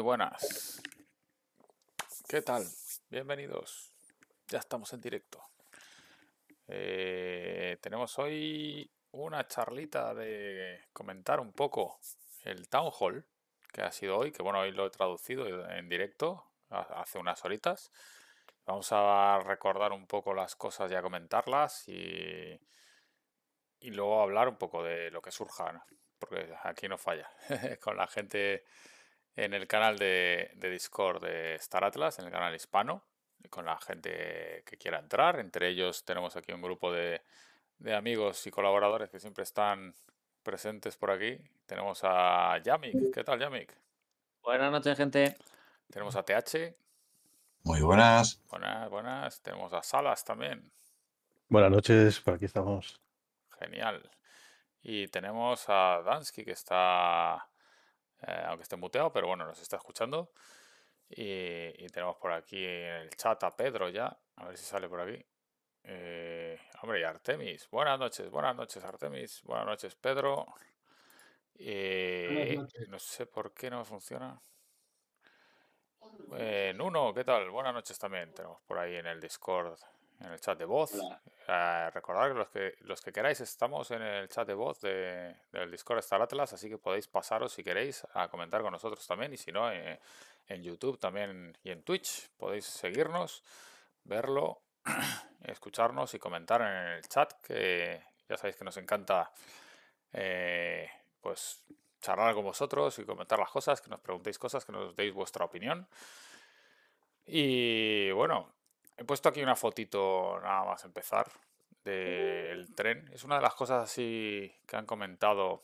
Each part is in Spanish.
buenas. ¿Qué tal? Bienvenidos. Ya estamos en directo. Eh, tenemos hoy una charlita de comentar un poco el Town Hall, que ha sido hoy, que bueno, hoy lo he traducido en directo hace unas horitas. Vamos a recordar un poco las cosas y a comentarlas y, luego hablar un poco de lo que surja, porque aquí no falla. Con la gente en el canal de, Discord de Star Atlas, en el canal hispano, con la gente que quiera entrar. Entre ellos tenemos aquí un grupo de, de amigos y colaboradores que siempre están presentes por aquí. Tenemos a Yamik. ¿Qué tal, Yamik? Buenas noches, gente. Tenemos a TH. Muy buenas. Buenas, buenas. Tenemos a Salas también. Buenas noches, por aquí estamos. Genial. Y tenemos a Dansky que está eh, aunque esté muteado, pero bueno, nos está escuchando. Y, tenemos por aquí en el chat a Pedro ya, a ver si sale por aquí. Eh, hombre, y Artemis, buenas noches, buenas noches Artemis, buenas noches Pedro. Eh, no sé por qué no funciona. Nuno, ¿qué tal? Buenas noches también, tenemos por ahí en el Discord en el chat de voz. Eh, recordad que los, que los que queráis estamos en el chat de voz de, del Discord Star Atlas, así que podéis pasaros si queréis a comentar con nosotros también y si no, eh, en YouTube también y en Twitch podéis seguirnos, verlo, escucharnos y comentar en el chat, que ya sabéis que nos encanta eh, pues charlar con vosotros y comentar las cosas, que nos preguntéis cosas, que nos deis vuestra opinión. Y bueno, He puesto aquí una fotito nada más empezar del tren. Es una de las cosas así que han comentado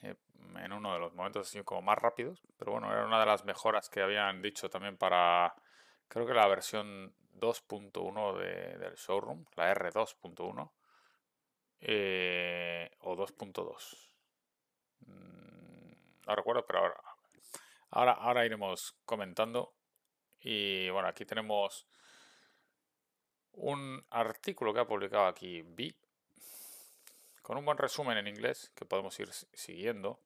eh, en uno de los momentos así como más rápidos, pero bueno, era una de las mejoras que habían dicho también para, creo que la versión 2.1 del showroom, la R2.1 eh, o 2.2. Mm, no recuerdo, pero ahora, ahora iremos comentando. Y bueno, aquí tenemos un artículo que ha publicado aquí B, con un buen resumen en inglés que podemos ir siguiendo.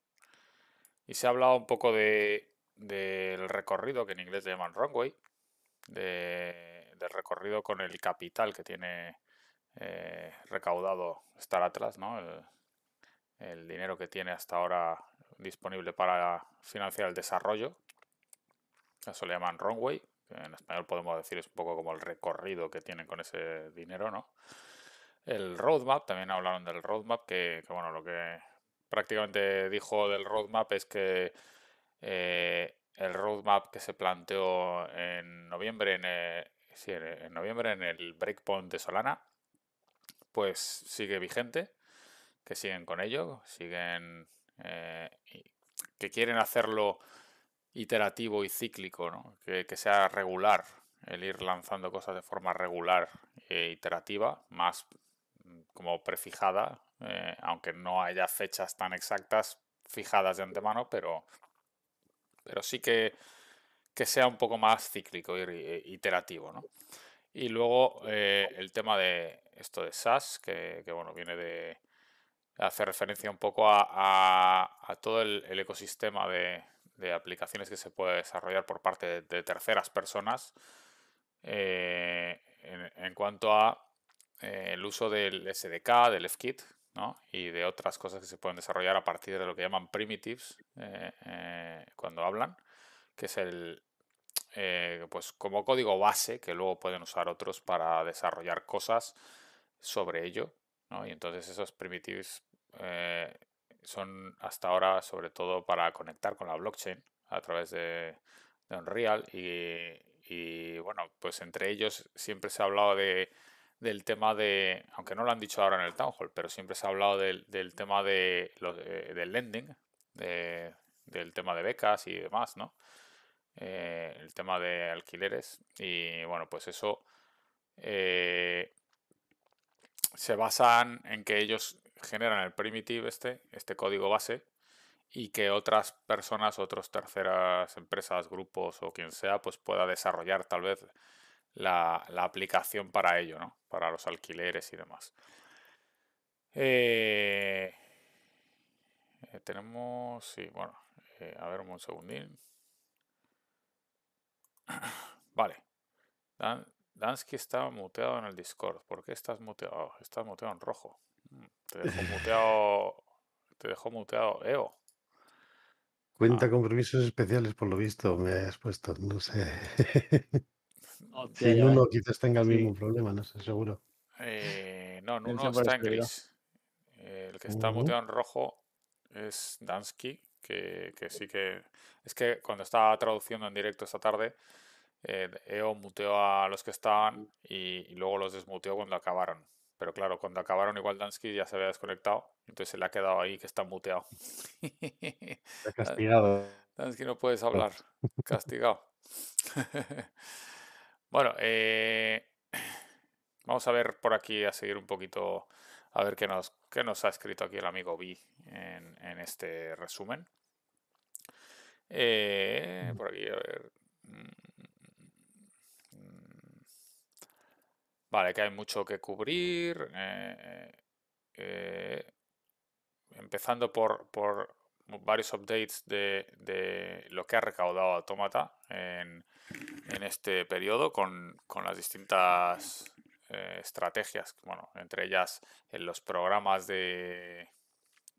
Y se ha hablado un poco del recorrido que en inglés se llaman runway, del recorrido con el capital que tiene eh, recaudado estar atrás ¿no? El, el dinero que tiene hasta ahora disponible para financiar el desarrollo. Eso le llaman runway, en español podemos decir es un poco como el recorrido que tienen con ese dinero, ¿no? El roadmap, también hablaron del roadmap, que, bueno, lo que prácticamente dijo del roadmap es que eh, el roadmap que se planteó en noviembre eh, en, en noviembre en el breakpoint de Solana, pues sigue vigente, que siguen con ello, siguen eh, que quieren hacerlo iterativo y cíclico, que, sea regular, el ir lanzando cosas de forma regular e iterativa, más mm, como prefijada, eh, aunque no haya fechas tan exactas fijadas de antemano, pero, pero sí que, que sea un poco más cíclico e iterativo. ¿no? Y luego eh, el tema de esto de SaaS, que, bueno, viene de hace referencia un poco a, todo el ecosistema de, de aplicaciones que se puede desarrollar por parte de, terceras personas eh, en, cuanto a eh, el uso del SDK, del FKit ¿no? y de otras cosas que se pueden desarrollar a partir de lo que llaman primitives eh, cuando hablan, que es el, pues como código base que luego pueden usar otros para desarrollar cosas sobre ello. Y entonces esos primitives son hasta ahora sobre todo para conectar con la blockchain a través de, Unreal y, bueno, pues entre ellos siempre se ha hablado de, del tema de, aunque no lo han dicho ahora en el town hall, pero siempre se ha hablado del, tema de eh, del lending, del tema de becas y demás, ¿no? Eh, el tema de alquileres y bueno, pues eso eh, se basan en que ellos generan el primitive este, este código base, y que otras personas, otras terceras empresas, grupos o quien sea, pues pueda desarrollar tal vez la, aplicación para ello, ¿no? Para los alquileres y demás. Eh, eh, tenemos, sí, bueno, eh, a ver un segundín. Vale. Dan, Dansky está muteado en el Discord. ¿Por qué estás muteado? Oh, estás muteado en rojo. Te dejo muteado. te muteado, Eo. Cuenta ah. con permisos especiales, por lo visto, me has puesto, no sé. si quizás tenga el mismo problema, no sé, seguro. Eh, no, Nuno está en gris. el que está muteado en rojo es Dansky, que, sí que... Es que cuando estaba traduciendo en directo esta tarde, eh, EO muteó a los que estaban y luego los desmuteó cuando acabaron. Pero claro, cuando acabaron igual Dansky ya se había desconectado, entonces se le ha quedado ahí que está muteado. Está castigado. Dansky no puedes hablar, castigado. bueno, eh, vamos a ver por aquí, a seguir un poquito, a ver qué nos, qué nos ha escrito aquí el amigo B en, este resumen. Eh, mm. por aquí, a ver. Mm, Vale, que hay mucho que cubrir. Eh, eh, empezando por, varios updates de, lo que ha recaudado Automata en, este periodo con, las distintas eh, estrategias, bueno, entre ellas en los programas de,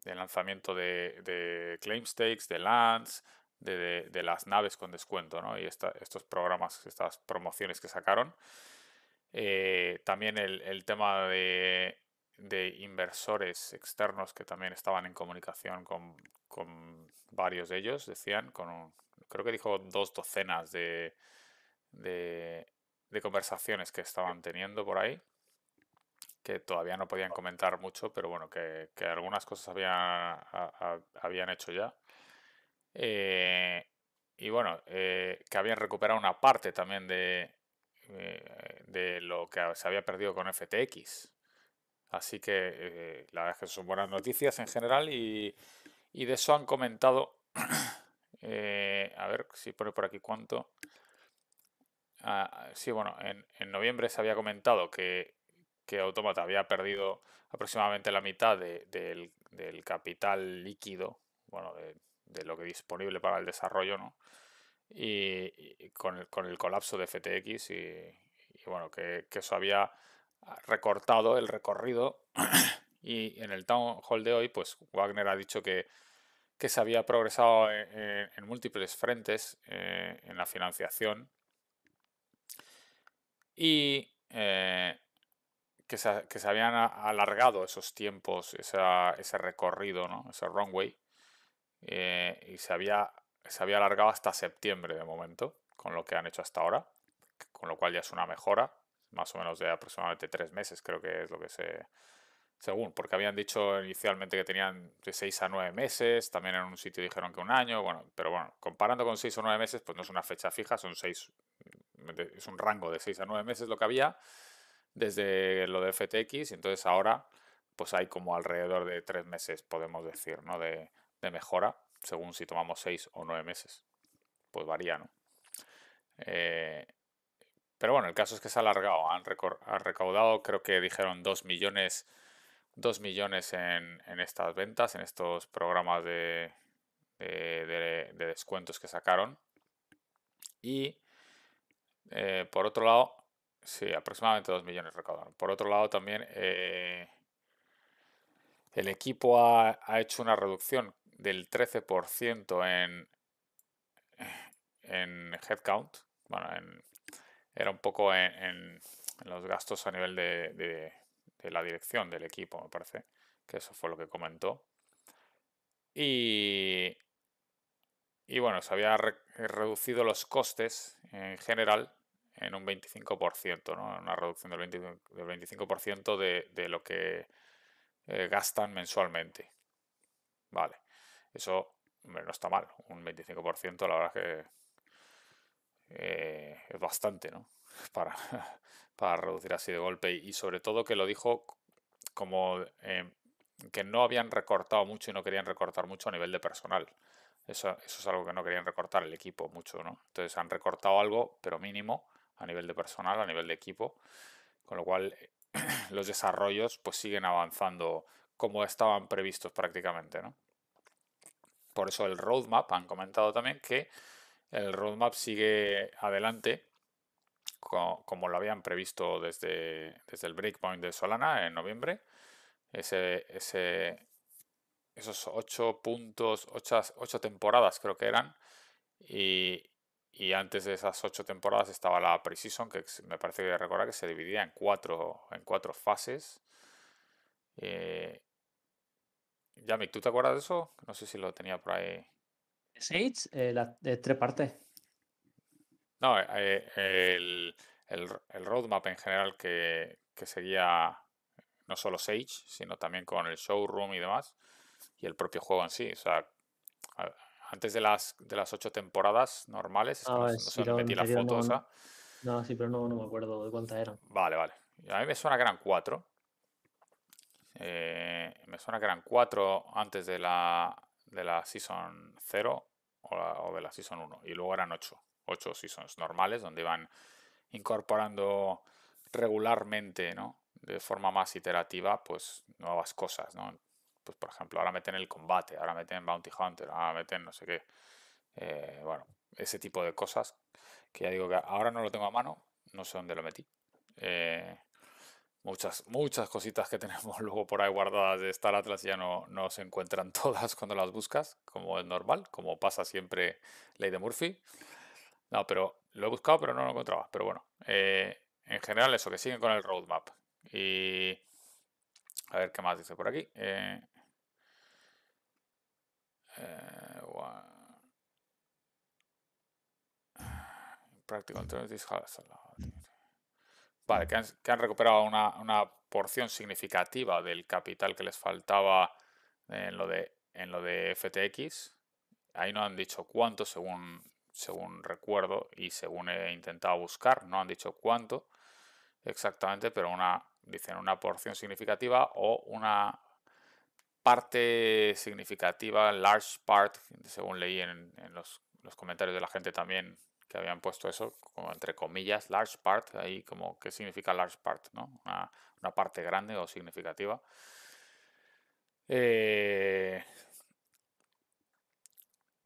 lanzamiento de, de, claim stakes, de lands, de, las naves con descuento, ¿no? Y estos programas, estas promociones que sacaron. Eh, también el, tema de, inversores externos que también estaban en comunicación con, varios de ellos, decían, con creo que dijo dos docenas de, conversaciones que estaban teniendo por ahí que todavía no podían comentar mucho, pero bueno, que, algunas cosas habían, habían hecho ya. Eh, y bueno, eh, que habían recuperado una parte también de, eh, de lo que se había perdido con FTX. Así que eh, la verdad es que son buenas noticias en general y, de eso han comentado, eh, a ver si pone por aquí cuánto. Ah, sí, bueno, en, en, noviembre se había comentado que, que Automata había perdido aproximadamente la mitad del, capital líquido, bueno, de, de, lo que disponible para el desarrollo, ¿no? y, con, el, colapso de FTX y, bueno, que, eso había ah, recortado el recorrido y en el town hall de hoy, pues Wagner ha dicho que, que se había progresado e, e, en, múltiples frentes eh, en la financiación y eh, que, se, habían alargado esos tiempos, ese recorrido, ¿no? ese runway. Eh, y se había se había alargado hasta septiembre de momento, con lo que han hecho hasta ahora, con lo cual ya es una mejora, más o menos de aproximadamente tres meses, creo que es lo que se. Según, porque habían dicho inicialmente que tenían de seis a nueve meses, también en un sitio dijeron que un año, bueno, pero bueno, comparando con seis o nueve meses, pues no es una fecha fija, son seis, es un rango de seis a nueve meses lo que había desde lo de FTX, y entonces ahora pues hay como alrededor de tres meses, podemos decir, ¿no? De, de mejora según si tomamos seis o nueve meses. Pues varía, ¿no? Eh, pero bueno, el caso es que se ha alargado. Han, recaudado, creo que dijeron 2 millones, 2 millones en, estas ventas, en estos programas de, descuentos que sacaron. Y eh, por otro lado, sí, aproximadamente 2 millones recaudaron. Por otro lado, también eh, el equipo ha, ha, hecho una reducción del 13% en, en headcount, bueno, era un poco en, los gastos a nivel de, de, la dirección del equipo, me parece, que eso fue lo que comentó. Y, y bueno, se había reducido los costes en general en un 25%, ¿no? una reducción del, 25% de, de, lo que eh, gastan mensualmente. Vale. Eso no está mal, un 25% la verdad es que eh, es bastante, ¿no? Para, para reducir así de golpe y, sobre todo que lo dijo como eh, que no habían recortado mucho y no querían recortar mucho a nivel de personal. Eso, eso, es algo que no querían recortar el equipo mucho, ¿no? Entonces han recortado algo, pero mínimo, a nivel de personal, a nivel de equipo, con lo cual los desarrollos pues siguen avanzando como estaban previstos prácticamente, ¿no? por eso el roadmap, han comentado también que el roadmap sigue adelante como lo habían previsto desde, desde el breakpoint de Solana en noviembre. Ese, esos ocho puntos, ocho, temporadas creo que eran. Y, antes de esas ocho temporadas estaba la Precision, que me parece que recordar que se dividía en cuatro, en cuatro fases. Eh, Yamik, ¿tú te acuerdas de eso? No sé si lo tenía por ahí. Sage, eh, las tres partes. No, eh, eh, el, roadmap en general que, que, seguía no solo Sage, sino también con el showroom y demás, y el propio juego en sí. O sea, antes de las, de las ocho temporadas normales, no, metí no, sí, pero no, no me acuerdo de cuántas eran. Vale, vale. A mí me suena que eran cuatro, eh, me suena que eran cuatro antes de la, de la Season 0 o, de la Season 1. Y luego eran ocho. Ocho Seasons normales donde iban incorporando regularmente, ¿no? De forma más iterativa, pues nuevas cosas, ¿no? Pues por ejemplo, ahora meten el combate, ahora meten Bounty Hunter, ahora meten no sé qué. Eh, bueno, ese tipo de cosas que ya digo que ahora no lo tengo a mano, no sé dónde lo metí. Eh, muchas, muchas cositas que tenemos luego por ahí guardadas de Star Atlas ya no, no se encuentran todas cuando las buscas, como es normal, como pasa siempre ley de Murphy. No, pero lo he buscado, pero no lo encontraba. Pero bueno, eh, en general eso, que sigue con el roadmap. Y a ver qué más dice por aquí. Eh, eh, wow. Vale, que han, recuperado una, porción significativa del capital que les faltaba en lo de, en lo de FTX. Ahí no han dicho cuánto, según, según recuerdo y según he intentado buscar. No han dicho cuánto exactamente, pero una, dicen una porción significativa o una parte significativa, large part, según leí en, los, los comentarios de la gente también que habían puesto eso, como entre comillas, large part, ahí como qué significa large part, Una, parte grande o significativa. Eh,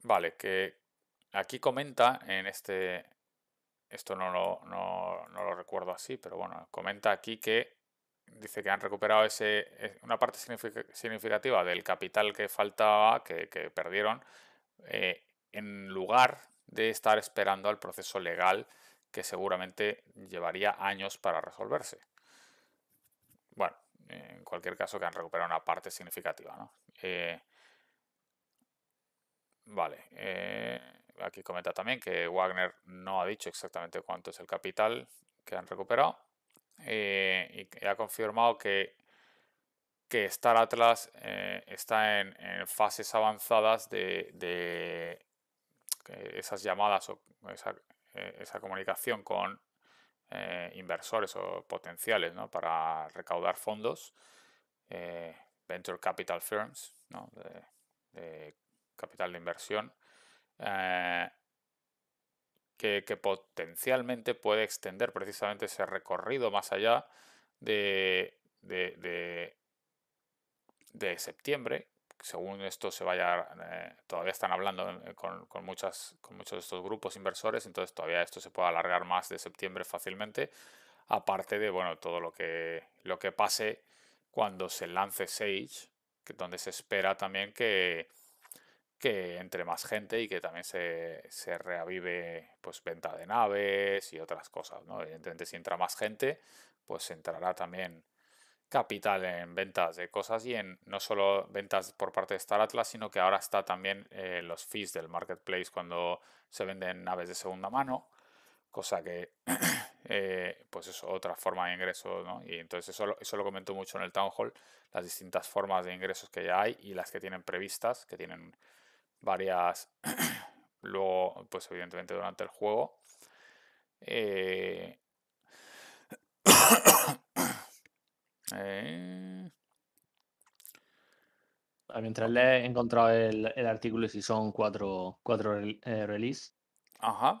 vale, que aquí comenta en este, esto no lo, no, lo recuerdo así, pero bueno, comenta aquí que dice que han recuperado ese, una parte significativa del capital que faltaba, que, perdieron, eh, en lugar de estar esperando al proceso legal que seguramente llevaría años para resolverse. Bueno, en cualquier caso que han recuperado una parte significativa. Eh, vale, eh, aquí comenta también que Wagner no ha dicho exactamente cuánto es el capital que han recuperado eh, y ha confirmado que, que Star Atlas está en, fases avanzadas de esas llamadas o esa, eh, comunicación con eh, inversores o potenciales para recaudar fondos, eh, venture capital firms, de, capital de inversión, que, potencialmente puede extender precisamente ese recorrido más allá de, de, de septiembre, según esto se vaya, eh, todavía están hablando eh, con, muchas, con muchos de estos grupos inversores, entonces todavía esto se puede alargar más de septiembre fácilmente, aparte de bueno, todo lo que, lo que pase cuando se lance Sage, que, donde se espera también que, que entre más gente y que también se, reavive pues venta de naves y otras cosas. ¿no? Evidentemente si entra más gente, pues entrará también capital en ventas de cosas y en no solo ventas por parte de Star Atlas, sino que ahora está también eh, los fees del marketplace cuando se venden naves de segunda mano, cosa que eh, pues es otra forma de ingreso Y entonces eso, eso lo comentó mucho en el town hall, las distintas formas de ingresos que ya hay y las que tienen previstas, que tienen varias luego, pues evidentemente durante el juego. Eh, eh... Mientras le he encontrado el, el artículo si son cuatro, cuatro eh, release. Ajá.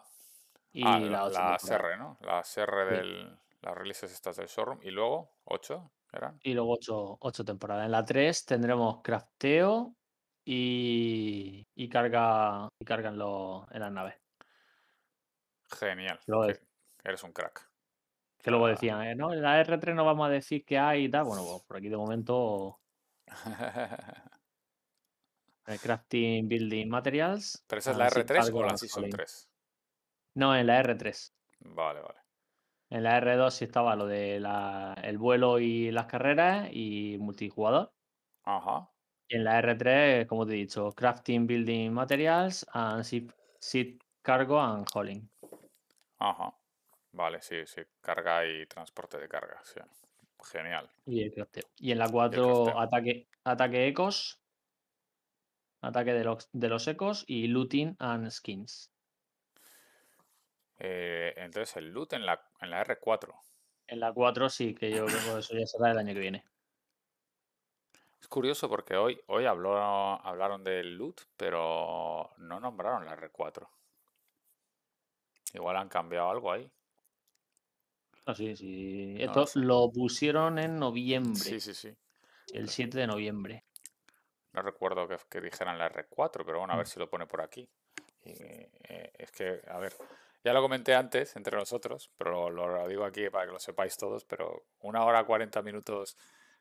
Y ah, la, la, CR, ¿no? La CR del. Las releases estas del showroom. Y luego, 8 ¿eran? Y luego ocho, ocho temporadas. En la 3 tendremos crafteo y, y carga y cargan en, en las naves. Genial. Eres un crack. Que luego decían, eh, no, en la R3 no vamos a decir que hay y tal. Bueno, pues, por aquí de momento. Eh, crafting, Building Materials. ¿Pero esa es la R3 o la Season 3? No, en la R3. Vale, vale. En la R2 sí estaba lo de el vuelo y las carreras y multijugador. Ajá. Y en la R3, como te he dicho, Crafting, Building Materials and si Cargo and Hauling. Ajá. Vale, sí, sí, carga y transporte de carga, Genial. Y en la 4, ataque, ataque ecos, ataque de los, de ecos y looting and skins. Eh, entonces, el loot en la, en la R4. En la 4 sí, que yo creo que eso ya será el año que viene. Es curioso porque hoy, hoy hablaron del loot, pero no nombraron la R4. Igual han cambiado algo ahí. Ah, sí, sí. Esto lo pusieron en noviembre. Sí, sí, sí. El 7 de noviembre. No recuerdo que, dijeran la R4, pero bueno, a mm. ver si lo pone por aquí. Eh, es que, a ver, ya lo comenté antes entre nosotros, pero lo, digo aquí para que lo sepáis todos, pero una hora 40 minutos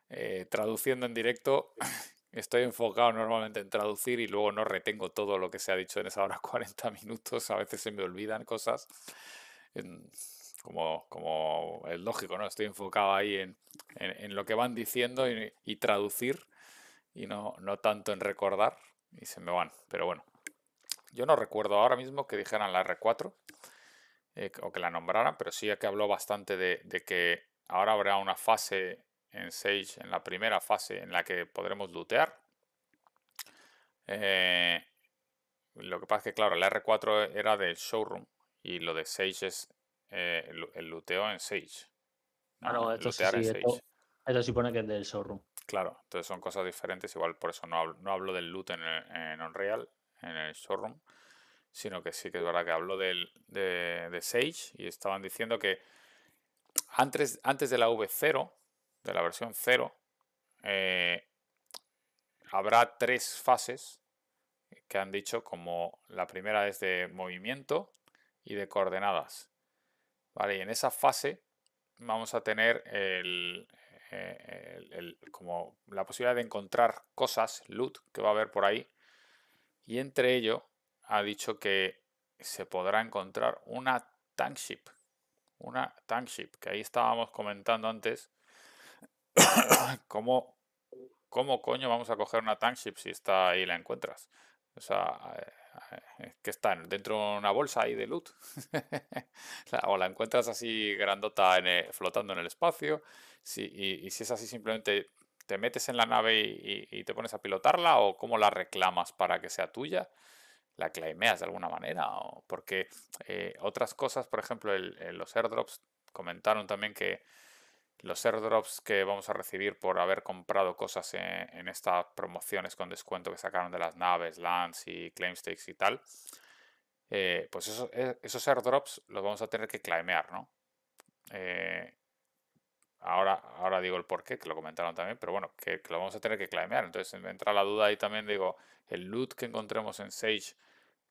eh, traduciendo en directo, estoy enfocado normalmente en traducir y luego no retengo todo lo que se ha dicho en esa hora 40 minutos, a veces se me olvidan cosas. En como, como es lógico, ¿no? Estoy enfocado ahí en, lo que van diciendo y, traducir y no, tanto en recordar y se me van. Pero bueno, yo no recuerdo ahora mismo que dijeran la R4 eh, o que la nombraran, pero sí que habló bastante de, que ahora habrá una fase en Sage, en la primera fase en la que podremos lootear. Eh, lo que pasa es que, claro, la R4 era del showroom y lo de Sage es eh, el, luteo en Sage. sí, que es del showroom. Claro, entonces son cosas diferentes, igual por eso no hablo, no hablo del loot en, el, en Unreal, en el showroom, sino que sí que es verdad que hablo del, de, Sage y estaban diciendo que antes, antes de la V0, de la versión 0, eh, habrá tres fases que han dicho como la primera es de movimiento y de coordenadas. ¿vale? Y en esa fase vamos a tener eh, el, como la posibilidad de encontrar cosas, loot, que va a haber por ahí. Y entre ello ha dicho que se podrá encontrar una tankship. Una tankship, que ahí estábamos comentando antes. cómo, coño vamos a coger una tankship si está ahí la encuentras? O sea, eh, eh, que están dentro de una bolsa ahí de loot. o la encuentras así grandota flotando en el espacio. Si, y, si es así, simplemente te metes en la nave y, te pones a pilotarla o cómo la reclamas para que sea tuya. La claimeas de alguna manera. O porque eh, otras cosas, por ejemplo, los airdrops comentaron también que los airdrops que vamos a recibir por haber comprado cosas e, en, estas promociones con descuento que sacaron de las naves, lands y stakes y tal, eh, pues esos, eh, esos airdrops los vamos a tener que claimear, ¿no? Eh, ahora, ahora digo el porqué, que lo comentaron también, pero bueno, que, lo vamos a tener que claimear. Entonces me entra la duda ahí también, digo, el loot que encontremos en Sage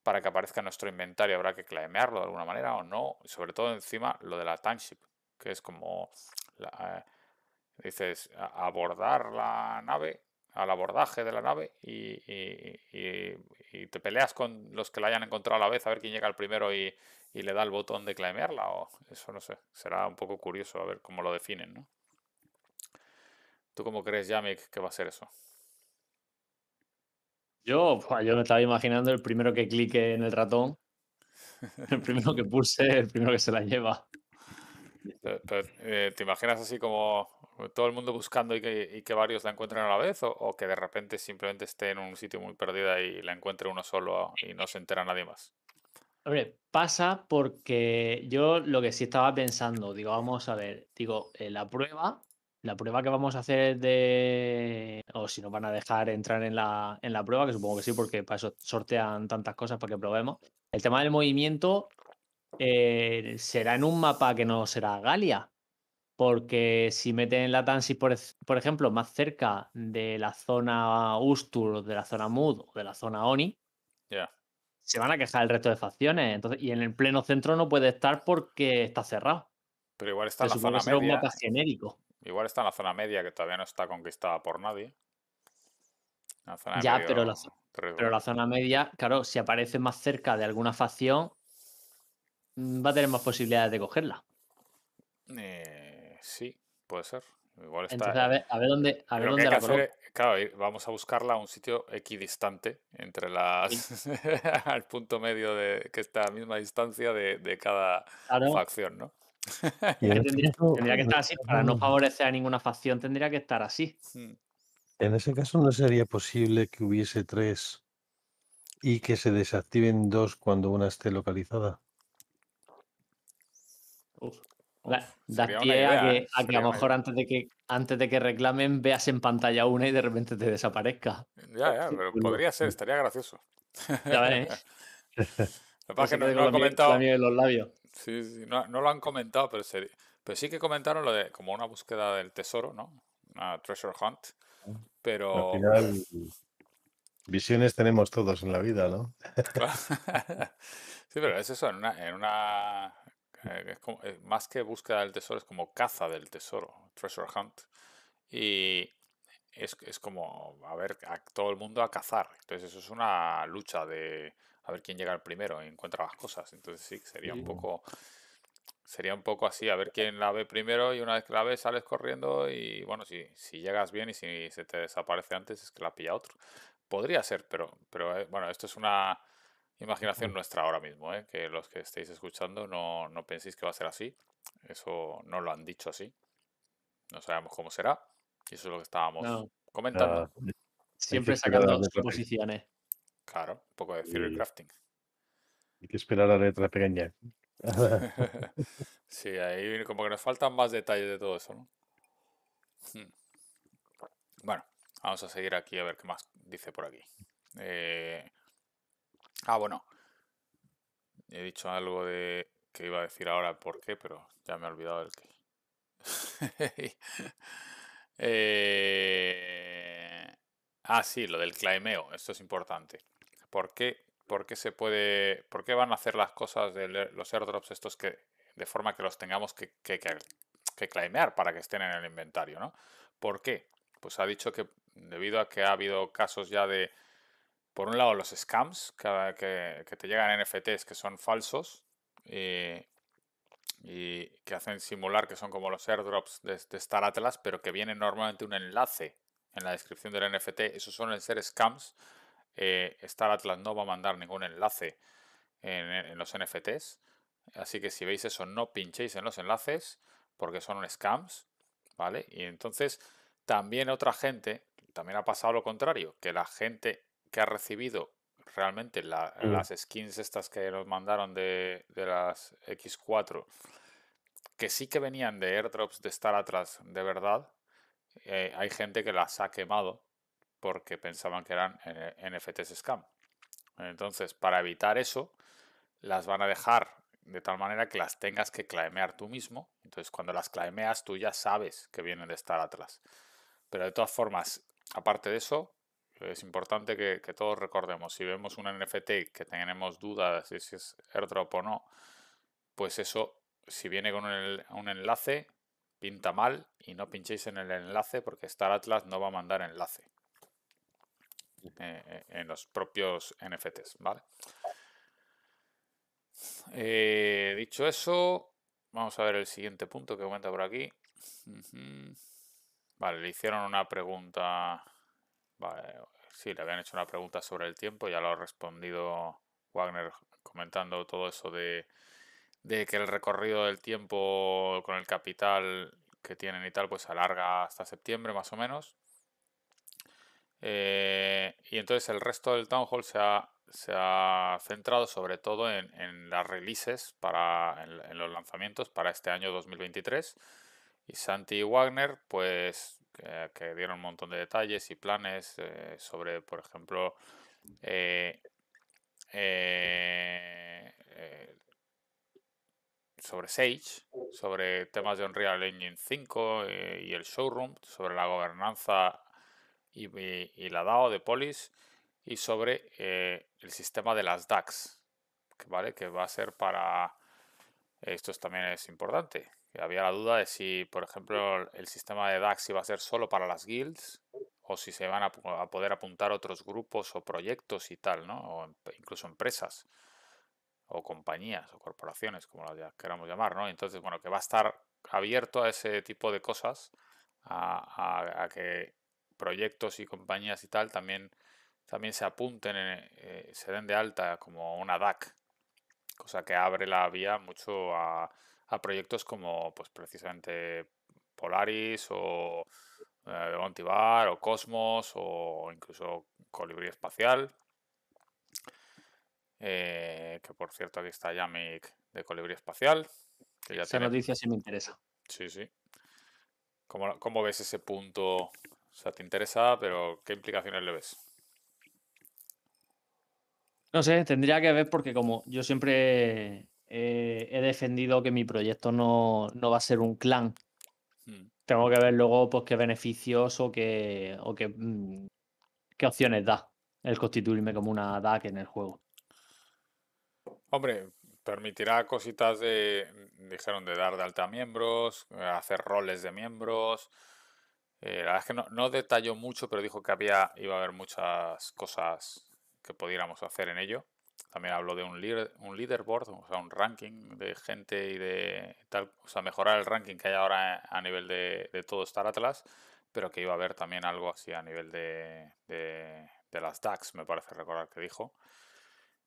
para que aparezca en nuestro inventario habrá que claimearlo de alguna manera o no, y sobre todo encima lo de la timeship, que es como dices, abordar la nave, al abordaje de la nave y, te peleas con los que la hayan encontrado a la vez a ver quién llega el primero y, le da el botón de claimearla o eso no sé, será un poco curioso a ver cómo lo definen, ¿no? ¿Tú cómo crees, Yamek, que va a ser eso? Yo, yo me estaba imaginando el primero que clique en el ratón, el primero que pulse, el primero que se la lleva. Eh, ¿Te imaginas así como todo el mundo buscando y que, varios la encuentren a la vez? O, que de repente simplemente esté en un sitio muy perdida y la encuentre uno solo y no se entera nadie más? Hombre, pasa porque yo lo que sí estaba pensando, digo, vamos a ver, digo, eh, la prueba, la prueba que vamos a hacer de. O si nos van a dejar entrar en la, en la prueba, que supongo que sí, porque para eso sortean tantas cosas para que probemos. El tema del movimiento eh, será en un mapa que no será Galia. Porque si meten la Tansi, por, ejemplo, más cerca de la zona Ustur, de la zona Mood o de la zona Oni, se van a quejar el resto de facciones. y en el pleno centro no puede estar porque está cerrado. Pero igual está en la zona media. ¿eh? Igual está en la zona media que todavía no está conquistada por nadie. ya, pero la zona media, claro, si aparece más cerca de alguna facción, Mm, va a tener más posibilidades de cogerla. Eh, sí, puede ser. Entonces, eh, a ver, dónde, a dónde la Claro, vamos a buscarla a un sitio equidistante entre las. al punto medio de que está a la misma distancia de, cada facción, ¿no? tendría, que estar así. Para no favorecer a ninguna facción, tendría que estar así. Hmm. En ese caso, no sería posible que hubiese tres y que se desactiven dos cuando una esté localizada da pie a que, a, lo mejor antes de que antes de que reclamen veas en pantalla una y de repente te desaparezca. Ya, ya, pero podría ser, estaría gracioso. Ya ves. lo que no, lo han comentado. no, lo han comentado, pero, sí que comentaron lo de como una búsqueda del tesoro, ¿no? Una treasure hunt. Ah. Pero. visiones tenemos todos en la vida, ¿no? sí, pero es eso, en una eh, es eh, más que búsqueda del tesoro, es como caza del tesoro, treasure hunt. Y es, como, a ver, a todo el mundo a cazar. Entonces eso es una lucha de a ver quién llega el primero y encuentra las cosas. Entonces sí, sería un poco... Sería un poco así, a ver quién la ve primero y una vez que la ve sales corriendo y bueno, si, si llegas bien y si se te desaparece antes es que la pilla otro. Podría ser, pero, pero eh, bueno, esto es una imaginación mm. nuestra ahora mismo, ¿eh? que los que estéis escuchando no, penséis que va a ser así. Eso no lo han dicho así. No sabemos cómo será. Y eso es lo que estábamos comentando. Siempre sacando suposiciones. Claro, un poco de theory crafting. Hay que esperar a la letra pequeña. sí, ahí como que nos faltan más detalles de todo eso, hmm. Bueno, vamos a seguir aquí a ver qué más dice por aquí. Eh, Ah, bueno. He dicho algo de que iba a decir ahora por qué, pero ya me he olvidado del qué. eh... Ah, sí, lo del claimeo. Esto es importante. ¿Por qué? se puede, por qué van a hacer las cosas de los airdrops estos que de forma que los tengamos que, que, claimear para que estén en el inventario, ¿no? ¿Por qué? Pues ha dicho que debido a que ha habido casos ya de por un lado, los scams que, que te llegan NFTs que son falsos y, que hacen simular que son como los airdrops de, Star Atlas, pero que viene normalmente un enlace en la descripción del NFT. Esos suelen ser scams. Eh, Star Atlas no va a mandar ningún enlace en, los NFTs. Así que si veis eso, no pinchéis en los enlaces porque son scams. ¿Vale? Y entonces también otra gente, también ha pasado lo contrario, que la gente que ha recibido realmente mm. las skins estas que nos mandaron de, las X4, que sí que venían de airdrops de estar atrás de verdad, eh, hay gente que las ha quemado porque pensaban que eran eh, NFTs scam. Entonces, para evitar eso, las van a dejar de tal manera que las tengas que claimear tú mismo. Entonces, cuando las claimeas, tú ya sabes que vienen de estar atrás. Pero de todas formas, aparte de eso, es importante que, todos recordemos. Si vemos un NFT que tenemos dudas de si es airdrop o no, pues eso, si viene con un, enlace, pinta mal y no pinchéis en el enlace porque Star Atlas no va a mandar enlace eh, eh, en los propios NFTs, ¿vale? Eh, dicho eso, vamos a ver el siguiente punto que comenta por aquí. Vale, le hicieron una pregunta sí, le habían hecho una pregunta sobre el tiempo, ya lo ha respondido Wagner comentando todo eso de, que el recorrido del tiempo con el capital que tienen y tal, pues se alarga hasta septiembre más o menos. Eh, y entonces el resto del town hall se ha, centrado sobre todo en, las releases, para, en, los lanzamientos para este año 2023. Y Santi y Wagner, pues que, dieron un montón de detalles y planes eh, sobre, por ejemplo, eh, eh, sobre Sage, sobre temas de Unreal Engine 5 y el showroom, sobre la gobernanza y, la DAO de Polis y sobre el sistema de las DAX, ¿vale? que va a ser para... Esto también es importante había la duda de si, por ejemplo, el sistema de DAX iba a ser solo para las guilds o si se van a, poder apuntar otros grupos o proyectos y tal, ¿no? O incluso empresas o compañías o corporaciones, como las queramos llamar, ¿no? Entonces, bueno, que va a estar abierto a ese tipo de cosas, a, que proyectos y compañías y tal también, también se apunten, eh, se den de alta como una DAC, cosa que abre la vía mucho a a proyectos como pues precisamente Polaris o eh, Montivar o Cosmos o incluso Colibrí Espacial. Eh, que por cierto aquí está Yamik de Colibrí Espacial. Que Esa noticia sí me interesa. Sí, sí. ¿Cómo, ¿Cómo ves ese punto? O sea, te interesa, pero ¿qué implicaciones le ves? No sé, tendría que ver porque como yo siempre eh, he defendido que mi proyecto no, va a ser un clan. Hmm. Tengo que ver luego pues, qué beneficios o qué, o qué, mm, opciones da el constituirme como una DAC en el juego. Hombre, permitirá cositas de, mm, dijeron, de dar de alta a miembros, hacer roles de miembros. Eh, la verdad es que no, no detalló mucho, pero dijo que había, iba a haber muchas cosas que pudiéramos hacer en ello. También hablo de un, un leaderboard, o sea, un ranking de gente y de tal, o sea, mejorar el ranking que hay ahora a nivel de, todo Star Atlas, pero que iba a haber también algo así a nivel de, las DAX, me parece recordar que dijo.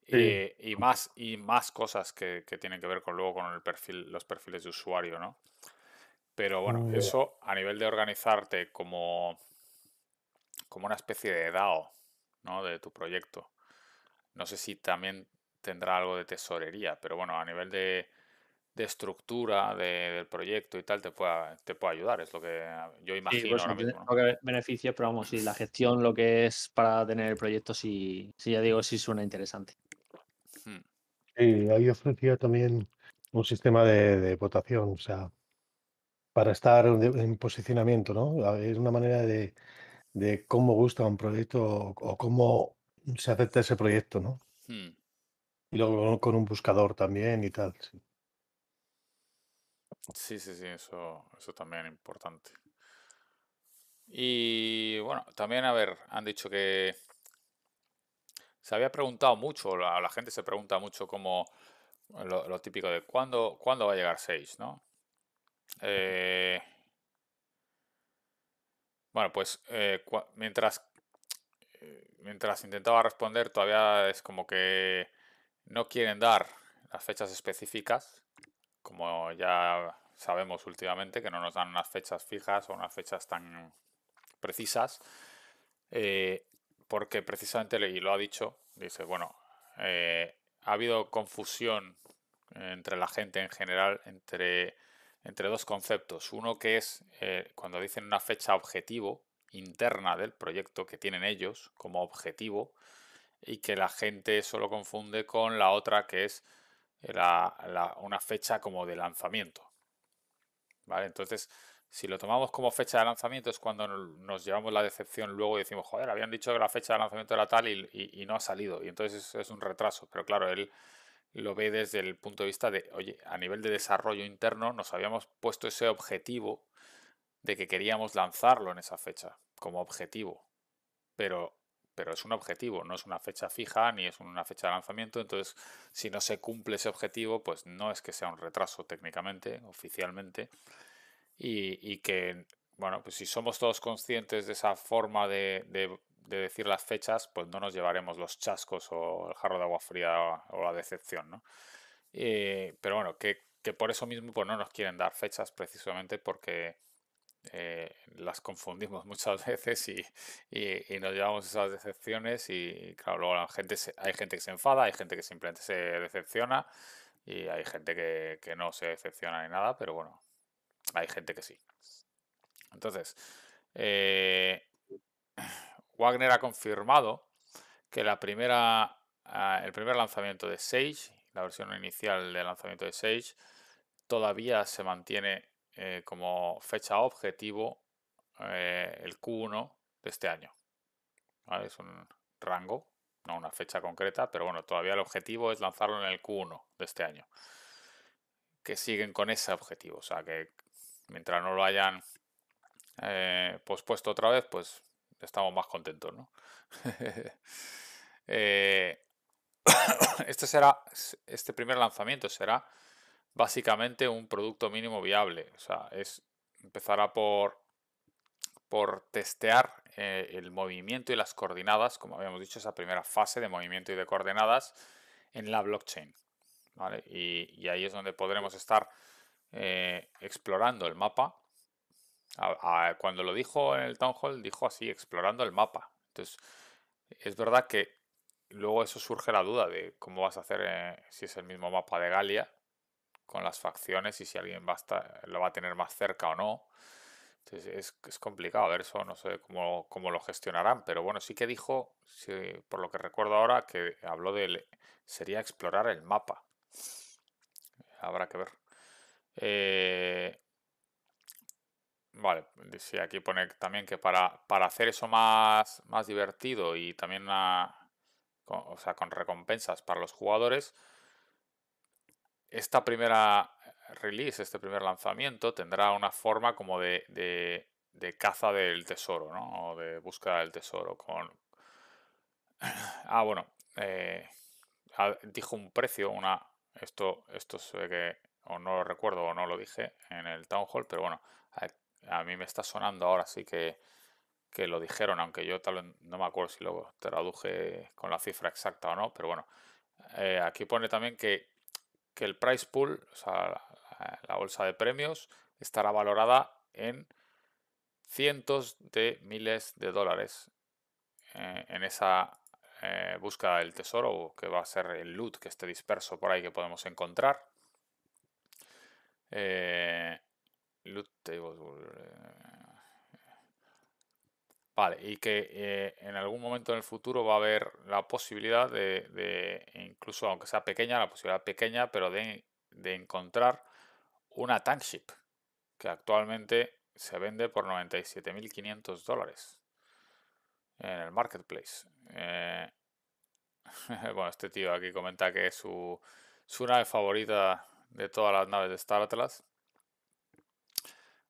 Y, más, y más cosas que, tienen que ver con luego con el perfil, los perfiles de usuario, ¿no? Pero bueno, mm, eso a nivel de organizarte como, como una especie de DAO, ¿no? De tu proyecto. No sé si también tendrá algo de tesorería, pero bueno, a nivel de, estructura del proyecto y tal te pueda te puede ayudar, es lo que ah, yo imagino sí, pues, beneficios, pero vamos, y la gestión, lo que es para tener el proyecto, sí, ya digo, sí suena interesante. Hmm. Sí, ahí ofrecía también un sistema de, votación, o sea, para estar en posicionamiento, ¿no? Es una manera de, cómo gusta un proyecto o cómo se acepta ese proyecto, ¿no? Hmm. Y luego con un buscador también y tal. Sí, sí, sí, eso, eso también es importante. Y bueno, también, a ver, han dicho que se había preguntado mucho, la, la gente se pregunta mucho como lo, típico de cuándo, cuándo va a llegar 6, ¿no? Eh, bueno, pues eh, mientras mientras intentaba responder, todavía es como que no quieren dar las fechas específicas, como ya sabemos últimamente, que no nos dan unas fechas fijas o unas fechas tan precisas, eh, porque precisamente, y lo ha dicho, dice, bueno, eh, ha habido confusión entre la gente en general entre, entre dos conceptos. Uno que es eh, cuando dicen una fecha objetivo, interna del proyecto que tienen ellos como objetivo y que la gente solo confunde con la otra que es una fecha como de lanzamiento. ¿Vale? Entonces, si lo tomamos como fecha de lanzamiento es cuando nos llevamos la decepción luego y decimos, joder, habían dicho que la fecha de lanzamiento era tal y, no ha salido. Y entonces es, un retraso. Pero claro, él lo ve desde el punto de vista de, oye, a nivel de desarrollo interno nos habíamos puesto ese objetivo de que queríamos lanzarlo en esa fecha como objetivo, pero, pero es un objetivo, no es una fecha fija ni es una fecha de lanzamiento, entonces si no se cumple ese objetivo, pues no es que sea un retraso técnicamente, oficialmente, y, que, bueno, pues si somos todos conscientes de esa forma de, decir las fechas, pues no nos llevaremos los chascos o el jarro de agua fría o, la decepción, ¿no? Eh, pero bueno, que, que por eso mismo pues no nos quieren dar fechas precisamente porque eh, las confundimos muchas veces y, nos llevamos esas decepciones y claro, luego la gente hay gente que se enfada, hay gente que simplemente se decepciona y hay gente que, no se decepciona ni nada, pero bueno, hay gente que sí. Entonces, eh, Wagner ha confirmado que la primera, ah, el primer lanzamiento de Sage, la versión inicial del lanzamiento de Sage, todavía se mantiene eh, como fecha objetivo eh, el Q1 de este año. Es un rango, no una fecha concreta, pero bueno, todavía el objetivo es lanzarlo en el Q1 de este año. Que siguen con ese objetivo, o sea que mientras no lo hayan eh, pospuesto otra vez, pues estamos más contentos, ¿no? este será, este primer lanzamiento será básicamente un producto mínimo viable. O sea, es por, por testear eh, el movimiento y las coordenadas, como habíamos dicho, esa primera fase de movimiento y de coordenadas en la blockchain. Y, ahí es donde podremos estar eh, explorando el mapa. cuando lo dijo en el town hall, dijo así, explorando el mapa. Entonces, es verdad que luego eso surge la duda de cómo vas a hacer eh, si es el mismo mapa de Galia, con las facciones y si alguien va a lo va a tener más cerca o no. es, complicado, ver eso no sé cómo, lo gestionarán, pero bueno, sí que dijo, por lo que recuerdo ahora, que habló de, sería explorar el mapa. Habrá que ver. Eh, vale, aquí pone también que para, para hacer eso más, más divertido y también ah, o sea, con recompensas para los jugadores, esta primera release, este primer lanzamiento, tendrá una forma como de, caza del tesoro, ¿no? O de búsqueda del tesoro. Con... Ah, bueno. Eh, ah, dijo un precio, una. Esto, esto sé que. O no lo recuerdo o no lo dije en el Town Hall, pero bueno. A, mí me está sonando ahora sí que, lo dijeron, aunque yo tal vez no me acuerdo si lo traduje con la cifra exacta o no, pero bueno. Eh, aquí pone también que, que el price pool, o sea, la, bolsa de premios, estará valorada en cientos de miles de dólares eh, en esa eh, búsqueda del tesoro, que va a ser el loot que esté disperso por ahí que podemos encontrar. Eh, loot Vale, y que eh, en algún momento en el futuro va a haber la posibilidad de, incluso aunque sea pequeña, la posibilidad pequeña, pero de, encontrar una tankship que actualmente se vende por 97.500 dólares en el marketplace. Eh, bueno, este tío aquí comenta que es su nave favorita de todas las naves de Star Atlas.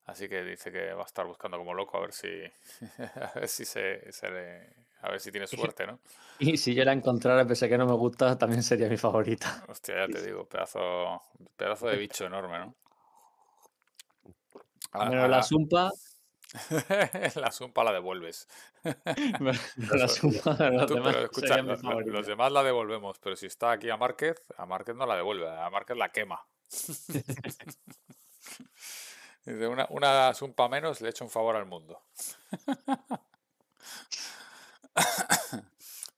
Así que dice que va a estar buscando como loco a ver si, si se, a ver si tiene suerte, ¿no? Y si yo la encontrara, pese que no me gusta, también sería mi favorita. Hostia, ya te digo, pedazo, pedazo de bicho enorme, ¿no? Al menos la zumpa. la zumpa la devuelves. la zumpa los, demás los, los demás la devolvemos, pero si está aquí a Márquez, a Márquez no la devuelve, a Márquez la quema. Dice, una, una zumpa menos le echo un favor al mundo.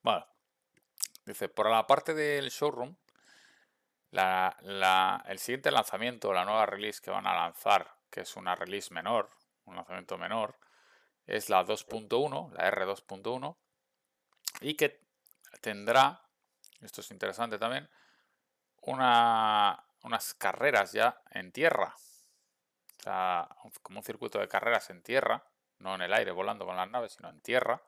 Bueno, Dice, por la parte del showroom, la, el siguiente lanzamiento, la nueva release que van a lanzar, que es una release menor, un lanzamiento menor, es la 2.1, la R2.1, y que tendrá, esto es interesante también, una, unas carreras ya en tierra como un circuito de carreras en tierra, no en el aire volando con las naves, sino en tierra,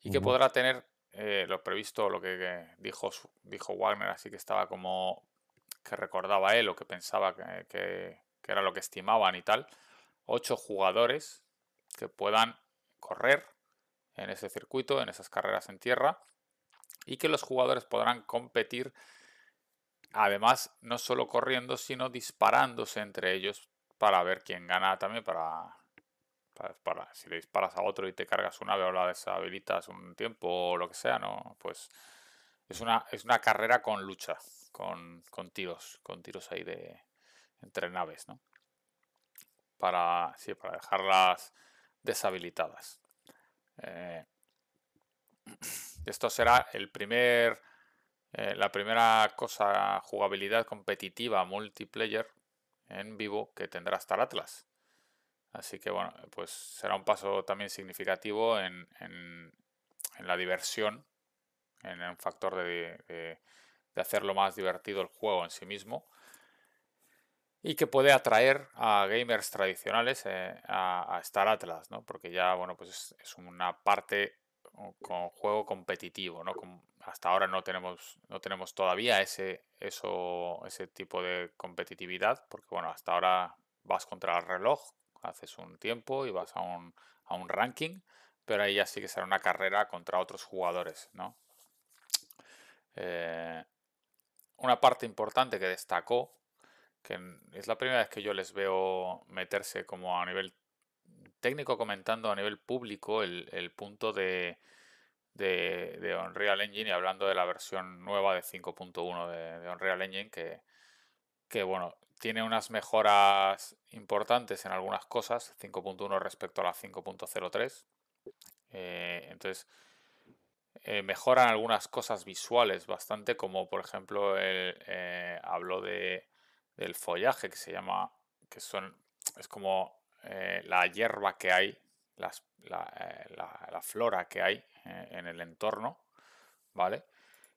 y que podrá tener eh, lo previsto, lo que, dijo, dijo Wagner, así que estaba como que recordaba él o que pensaba que, que era lo que estimaban y tal, ocho jugadores que puedan correr en ese circuito, en esas carreras en tierra, y que los jugadores podrán competir, además, no solo corriendo, sino disparándose entre ellos para ver quién gana también, para, para, si le disparas a otro y te cargas una o la deshabilitas un tiempo o lo que sea, ¿no? Pues es una, es una carrera con lucha, con, tiros, con tiros ahí de entre naves, ¿no? Para, sí, para dejarlas deshabilitadas. Eh, esto será el primer, eh, la primera cosa, jugabilidad competitiva multiplayer en vivo que tendrá Star Atlas. Así que bueno, pues será un paso también significativo en, la diversión, en un factor de, hacerlo más divertido el juego en sí mismo y que puede atraer a gamers tradicionales eh, a, Star Atlas, ¿no? Porque ya, bueno, pues es, una parte con juego competitivo, ¿no? hasta ahora no tenemos, no tenemos todavía ese, eso, ese tipo de competitividad, porque bueno, hasta ahora vas contra el reloj, haces un tiempo y vas a un, ranking, pero ahí ya sí que será una carrera contra otros jugadores, ¿no? Eh, una parte importante que destacó, que es la primera vez que yo les veo meterse como a nivel técnico comentando a nivel público el punto de de, de, Unreal Engine y hablando de la versión nueva de 5.1 de, de, Unreal Engine que, que, bueno, tiene unas mejoras importantes en algunas cosas, 5.1 respecto a la 5.03. Eh, entonces, eh, mejoran algunas cosas visuales bastante, como por ejemplo, el, eh, hablo de, del follaje que se llama, que son, es como la hierba que hay, la flora que hay eh, en el entorno, ¿vale?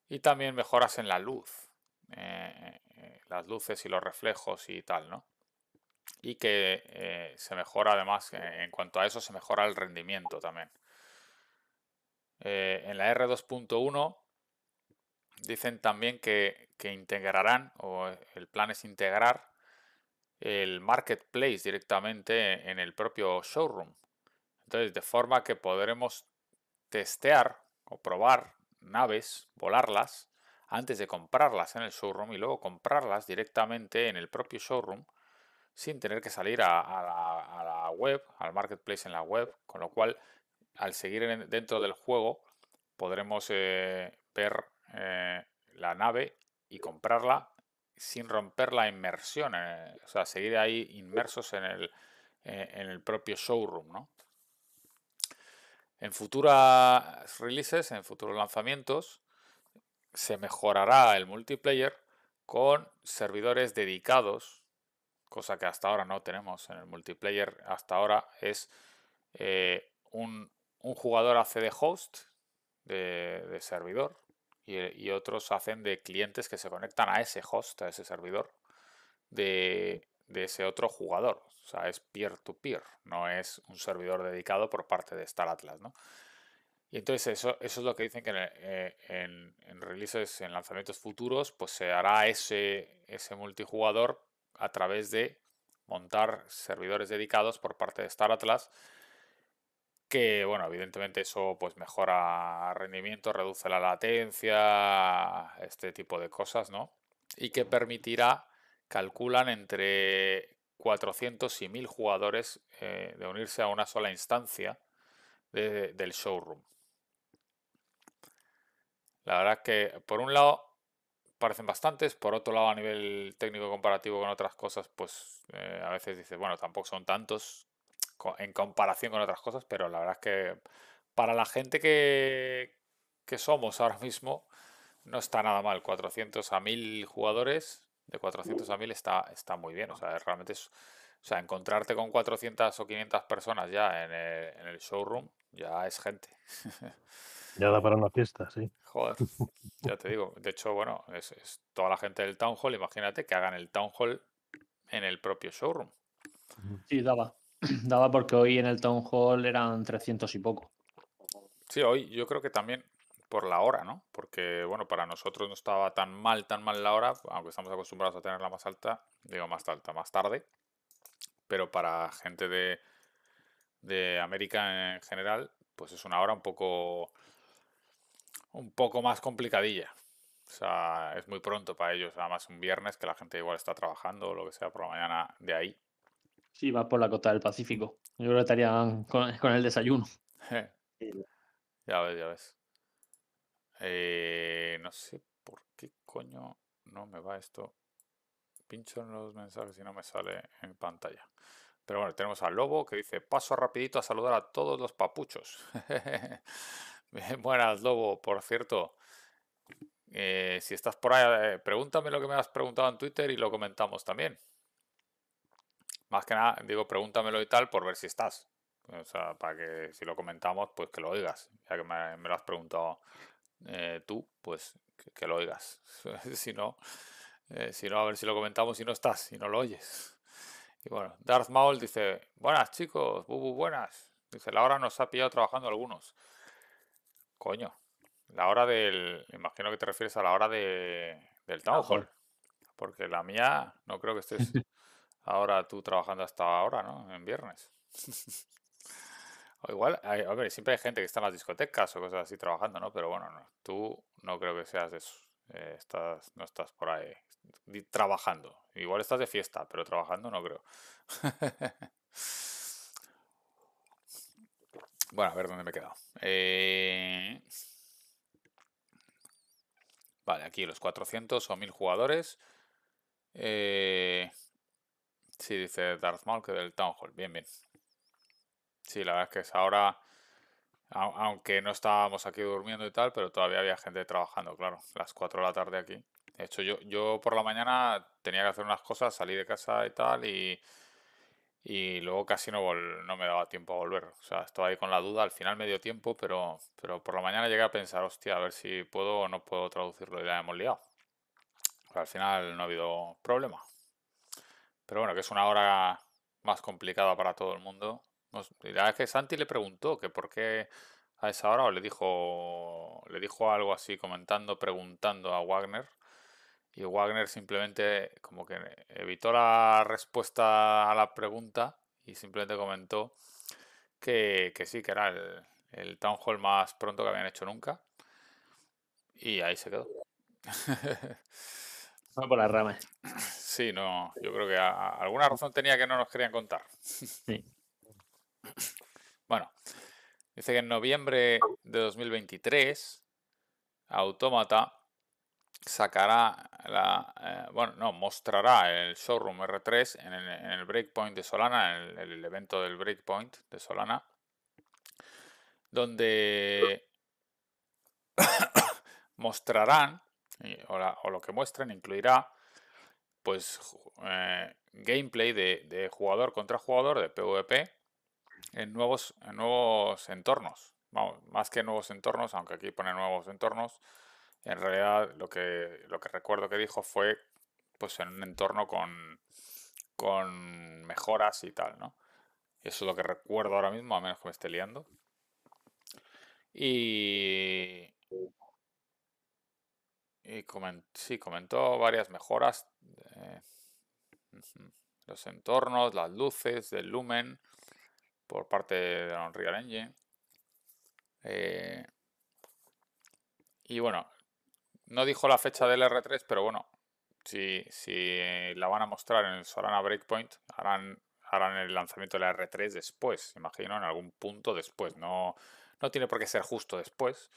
Y también mejoras en la luz, eh, eh, las luces y los reflejos y tal, ¿no? Y que se mejora además, en cuanto a eso, se mejora el rendimiento también. en la R2.1 dicen también que, integrarán, o el plan es integrar el marketplace directamente en el propio showroom. Entonces, de forma que podremos testear o probar naves, volarlas, antes de comprarlas en el showroom y luego comprarlas directamente en el propio showroom sin tener que salir a, la, web, al marketplace en la web, con lo cual al seguir dentro del juego podremos eh, ver eh, la nave y comprarla sin romper la inmersión, eh, o sea, seguir ahí inmersos en el, en el propio showroom, ¿no? En futuras releases, en futuros lanzamientos, se mejorará el multiplayer con servidores dedicados, cosa que hasta ahora no tenemos en el multiplayer. Hasta ahora es eh, un, jugador hace de host, de, servidor, y, y, otros hacen de clientes que se conectan a ese host, a ese servidor de, de ese otro jugador. O sea, es peer-to-peer, no es un servidor dedicado por parte de Star Atlas, ¿no? Y entonces eso, eso es lo que dicen que eh, en, releases, en lanzamientos futuros, pues se hará ese, ese multijugador a través de montar servidores dedicados por parte de Star Atlas. Que bueno, evidentemente eso pues mejora rendimiento, reduce la latencia, este tipo de cosas, ¿no? Y que permitirá calculan entre 400 y 1000 jugadores eh, de unirse a una sola instancia del showroom. La verdad es que por un lado parecen bastantes, por otro lado a nivel técnico comparativo con otras cosas, pues eh, a veces dices, bueno, tampoco son tantos en comparación con otras cosas, pero la verdad es que para la gente que, que somos ahora mismo, no está nada mal. 400 a 1000 jugadores de 400 a 1000 está, está muy bien. O sea, realmente es. O sea, encontrarte con 400 o 500 personas ya eh, en el, showroom ya es gente. Ya da para una fiesta, sí. Joder, ya te digo. De hecho, bueno, es, es, toda la gente del Town Hall. Imagínate que hagan el Town Hall en el propio showroom. Sí, daba. Daba porque hoy en el Town Hall eran 300 y poco. Sí, hoy yo creo que también por la hora, ¿no? Porque, bueno, para nosotros no estaba tan mal, tan mal la hora, aunque estamos acostumbrados a tenerla más alta, digo más alta, más tarde, pero para gente de, América en general, pues es una hora un poco, un poco más complicadilla. O sea, es muy pronto para ellos, además un viernes que la gente igual está trabajando o lo que sea por la mañana de ahí. Sí, va por la costa del Pacífico. Yo creo que estarían con el desayuno. Eh, ya ves, ya ves. Eh, no sé por qué coño no me va esto. Pincho en los mensajes y no me sale en pantalla. Pero bueno, tenemos al Lobo que dice, paso rapidito a saludar a todos los papuchos. buenas, Lobo, por cierto. Eh, si estás por ahí, eh, pregúntame lo que me has preguntado en Twitter y lo comentamos también. Más que nada, digo, pregúntamelo y tal por ver si estás. O sea, para que si lo comentamos, pues que lo oigas ya que me, me lo has preguntado eh, tú, pues que, lo oigas. si no, eh, si no, a ver si lo comentamos si no estás, si no lo oyes. Y bueno, Darth Maul dice, buenas chicos, bubu, buenas. Dice, la hora nos ha pillado trabajando algunos. Coño, la hora del... Imagino que te refieres a la hora de, del Town Hall. Porque la mía, no creo que estés ahora tú trabajando hasta ahora, ¿no? En viernes. O igual, a ver, siempre hay gente que está en las discotecas o cosas así trabajando, ¿no? Pero bueno, no, tú no creo que seas eso. Eh, estás, no estás por ahí trabajando. Igual estás de fiesta, pero trabajando no creo. bueno, a ver dónde me he quedado. Eh, vale, aquí los 400 o 1000 jugadores. Eh... Sí, dice Darth Maul que del Town Hall. Bien, bien. Sí, la verdad es que es ahora, aunque no estábamos aquí durmiendo y tal, pero todavía había gente trabajando, claro, las 4 de la tarde aquí. De hecho, yo, por la mañana tenía que hacer unas cosas, salí de casa y tal, y, luego casi no, no me daba tiempo a volver. O sea, estaba ahí con la duda, al final me dio tiempo, pero, pero por la mañana llegué a pensar, hostia, a ver si puedo o no puedo traducirlo, y la hemos liado. al final no ha habido problema. Pero bueno, que es una hora más complicada para todo el mundo verdad es que Santi le preguntó que por qué a esa hora le dijo, le dijo algo así comentando, preguntando a Wagner. Y Wagner simplemente como que evitó la respuesta a la pregunta y simplemente comentó que, sí, que era el, town hall más pronto que habían hecho nunca. Y ahí se quedó. No por las ramas. Sí, no. Yo creo que alguna razón tenía que no nos querían contar. Sí. Bueno, dice que en noviembre de 2023, Autómata sacará la. Eh, bueno, no, mostrará el showroom R3 en el, Breakpoint de Solana, en el, evento del Breakpoint de Solana, donde mostrarán, o, o, lo que muestren, incluirá pues eh, gameplay de jugador contra jugador de PvP en nuevos, nuevos entornos. Vamos, más que nuevos entornos, aunque aquí pone nuevos entornos, en realidad lo que, lo que recuerdo que dijo fue pues en un entorno con, con mejoras y tal, ¿no? Eso es lo que recuerdo ahora mismo, a menos que me esté liando. Y, y coment, sí, comentó varias mejoras. Eh, los entornos, las luces, del lumen, por parte de la Unreal Engine. Eh, y bueno, no dijo la fecha del R3, pero bueno, si, si la van a mostrar en el Solana Breakpoint, harán, harán el lanzamiento del R3 después, imagino, en algún punto después. No, no tiene por qué ser justo después,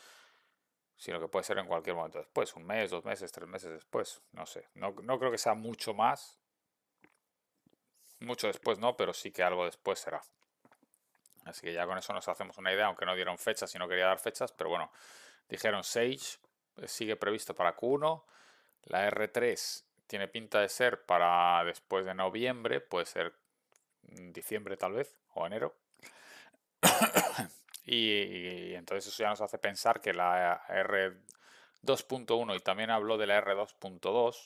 sino que puede ser en cualquier momento después, un mes, dos meses, tres meses después, no sé. no creo que sea mucho más. Mucho después no, pero sí que algo después será. Así que ya con eso nos hacemos una idea, aunque no dieron fechas y no quería dar fechas, pero bueno, dijeron Sage, eh, sigue previsto para Q1, la R3 tiene pinta de ser para después de noviembre, puede ser diciembre tal vez, o enero. y, entonces eso ya nos hace pensar que la R2.1, y también habló de la R2.2,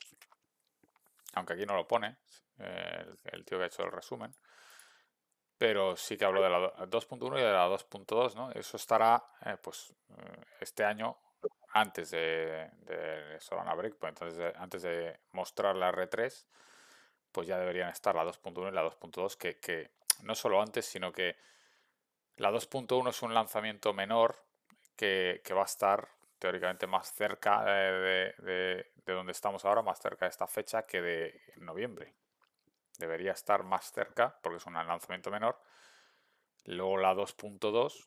aunque aquí no lo pone, eh, el tío que ha hecho el resumen, pero sí que hablo de la 2.1 eh, y de la 2.2, ¿no? Eso estará, eh, pues, eh, este año antes de, Solana Breakpoint, pues, entonces antes de mostrar la R3, pues ya deberían estar la 2.1 y la 2.2, que, que no solo antes, sino que la 2.1 es un lanzamiento menor que, va a estar teóricamente más cerca de, donde estamos ahora, más cerca de esta fecha que de noviembre debería estar más cerca porque es un lanzamiento menor. Luego la 2.2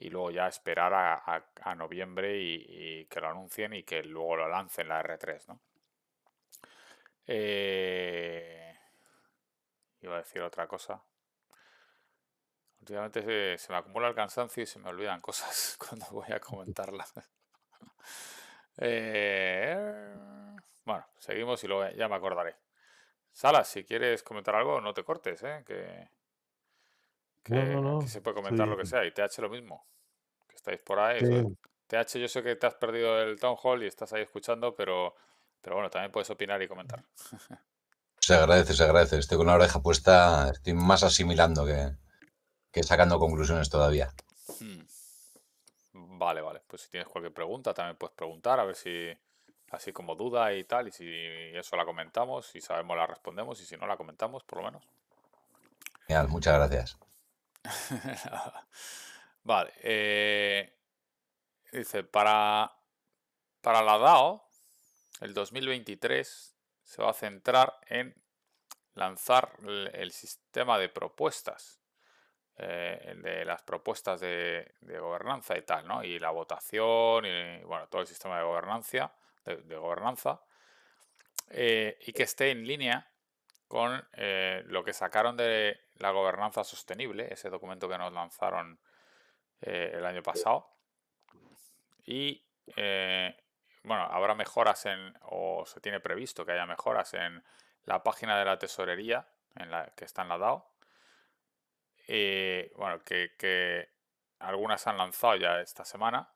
y luego ya esperar a, noviembre y, que lo anuncien y que luego lo lancen la R3, ¿no? Eh, iba a decir otra cosa. Últimamente se, me acumula el cansancio y se me olvidan cosas cuando voy a comentarlas. Eh, bueno, seguimos y luego ya me acordaré. Salas, si quieres comentar algo, no te cortes, ¿eh? que, se puede comentar lo que sea. Y TH lo mismo, que estáis por ahí. TH, yo sé que te has perdido el town hall y estás ahí escuchando, pero, pero bueno, también puedes opinar y comentar. Se agradece, se agradece. Estoy con la oreja puesta, estoy más asimilando que, sacando conclusiones todavía. Hmm. Vale, vale. Pues si tienes cualquier pregunta, también puedes preguntar, a ver si, así como duda y tal, y si eso la comentamos, si sabemos la respondemos, y si no la comentamos, por lo menos. Genial, muchas gracias. vale, eh, dice, para, para la DAO, el 2023 se va a centrar en lanzar el, sistema de propuestas, eh, de las propuestas de, de, gobernanza y tal, ¿no? Y la votación y, bueno, todo el sistema de gobernanza de, gobernanza, eh, y que esté en línea con eh, lo que sacaron de la gobernanza sostenible, ese documento que nos lanzaron eh, el año pasado. Y bueno, habrá mejoras en, o se tiene previsto que haya mejoras en la página de la tesorería, en la que está en la DAO. bueno, que, que algunas han lanzado ya esta semana.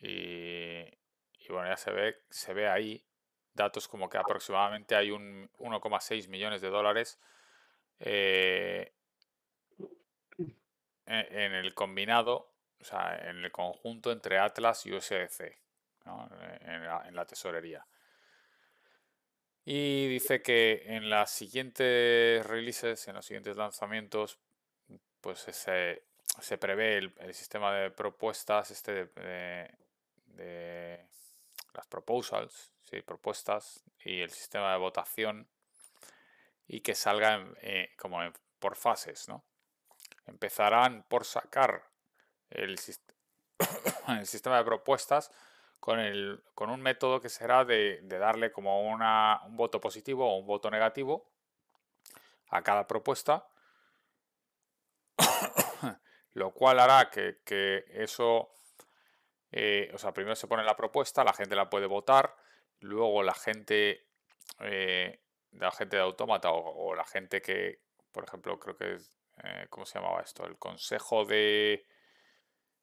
Y y bueno, ya se ve, se ve ahí datos como que aproximadamente hay un 1,6 millones de dólares eh, e-, en el combinado, o sea, en el conjunto entre Atlas y USDC, en, la, tesorería. Y dice que en las siguientes releases, en los siguientes lanzamientos, pues se, se prevé el, sistema de propuestas este de las proposals, sí, propuestas y el sistema de votación y que salgan eh, como por fases, ¿no? Empezarán por sacar el, sistema de propuestas con, el, con, un método que será de, darle como un voto positivo o un voto negativo a cada propuesta, lo cual hará que, que eso eh, o sea, primero se pone la propuesta, la gente la puede votar, luego la gente, eh, la gente de Autómata o, la gente que, por ejemplo, creo que es, eh, ¿cómo se llamaba esto? El consejo de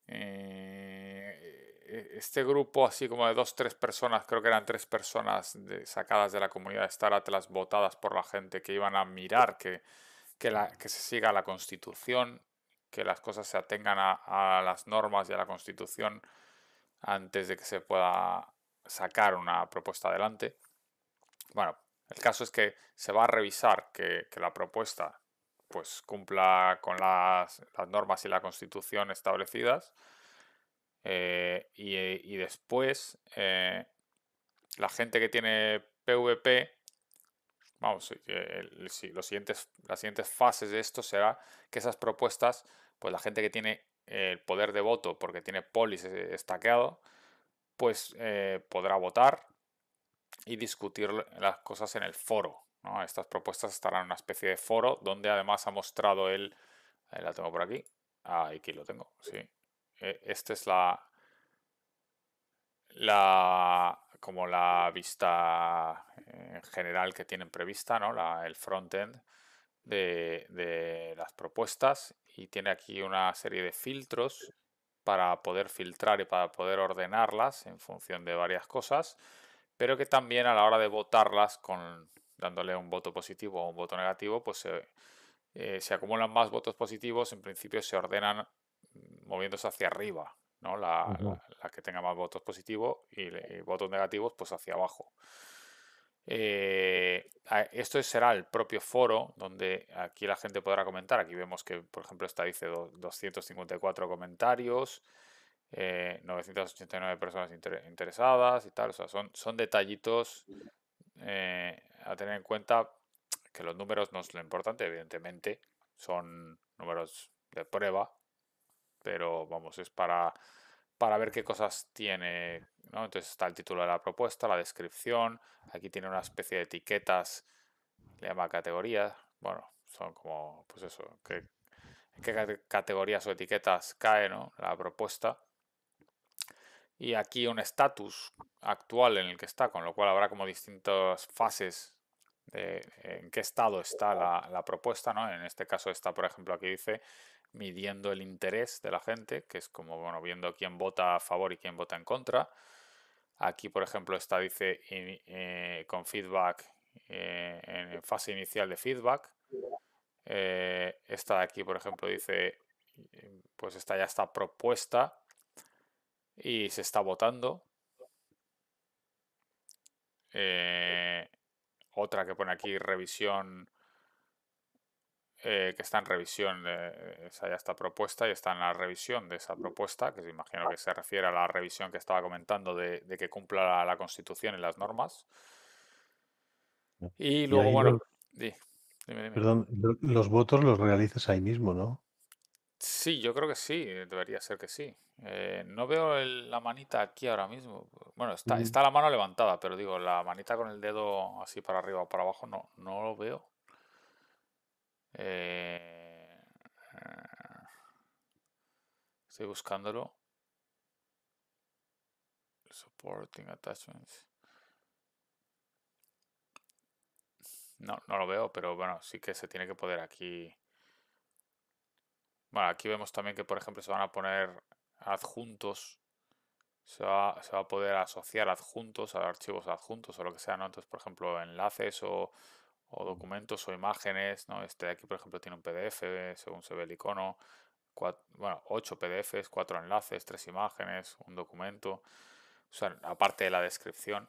eh, este grupo, así como de dos, tres personas, creo que eran tres personas sacadas de la comunidad de Star Atlas, votadas por la gente que iban a mirar que, se siga la constitución, que las cosas se atengan a las normas y a la constitución antes de que se pueda sacar una propuesta adelante. Bueno, el caso es que se va a revisar que, la propuesta pues cumpla con las, normas y la constitución establecidas eh, eh, y, después eh, la gente que tiene PVP vamos los siguientes, las siguientes fases de esto será que esas propuestas pues la gente que tiene el poder de voto porque tiene polis eh, estaqueado, pues eh, podrá votar y discutir las cosas en el foro. Estas propuestas estarán en una especie de foro donde además ha mostrado él, eh, la tengo por aquí, ah, aquí lo tengo, sí. esta es la, la, como la vista general que tienen prevista, ¿no? La, el frontend end de las propuestas y tiene aquí una serie de filtros para poder filtrar y para poder ordenarlas en función de varias cosas, pero que también a la hora de votarlas, con, dándole un voto positivo o un voto negativo, pues se, eh, acumulan más votos positivos, en principio se ordenan moviéndose hacia arriba, ¿no? La, que tenga más votos positivos y, y votos negativos, pues hacia abajo. Eh, esto será el propio foro donde aquí la gente podrá comentar. Aquí vemos que, por ejemplo, esta dice 254 comentarios, 989 eh, personas interesadas y tal. O sea, son, son detallitos eh, a tener en cuenta que los números no es lo importante, evidentemente, son números de prueba, pero vamos, es para para ver qué cosas tiene. ¿no? Entonces está el título de la propuesta, la descripción, aquí tiene una especie de etiquetas, le llama categoría, bueno, son como, pues eso, en qué categorías o etiquetas cae la propuesta. Y aquí un estatus actual en el que está, con lo cual habrá como distintas fases en qué estado está la, propuesta. En este caso está, por ejemplo, aquí dice midiendo el interés de la gente, que es como, bueno, viendo quién vota a favor y quién vota en contra. Aquí, por ejemplo, esta dice eh, eh, con feedback, eh, en fase inicial de feedback. esta de aquí, por ejemplo, dice, pues esta ya está propuesta y se está votando. otra que pone aquí revisión eh, que está en revisión, de, esa ya está propuesta y está en la revisión de esa propuesta, que se imagino que se refiere a la revisión que estaba comentando de, que cumpla la, Constitución y las normas. Y luego, bueno, Perdón, los votos los realizas ahí mismo, ¿no? Sí, yo creo que sí, eh, debería ser que sí. Eh, no veo la manita aquí ahora mismo. Bueno, está, está la mano levantada, pero digo, la manita con el dedo así para arriba o para abajo no, no lo veo. Eh, eh, estoy buscándolo. Supporting attachments. No, no lo veo, pero bueno, sí que se tiene que poder aquí. Bueno, aquí vemos también que, por ejemplo, se van a poner adjuntos. Se va, se va a poder asociar adjuntos a archivos adjuntos o lo que sea, ¿no? Entonces, por ejemplo, enlaces o o documentos o imágenes, ¿no? Este de aquí, por ejemplo, tiene un PDF, según se ve el icono, bueno, 8 PDFs, 4 enlaces, tres imágenes, un documento, aparte de la descripción.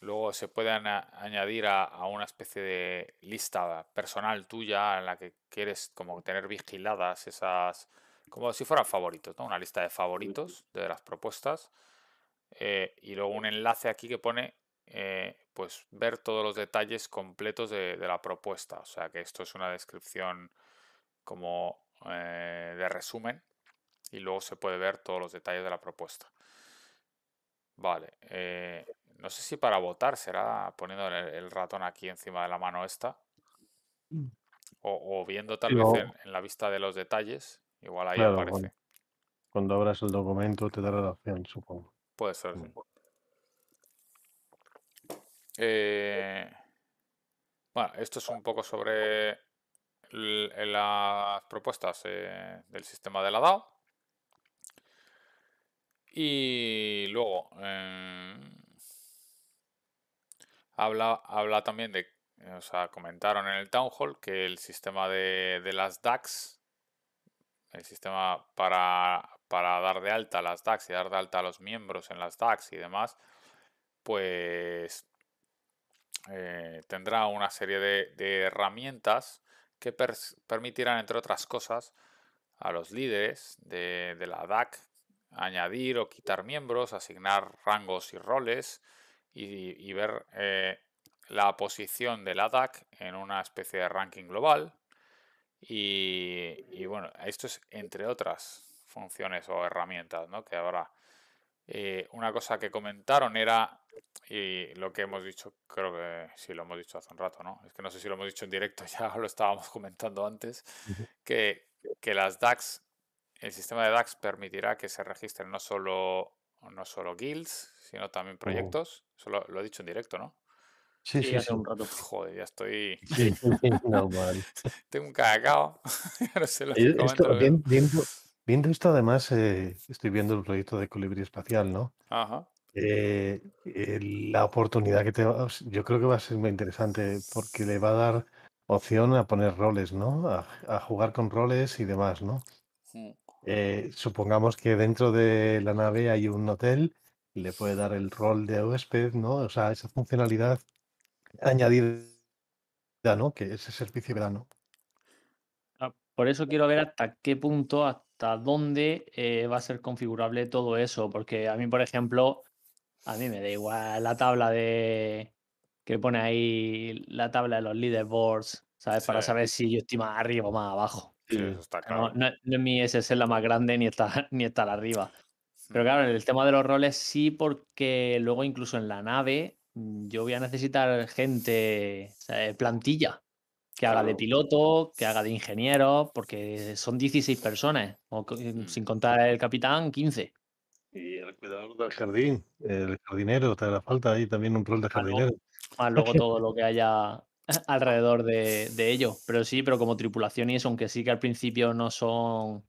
Luego se pueden añadir a, una especie de lista personal tuya en la que quieres como tener vigiladas esas, como si fueran favoritos, ¿no? Una lista de favoritos de las propuestas. Eh, y luego un enlace aquí que pone eh, pues ver todos los detalles completos de, la propuesta. O sea que esto es una descripción como eh, de resumen y luego se puede ver todos los detalles de la propuesta. Vale, eh, no sé si para votar será poniendo el, ratón aquí encima de la mano esta mm. o, viendo tal vez en, la vista de los detalles, igual ahí aparece. Cuando abras el documento te dará la opción, supongo. Puede ser. Mm. Eh, bueno, esto es un poco sobre eh, las propuestas eh, del sistema de la DAO. Y luego em, habla, habla también de, o sea, comentaron en el town hall que el sistema de, las DAX, el sistema para, para dar de alta las DAX y dar de alta a los miembros en las DAX y demás, pues eh, tendrá una serie de, herramientas que permitirán, entre otras cosas, a los líderes de, la DAC añadir o quitar miembros, asignar rangos y roles y, ver eh, la posición de la DAC en una especie de ranking global. Y, y bueno, esto es entre otras funciones o herramientas ¿no? que habrá. Eh, una cosa que comentaron era, y lo que hemos dicho, creo que sí lo hemos dicho hace un rato, ¿no? Es que no sé si lo hemos dicho en directo, ya lo estábamos comentando antes, que, las DAX, el sistema de DAX permitirá que se registren no solo, no solo guilds, sino también oh. proyectos. Eso lo, he dicho en directo, ¿no? Sí, sí, hace un rato. Joder, ya estoy. Sí, sí, no, Tengo un cacao. no sé lo que esto, además, eh, estoy viendo el proyecto de Colibri Espacial, ¿no? Eh, la oportunidad que te yo creo que va a ser muy interesante porque le va a dar opción a poner roles, ¿no? A, jugar con roles y demás, ¿no? Hmm. Eh, supongamos que dentro de la nave hay un hotel, le puede dar el rol de huésped, ¿no? O sea, esa funcionalidad añadida, ¿no? Que ese servicio verano. Ah, por eso quiero ver hasta qué punto dónde eh, va a ser configurable todo eso, porque a mí, por ejemplo, a mí me da igual la tabla de que pone ahí la tabla de los leaderboards, ¿sabes? Para saber si yo estoy más arriba o más abajo. Mm. No, es mi SSL la más grande ni está ni está arriba. Mm. Pero claro, el tema de los roles sí, porque luego incluso en la nave mm, yo voy a necesitar gente, eh, plantilla que haga de piloto, que haga de ingeniero, porque son 16 personas, eh, mm. sin contar el capitán, 15. Y el cuidador del jardín, el jardinero, te hará falta ahí también un rol de jardinero. Más luego todo lo que haya alrededor de, de ellos. Pero sí, pero como tripulación y eso, aunque sí que al principio no son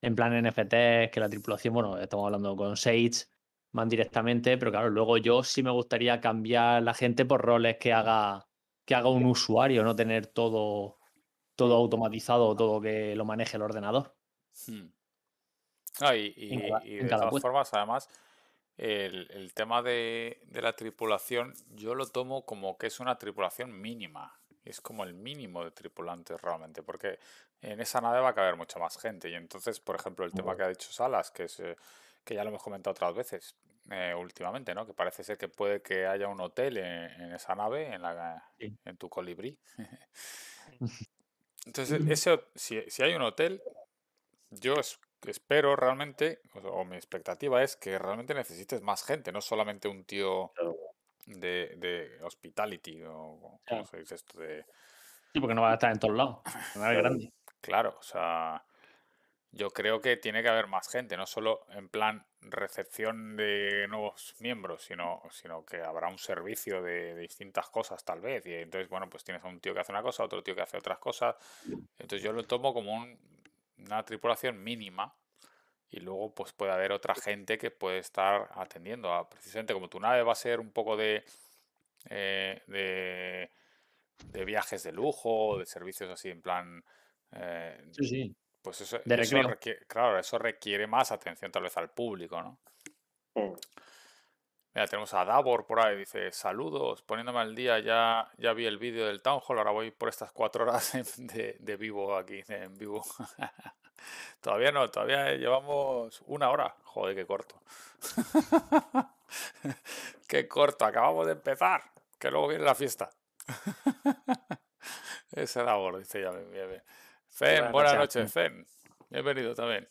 en plan NFT, que la tripulación, bueno, estamos hablando con Sage, van directamente, pero claro, luego yo sí me gustaría cambiar la gente por roles que haga que haga un usuario, no tener todo, todo automatizado, todo que lo maneje el ordenador. Hmm. y, de todas formas, además, el, tema de, la tripulación, yo lo tomo como que es una tripulación mínima. Es como el mínimo de tripulantes realmente, porque en esa nave va a caber mucha más gente. Y entonces, por ejemplo, el tema que ha dicho Salas, que es eh, que ya lo hemos comentado otras veces eh, últimamente, ¿no? Que parece ser que puede que haya un hotel en, esa nave, en, la, en tu colibrí. Entonces, ese, si, hay un hotel, yo espero realmente, o, mi expectativa es que realmente necesites más gente, no solamente un tío de, hospitality o como se dice esto? De... Sí, porque no va a estar en todos lados. grande. Claro, o sea, yo creo que tiene que haber más gente, no solo en plan recepción de nuevos miembros, sino, sino que habrá un servicio de, distintas cosas tal vez. Y entonces, bueno, pues tienes a un tío que hace una cosa, otro tío que hace otras cosas. Entonces yo lo tomo como una tripulación mínima y luego pues puede haber otra gente que puede estar atendiendo a precisamente como tu nave va a ser un poco de, eh, de, viajes de lujo, de servicios así en plan... Eh, sí, sí pues eso, claro, eso requiere más atención tal vez al público, ¿no? Mira, tenemos a Davor por ahí, dice, saludos, poniéndome al día, ya, ya vi el vídeo del Town Hall, ahora voy por estas cuatro horas de, vivo aquí, en vivo. todavía no, todavía eh, llevamos una hora. Joder, qué corto. qué corto, acabamos de empezar, que luego viene la fiesta. Ese Davor, dice ya, bien, bien, Fen, buenas, noches, Fen. Bienvenido también.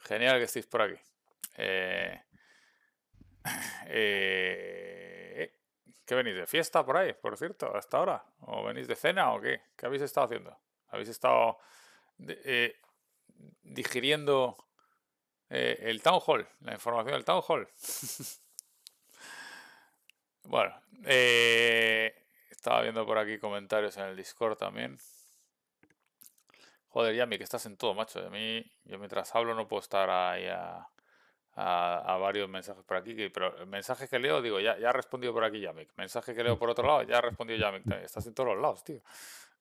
Genial que estéis por aquí. Eh, eh, ¿Qué venís de fiesta por ahí, por cierto, hasta ahora? ¿O venís de cena o qué? ¿Qué habéis estado haciendo? ¿Habéis estado eh, digiriendo eh, el town hall, la información del town hall? bueno, estaba viendo por aquí comentarios en el Discord también. Joder, Yami, que estás en todo, macho. A mí, yo mientras hablo no puedo estar ahí a, varios mensajes por aquí. Que, pero mensajes que leo, digo, ya, ya ha respondido por aquí Yamik. Mensaje que leo por otro lado, ya ha respondido Yamik también. Estás en todos los lados, tío.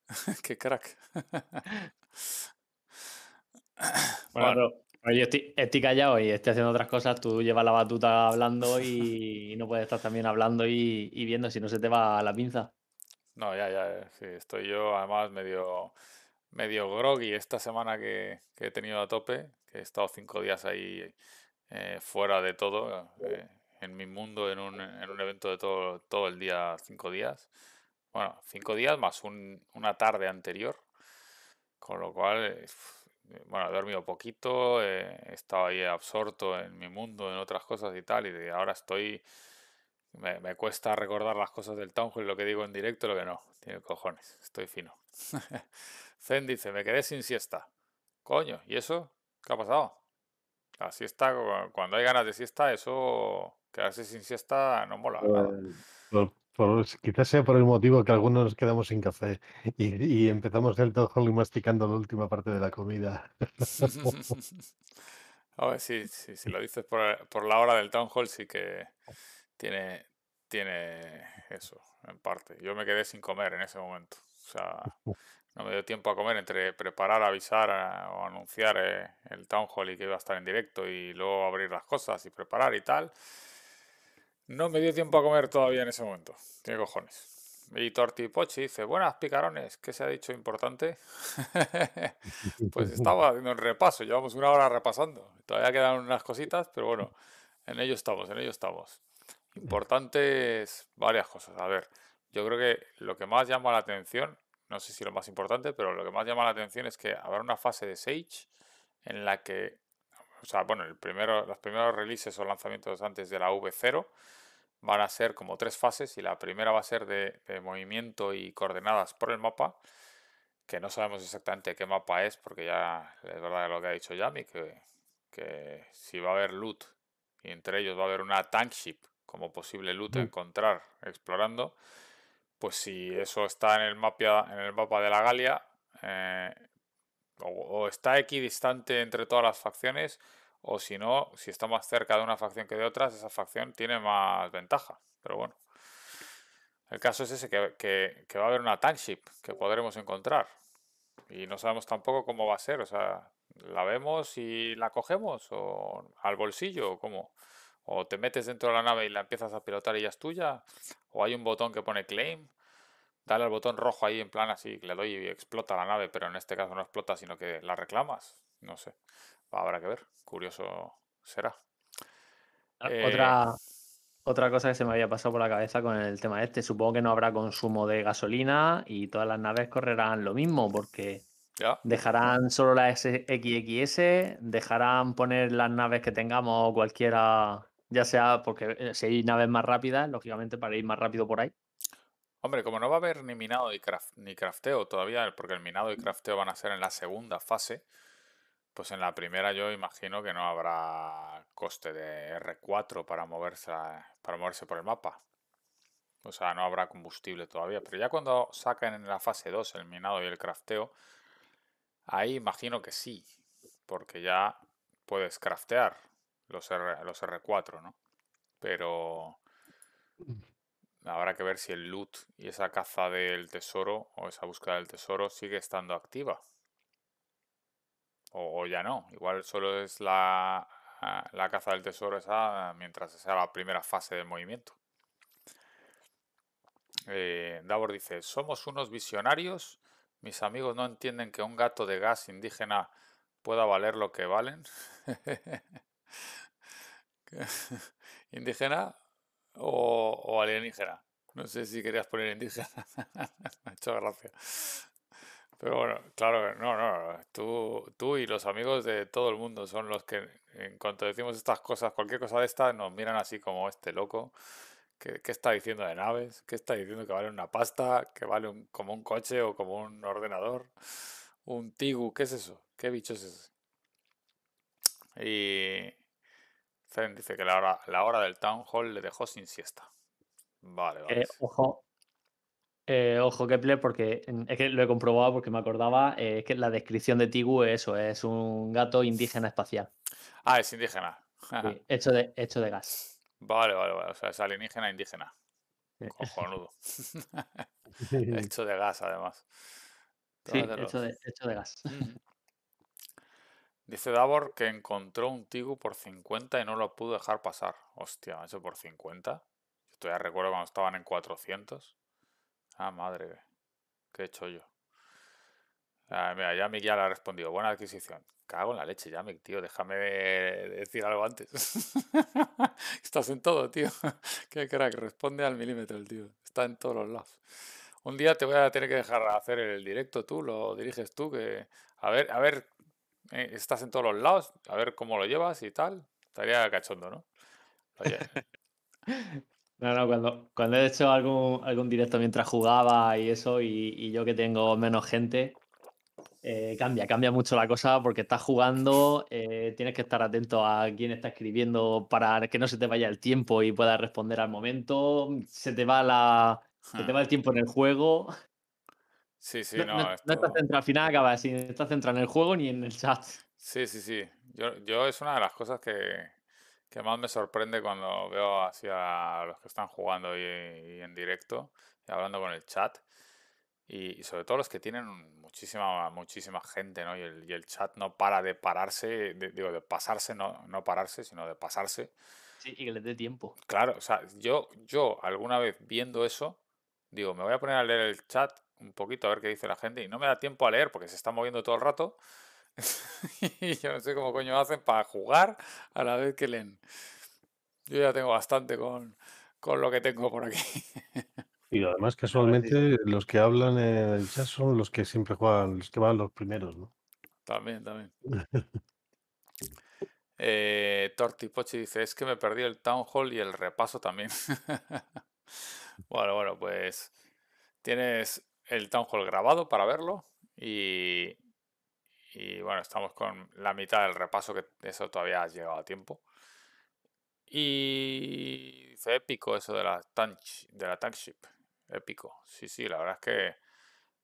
Qué crack. bueno, yo estoy, callado y estoy haciendo otras cosas. Tú llevas la batuta hablando y, no puedes estar también hablando y, viendo si no se te va la pinza. No, ya, ya, eh, estoy yo además medio medio groggy esta semana que, que he tenido a tope, que he estado cinco días ahí eh, fuera de todo, eh, en mi mundo, en un, en un evento de todo, todo el día, cinco días. Bueno, cinco días más un, una tarde anterior, con lo cual, eh, bueno, he dormido poquito, he estado ahí absorto en mi mundo, en otras cosas y tal, y ahora estoy... Me, cuesta recordar las cosas del town hall, lo que digo en directo, lo que no. Tiene cojones, estoy fino. Zen dice, me quedé sin siesta. Coño, ¿y eso? ¿Qué ha pasado? La siesta, cuando hay ganas de siesta, eso, quedarse sin siesta no mola. quizás sea por el motivo que algunos nos quedamos sin café y, empezamos el Town y masticando la última parte de la comida. a ver, sí, sí, si lo dices por, por, la hora del town hall, sí que tiene, tiene eso, en parte. Yo me quedé sin comer en ese momento. O sea, no me dio tiempo a comer entre preparar, avisar o anunciar eh, el town hall y que iba a estar en directo y luego abrir las cosas y preparar y tal. No me dio tiempo a comer todavía en ese momento. Tiene cojones. Y Torti dice, buenas picarones, ¿qué se ha dicho importante? pues estaba haciendo un repaso, llevamos una hora repasando. Todavía quedan unas cositas, pero bueno, en ello estamos, en ello estamos. Importantes varias cosas. A ver, yo creo que lo que más llama la atención no sé si lo más importante, pero lo que más llama la atención es que habrá una fase de Sage en la que, o sea, bueno, el primero, los primeros releases o lanzamientos antes de la V0 van a ser como tres fases y la primera va a ser de, movimiento y coordenadas por el mapa, que no sabemos exactamente qué mapa es, porque ya es verdad lo que ha dicho Yami, que, que si va a haber loot y entre ellos va a haber una tankship como posible loot a encontrar explorando pues si eso está en el mapa, en el mapa de la Galia, eh, o, está equidistante entre todas las facciones, o si no, si está más cerca de una facción que de otras, esa facción tiene más ventaja. Pero bueno, el caso es ese, que, que, va a haber una Tankship que podremos encontrar. Y no sabemos tampoco cómo va a ser, o sea, ¿la vemos y la cogemos? ¿O al bolsillo? ¿O cómo? o te metes dentro de la nave y la empiezas a pilotar y ya es tuya, o hay un botón que pone claim, dale al botón rojo ahí en plan así, le doy y explota la nave, pero en este caso no explota, sino que la reclamas. No sé, habrá que ver, curioso será. Ah, eh, otra, otra cosa que se me había pasado por la cabeza con el tema este, supongo que no habrá consumo de gasolina y todas las naves correrán lo mismo porque... Dejarán solo la XXS, dejarán poner las naves que tengamos cualquiera ya sea porque eh, si hay naves más rápida, lógicamente para ir más rápido por ahí. Hombre, como no va a haber ni minado ni crafteo todavía, porque el minado y mm. crafteo van a ser en la segunda fase, pues en la primera yo imagino que no habrá coste de R4 para moverse, para moverse por el mapa. O sea, no habrá combustible todavía. Pero ya cuando sacan en la fase 2 el minado y el crafteo, ahí imagino que sí, porque ya puedes craftear los, R, los R4, ¿no? Pero mm. habrá que ver si el loot y esa caza del tesoro o esa búsqueda del tesoro sigue estando activa. O, ya no. Igual solo es la, ah, la caza del tesoro esa mientras sea la primera fase del movimiento. Eh, Davor dice, somos unos visionarios. Mis amigos no entienden que un gato de gas indígena pueda valer lo que valen. indígena o, o, alienígena. No sé si querías poner indígena. Me ha hecho gracia. Pero bueno, claro, no, no, tú, tú y los amigos de todo el mundo son los que en cuanto decimos estas cosas, cualquier cosa de estas, nos miran así como este loco. ¿Qué, está diciendo de naves? ¿Qué está diciendo que vale una pasta? ¿Que vale como un coche o como un ordenador? ¿Un Tigu? ¿Qué es eso? ¿Qué bicho es ese? Y, Zen dice que la hora, del town hall le dejó sin siesta. Vale, vale. Eh, ojo, eh, ojo, Kepler, porque es que lo he comprobado porque me acordaba, eh, es que la descripción de Tigu es eso, es un gato indígena espacial. Ah, es indígena. hecho, de, hecho de gas. Vale, vale, vale. O sea, es alienígena e indígena. Cojonudo. hecho de gas, además. Sí, hecho de, gas. Mm. Dice Davor que encontró un Tigu por 50 y no lo pudo dejar pasar. Hostia, eso por 50. Yo todavía recuerdo cuando estaban en 400. Ah, madre. ¿Qué he hecho yo? Ah, mira, ya le ha respondido. Buena adquisición. Cago en la leche, Yamik, tío. Déjame decir algo antes. Estás en todo, tío. Qué crack. Responde al milímetro el tío. Está en todos los lados. Un día te voy a tener que dejar hacer el directo tú, lo diriges tú, que... A ver, a ver, eh, estás en todos los lados, a ver cómo lo llevas y tal. Estaría cachondo, ¿no? No, cuando, he hecho algún, algún directo mientras jugaba y eso, y, yo que tengo menos gente, eh, cambia, cambia mucho la cosa porque estás jugando, eh, tienes que estar atento a quién está escribiendo para que no se te vaya el tiempo y puedas responder al momento, se te va la, se te hmm. va el tiempo en el juego. Sí, sí, no. No, está centrado, al final acaba así, no está centrado en el juego ni en el chat. Sí, sí, sí. Yo, es una de las cosas que, más me sorprende cuando veo a los que están jugando y, en directo y hablando con el chat. Y, sobre todo los que tienen muchísima, muchísima gente, ¿no? Y el, chat no para de pararse, digo, de pasarse, no, no pararse, sino de pasarse. Sí, y que les dé tiempo. Claro, o sea, yo, yo alguna vez viendo eso, digo, me voy a poner a leer el chat un poquito a ver qué dice la gente. Y no me da tiempo a leer porque se está moviendo todo el rato. y yo no sé cómo coño hacen para jugar a la vez que leen. Yo ya tengo bastante con, lo que tengo por aquí. y además, casualmente, los que hablan el son los que siempre juegan, los que van los primeros, ¿no? También, también. eh, dice, es que me perdí el Town Hall y el repaso también. bueno, bueno, pues tienes el Town Hall grabado para verlo y, y bueno, estamos con la mitad del repaso, que eso todavía ha llegado a tiempo. Y fue épico eso de la, tank, de la tankship. Épico. Sí, sí, la verdad es que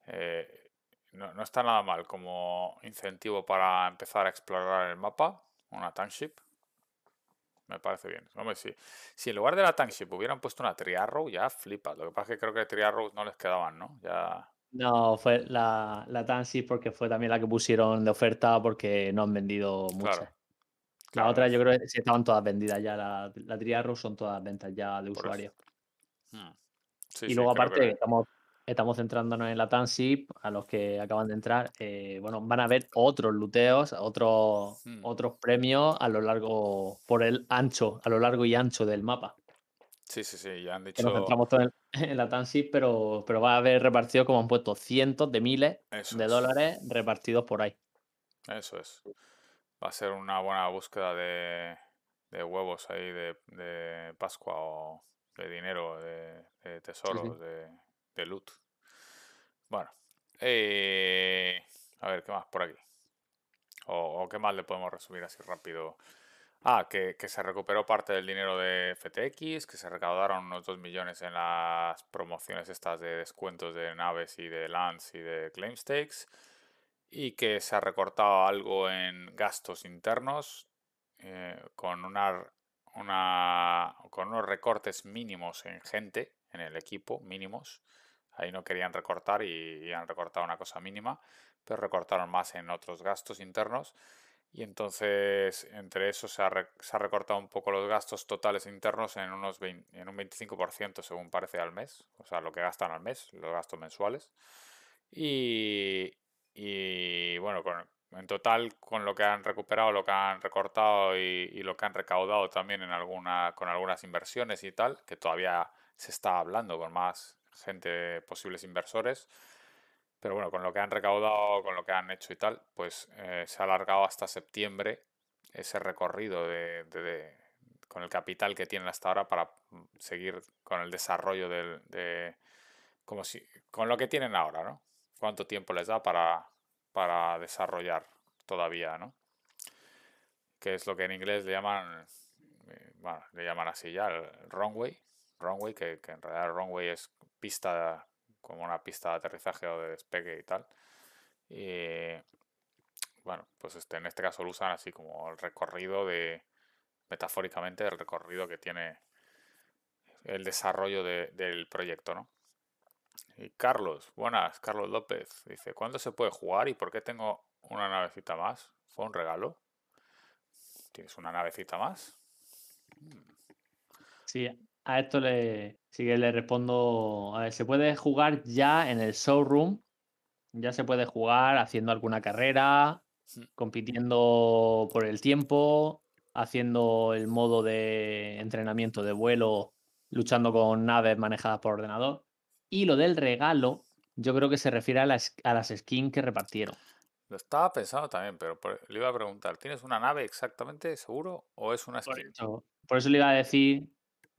eh, no, no, está nada mal como incentivo para empezar a explorar el mapa, una tankship me parece bien. Hombre, si, si en lugar de la tankship hubieran puesto una triarrow, ya flipa Lo que pasa es que creo que triarrows no les quedaban, ¿no? Ya... No, fue la, la porque fue también la que pusieron de oferta porque no han vendido muchas. La otra yo creo que estaban todas vendidas ya. La, la triarrow son todas ventas ya de usuario. Hmm. y luego aparte estamos Estamos centrándonos en la Tansip a los que acaban de entrar, eh, bueno, van a haber otros luteos, otros, hmm. otros premios a lo largo, por el ancho, a lo largo y ancho del mapa. Sí, sí, sí, ya han dicho. nos centramos en, la Tansip, pero, pero va a haber repartido, como han puesto, cientos de miles de dólares repartidos por ahí. Eso es. Va a ser una buena búsqueda de, de huevos ahí de, Pascua o de dinero, de, tesoros, de de loot. Bueno, eh, a ver, ¿qué más por aquí? O, qué más le podemos resumir así rápido. Ah, que, se recuperó parte del dinero de FTX, que se recaudaron unos 2 millones en las promociones estas de descuentos de naves y de lands y de claim stakes, y que se ha recortado algo en gastos internos eh, con, una, una, con unos recortes mínimos en gente, en el equipo, mínimos, Ahí no querían recortar y, han recortado una cosa mínima, pero recortaron más en otros gastos internos. Y entonces, entre eso se ha, recortado un poco los gastos totales internos en, unos en un 25%, según parece, al mes. O sea, lo que gastan al mes, los gastos mensuales. Y, bueno, en total, con lo que han recuperado, lo que han recortado y, lo que han recaudado también en alguna, con algunas inversiones y tal, que todavía se está hablando con más gente, posibles inversores. Pero bueno, con lo que han recaudado, con lo que han hecho y tal, pues eh, se ha alargado hasta septiembre ese recorrido de, con el capital que tienen hasta ahora para mm, seguir con el desarrollo del, de, como si, con lo que tienen ahora, ¿no? ¿Cuánto tiempo les da para, para desarrollar todavía, ¿no? Que es lo que en inglés le llaman, eh, bueno, le llaman así ya, el runway, runway, que, en realidad runway es pista, como una pista de aterrizaje o de despegue y tal. Y, eh, bueno, pues este, en este caso lo usan así como el recorrido de, metafóricamente, el recorrido que tiene el desarrollo de, del proyecto, ¿no? Y Carlos, buenas, Carlos López, dice, ¿cuándo se puede jugar y por qué tengo una navecita más? ¿Fue un regalo? ¿Tienes una navecita más? Mm". Sí, a esto le, sí le respondo, a ver, se puede jugar ya en el showroom, ya se puede jugar haciendo alguna carrera, mm. compitiendo por el tiempo, haciendo el modo de entrenamiento de vuelo, luchando con naves manejadas por ordenador. Y lo del regalo, yo creo que se refiere a las, a las skins que repartieron. Lo estaba pensando también, pero le iba a preguntar, ¿tienes una nave exactamente seguro o es una skin? por eso le iba a decir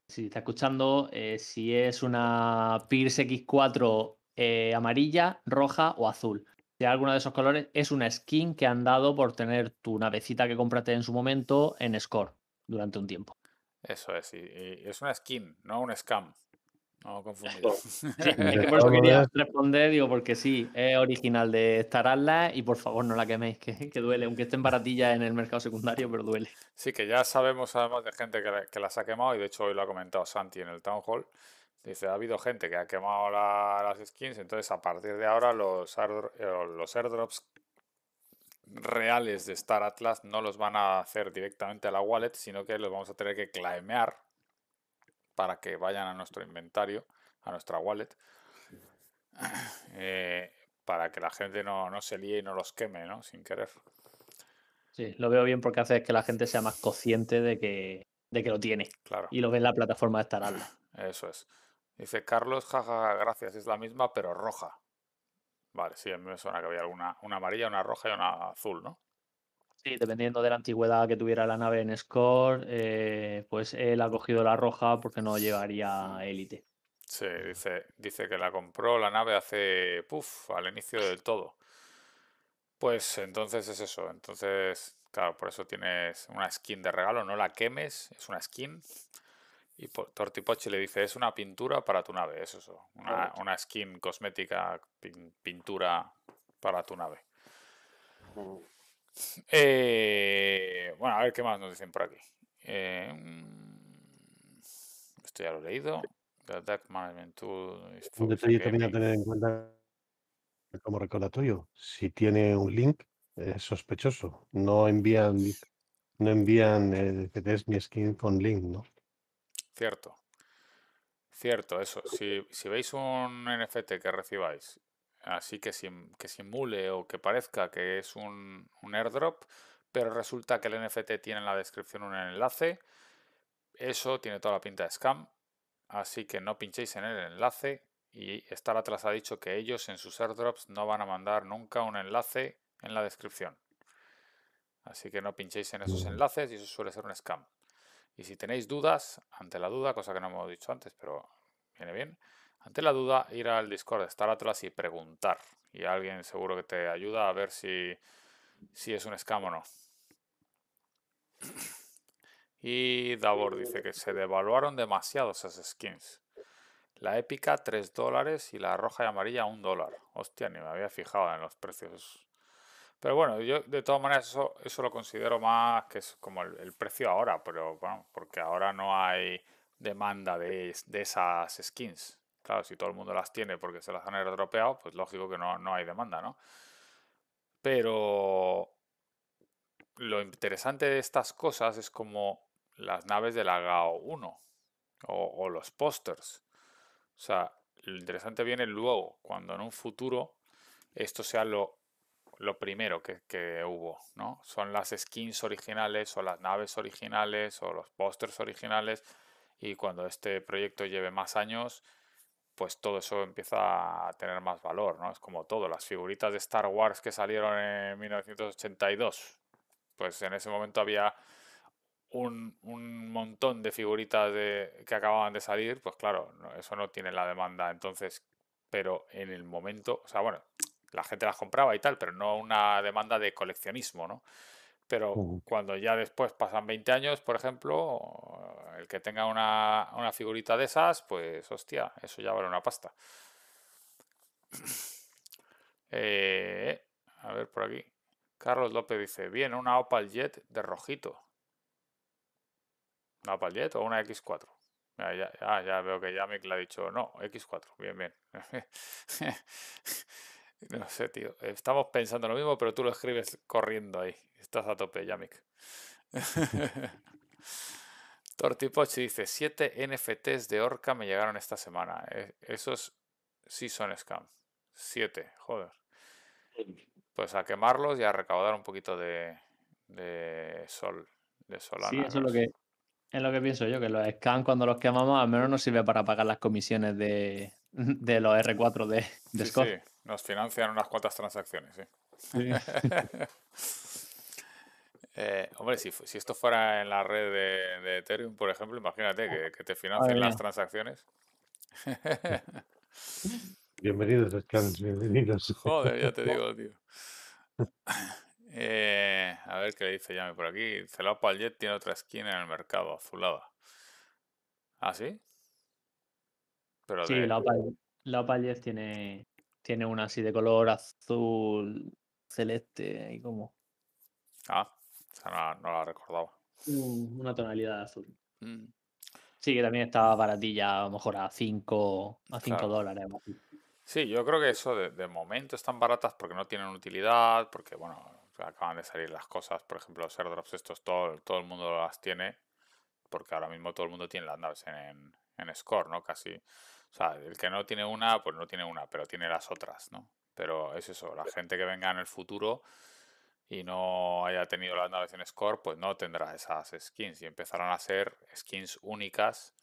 si está escuchando, eh, si es una Pierce X4 eh, amarilla, roja o azul. Si alguno de esos colores, es una skin que han dado por tener tu navecita que compraste en su momento en Score durante un tiempo. Eso es, es una skin, no un scam. No, confundido. por eso quería responder, digo, porque sí, es original de Star Atlas y por favor no la queméis, que, duele, aunque estén baratillas en el mercado secundario, pero duele. Sí, que ya sabemos además de gente que, las ha quemado y de hecho hoy lo ha comentado Santi en el Town Hall. Dice, ha habido gente que ha quemado las skins, entonces a partir de ahora los, eh, los airdrops reales de Star Atlas no los van a hacer directamente a la wallet, sino que los vamos a tener que claimear para que vayan a nuestro inventario, a nuestra wallet, eh, para que la gente no, se líe y no los queme, ¿no? Sin querer. Sí, lo veo bien porque hace que la gente sea más consciente de que, de que lo tiene. Claro. Y lo ve en la plataforma de Staralda. Eso es. Dice Carlos, jaja, gracias, es la misma, pero roja. Vale, sí, a mí me suena que había alguna, una amarilla, una roja y una azul, ¿no? dependiendo de la antigüedad que tuviera la nave en Score, eh, pues él ha cogido la roja porque no llevaría élite. Sí, dice, dice que la compró la nave hace, puff, al inicio del todo. Pues entonces es eso, entonces, claro, por eso tienes una skin de regalo, no la quemes, es una skin. Y Tortipochi le dice, es una pintura para tu nave, es eso, una, una skin cosmética, pintura para tu nave. Eh, bueno, a ver qué más nos dicen por aquí. Eh, mm, esto ya lo he leído. Un detalle tener en cuenta como recordatorio. Si tiene un link, es sospechoso. No envían, no envían mi eh, skin con link, ¿no? Cierto. Cierto, eso. Si, si veis un NFT que recibáis así que, simule o que parezca que es un, un airdrop, pero resulta que el NFT tiene en la descripción un enlace. Eso tiene toda la pinta de scam, así que no pinchéis en el enlace. Y estar atrás ha dicho que ellos en sus airdrops no van a mandar nunca un enlace en la descripción. Así que no pinchéis en esos enlaces y eso suele ser un scam. Y si tenéis dudas, ante la duda, cosa que no hemos dicho antes, pero viene bien, ante la duda, ir al Discord estar atrás y preguntar. Y alguien seguro que te ayuda a ver si, si es un scam o no. Y Davor dice que se devaluaron demasiado esas skins. La épica 3 dólares y la roja y amarilla 1 dólar. Hostia, ni me había fijado en los precios. Pero bueno, yo de todas maneras eso, lo considero más que es como el, precio ahora, pero bueno, porque ahora no hay demanda de, de esas skins. Claro, si todo el mundo las tiene porque se las han aerotropeado... pues lógico que no, hay demanda, ¿no? Pero lo interesante de estas cosas es como las naves de la GAO 1 o, los pósters. O sea, lo interesante viene luego, cuando en un futuro esto sea lo, primero que, hubo, ¿no? Son las skins originales o las naves originales o los pósters originales y cuando este proyecto lleve más años, pues todo eso empieza a tener más valor, ¿no? Es como todo, las figuritas de Star Wars que salieron en 1982, pues en ese momento había un, un montón de figuritas de, que acababan de salir, pues claro, eso no tiene la demanda, entonces, pero en el momento, o sea, bueno, la gente las compraba y tal, pero no una demanda de coleccionismo, ¿no? Pero cuando ya después pasan 20 años, por ejemplo, el que tenga una, una figurita de esas, pues hostia, eso ya vale una pasta. Eh, a ver por aquí. Carlos López dice, bien, una Opal Jet de rojito. ¿Una Opal Jet o una X4? Ya, ah, ya, veo que ya me ha dicho, no, X4, bien, bien. no sé, tío, estamos pensando lo mismo, pero tú lo escribes corriendo ahí. Estás a tope, Yamik. Tortipochi dice, siete NFTs de Orca me llegaron esta semana. E, esos sí son scam. Siete, joder. Pues a quemarlos y a recaudar un poquito de, sol, de Sí, eso es lo que, es lo que pienso yo, que los scams cuando los quemamos al menos nos sirve para pagar las comisiones de, los R4 de, Scott. nos financian unas cuantas transacciones, sí. Eh, hombre, si, esto fuera en la red de, Ethereum, por ejemplo, imagínate ah, que, te financien las transacciones. bienvenidos, Scans, bienvenidos. Joder, ya te digo, tío. Eh, a ver qué le dice Yami por aquí. Celao tiene otra esquina en el mercado, azulada. ¿Ah, sí? Pero sí, la, tiene, tiene una así de color azul celeste y como. Ah, o no, la, recordaba. Una tonalidad azul. Mm. Sí, que también estaba baratilla, a lo mejor a 5 a dólares. Sí, yo creo que eso de, momento están baratas porque no tienen utilidad, porque bueno, acaban de salir las cosas, por ejemplo, los airdrops estos, todo, todo el mundo las tiene, porque ahora mismo todo el mundo tiene las naves en, en Score, ¿no? Casi. O sea, el que no tiene una, pues no tiene una, pero tiene las otras, ¿no? Pero es eso, la gente que venga en el futuro y no haya tenido la en score, pues no tendrá esas skins y empezarán a ser skins únicas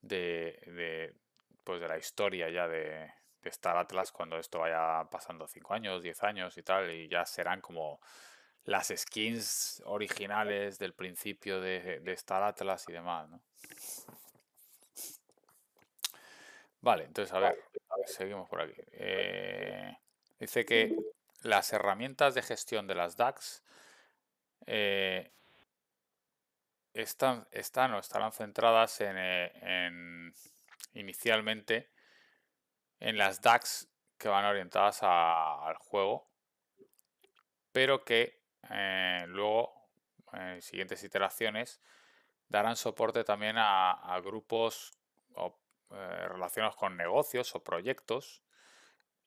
de, pues de la historia ya de, Star Atlas cuando esto vaya pasando 5 años, 10 años y tal, y ya serán como las skins originales del principio de, Star Atlas y demás, ¿no? Vale, entonces a ver, pues, seguimos por aquí. Eh, dice que las herramientas de gestión de las DAX eh, están, o estarán centradas eh, inicialmente en las DAX que van orientadas al juego, pero que eh, luego en siguientes iteraciones darán soporte también a, grupos o, relacionados con negocios o proyectos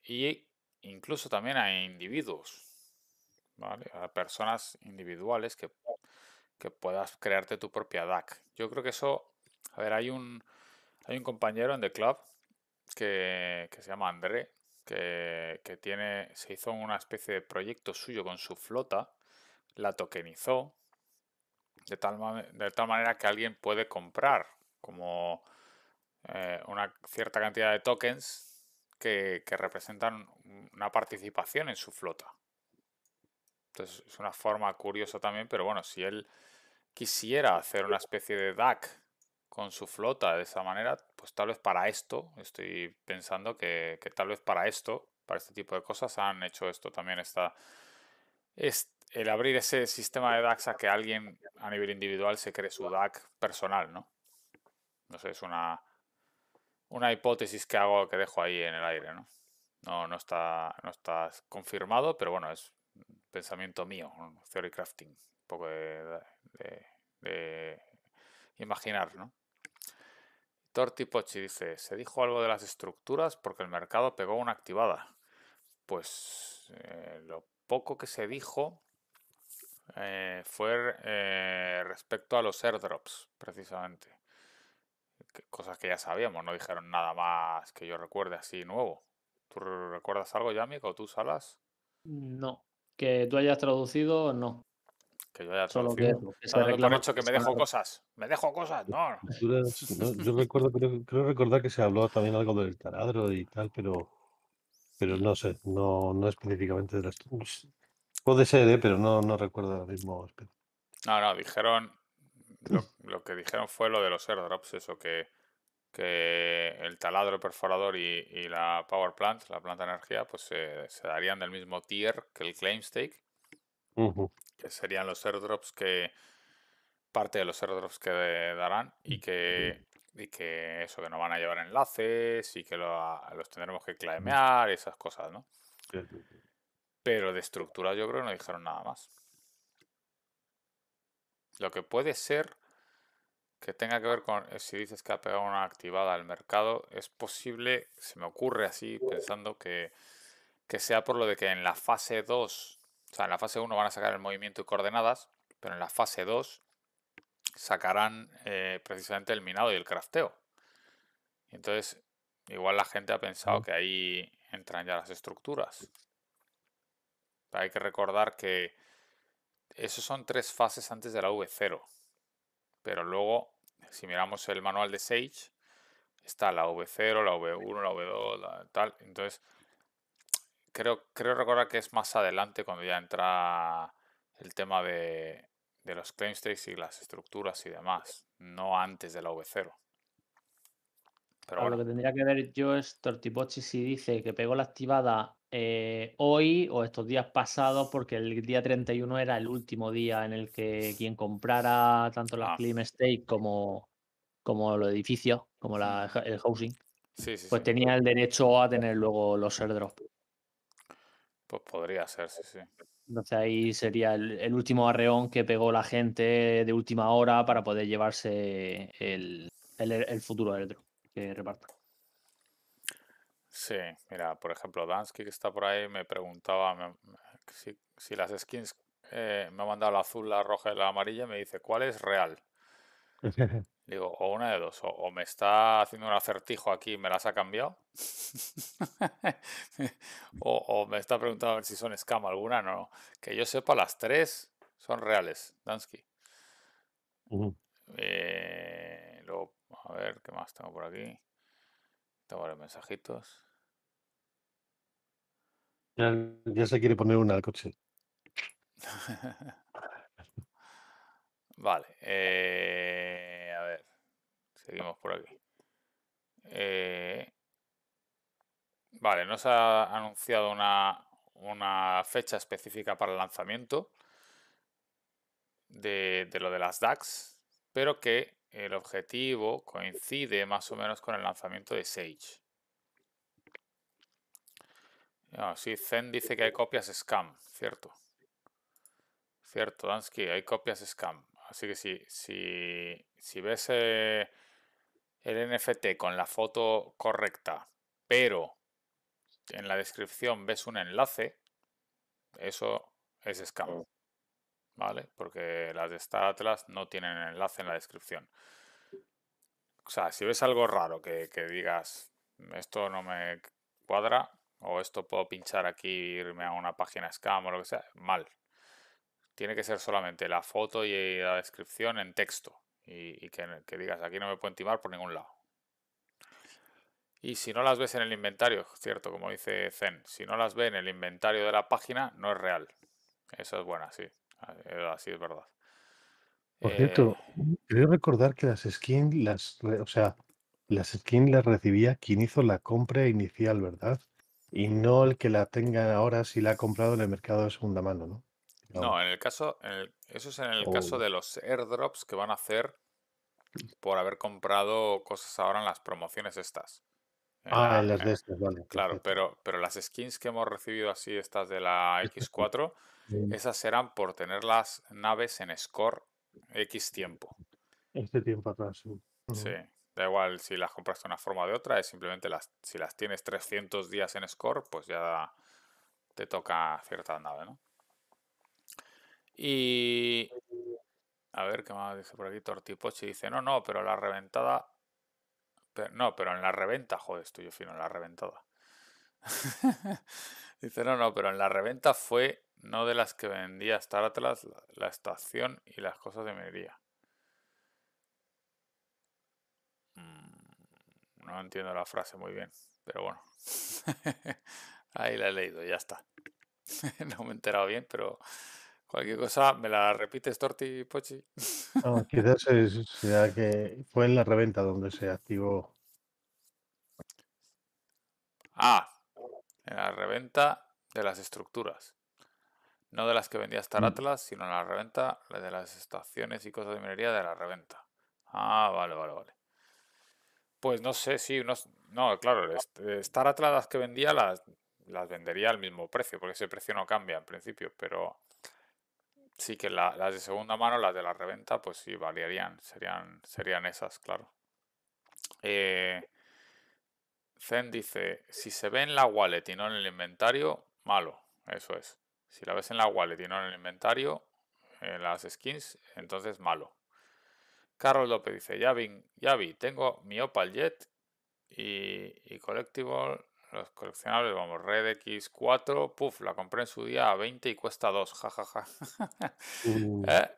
y incluso también a individuos, ¿vale? A personas individuales que, que puedas crearte tu propia DAC. Yo creo que eso, a ver, hay un, hay un compañero en The Club que, se llama André, que, tiene, se hizo una especie de proyecto suyo con su flota, la tokenizó, de tal, de tal manera que alguien puede comprar como eh, una cierta cantidad de tokens que, representan una participación en su flota. Entonces es una forma curiosa también, pero bueno, si él quisiera hacer una especie de DAC con su flota de esa manera, pues tal vez para esto, estoy pensando que, tal vez para esto, para este tipo de cosas, han hecho esto también, está el abrir ese sistema de DAX a que alguien a nivel individual se cree su DAC personal, ¿no? No sé, es una, una hipótesis que hago, que dejo ahí en el aire, ¿no? No, no está, no está confirmado, pero bueno, es pensamiento mío, theory crafting, un poco de, de, imaginar, ¿no? Torti Pochi dice, se dijo algo de las estructuras porque el mercado pegó una activada. Pues eh, lo poco que se dijo eh, fue eh, respecto a los airdrops, precisamente cosas que ya sabíamos, no dijeron nada más que yo recuerde así nuevo. ¿Tú recuerdas algo, Yami? o tú, Salas? No, que tú hayas traducido, no. Que yo haya Solo traducido. Que, que me dejo cosas. Me dejo cosas, no. yo recuerdo, creo, creo, recordar que se habló también algo del taradro y tal, pero, pero no sé, no, no específicamente de las. Puede ser, ¿eh? pero no, no recuerdo ahora mismo. No, no, dijeron lo, que dijeron fue lo de los airdrops, eso que, el taladro, perforador y, la power plant, la planta de energía, pues se darían del mismo tier que el claim stake, que serían los airdrops que parte de los airdrops que darán y que, y que eso, que nos van a llevar enlaces y que los tendremos que claimear y esas cosas, ¿no? Pero de estructura yo creo que no dijeron nada más. Lo que puede ser que tenga que ver con eh, si dices que ha pegado una activada al mercado, es posible, se me ocurre así, pensando que, que sea por lo de que en la fase 2, o sea, en la fase 1 van a sacar el movimiento y coordenadas, pero en la fase 2 sacarán eh, precisamente el minado y el crafteo. Entonces, igual la gente ha pensado que ahí entran ya las estructuras. hay que recordar que esos son tres fases antes de la V0. Pero luego, si miramos el manual de Sage, está la V0, la V1, la V2, tal. Entonces, creo, creo recordar que es más adelante cuando ya entra el tema de, los claim stakes y las estructuras y demás, no antes de la V0. Pero Lo que tendría que ver yo es Tortipochi si dice que pegó la activada eh, hoy o estos días pasados, porque el día 31 era el último día en el que quien comprara tanto la ah. State como, como los edificios, como el housing, pues tenía el derecho a tener luego los airdrops. Pues podría ser, sí, sí. Entonces ahí sería el, último arreón que pegó la gente de última hora para poder llevarse el, futuro airdrop que reparto. Sí, mira, por ejemplo, Dansky que está por ahí me preguntaba si, las skins eh, me ha mandado la azul, la roja y la amarilla, me dice cuál es real. Digo, o una de dos, o, me está haciendo un acertijo aquí y me las ha cambiado, o, me está preguntando ver si son escama alguna, no, no. Que yo sepa, las tres son reales, Dansky. Eh, a ver, ¿qué más tengo por aquí? mensajitos. Ya, se quiere poner una al coche. vale. Eh, a ver. Seguimos por aquí. Eh, vale, nos ha anunciado una, fecha específica para el lanzamiento de, lo de las DAX, pero que el objetivo coincide más o menos con el lanzamiento de Sage. Ah, si Zen dice que hay copias scam, cierto. Cierto, Dansky, hay copias scam. Así que si, si, si ves eh, el NFT con la foto correcta, pero en la descripción ves un enlace, eso es scam. Oh. ¿vale? Porque las de Atlas no tienen enlace en la descripción. O sea, si ves algo raro que, digas, esto no me cuadra, o esto puedo pinchar aquí e irme a una página scam o lo que sea, mal. Tiene que ser solamente la foto y la descripción en texto y, que, digas, aquí no me puedo timar por ningún lado. Y si no las ves en el inventario, cierto, como dice Zen, si no las ve en el inventario de la página, no es real. Eso es bueno, sí. Eh, así es verdad. Por cierto, quiero eh, mm, recordar que las skins, las, o sea, las skins las recibía quien hizo la compra inicial, ¿verdad? Y no el que la tenga ahora si la ha comprado en el mercado de segunda mano, ¿no? No, en el caso, eso es en el caso oh. de los airdrops que van a hacer por haber comprado cosas ahora en las promociones estas. ah, en las de estas, vale. Claro, pero, pero las skins que hemos recibido así, estas de la X4, esas serán por tener las naves en score X tiempo. Este tiempo atrás. Sí. Da igual si las compraste de una forma o de otra, es simplemente las, si las tienes 300 días en score, pues ya te toca cierta nave, ¿no? Y... A ver, ¿qué más dice por aquí? Tortipochi dice, no, no, pero la reventada... no, pero en la reventa, joder, estoy yo fino, en la reventada. dice, no, no, pero en la reventa fue no de las que vendía Star atrás la estación y las cosas de minería. Mm, no entiendo la frase muy bien, pero bueno. Ahí la he leído, ya está. no me he enterado bien, pero cualquier cosa, ¿me la repites, Torti Pochi? no, quizás que fue en la reventa donde se activó. Ah, en la reventa de las estructuras. No de las que vendía Star mm. Atlas, sino la reventa la de las estaciones y cosas de minería de la reventa. Ah, vale, vale, vale. Pues no sé, si... no, no claro, Star Atlas las que vendía las, las vendería al mismo precio, porque ese precio no cambia en principio, pero sí que las de segunda mano, las de la reventa, pues sí, variarían, serían, serían esas, claro. Eh, Zen dice, si se ve en la wallet y no en el inventario, malo, eso es. Si la ves en la wallet y no en el inventario, en eh, las skins, entonces malo. Carlos López dice, ya vi, ya vi tengo mi Opal Jet y, Collectible, los coleccionables, vamos, Red X4, puff, la compré en su día a 20 y cuesta 2, jajaja. Ja, ja. Uh. ¿Eh?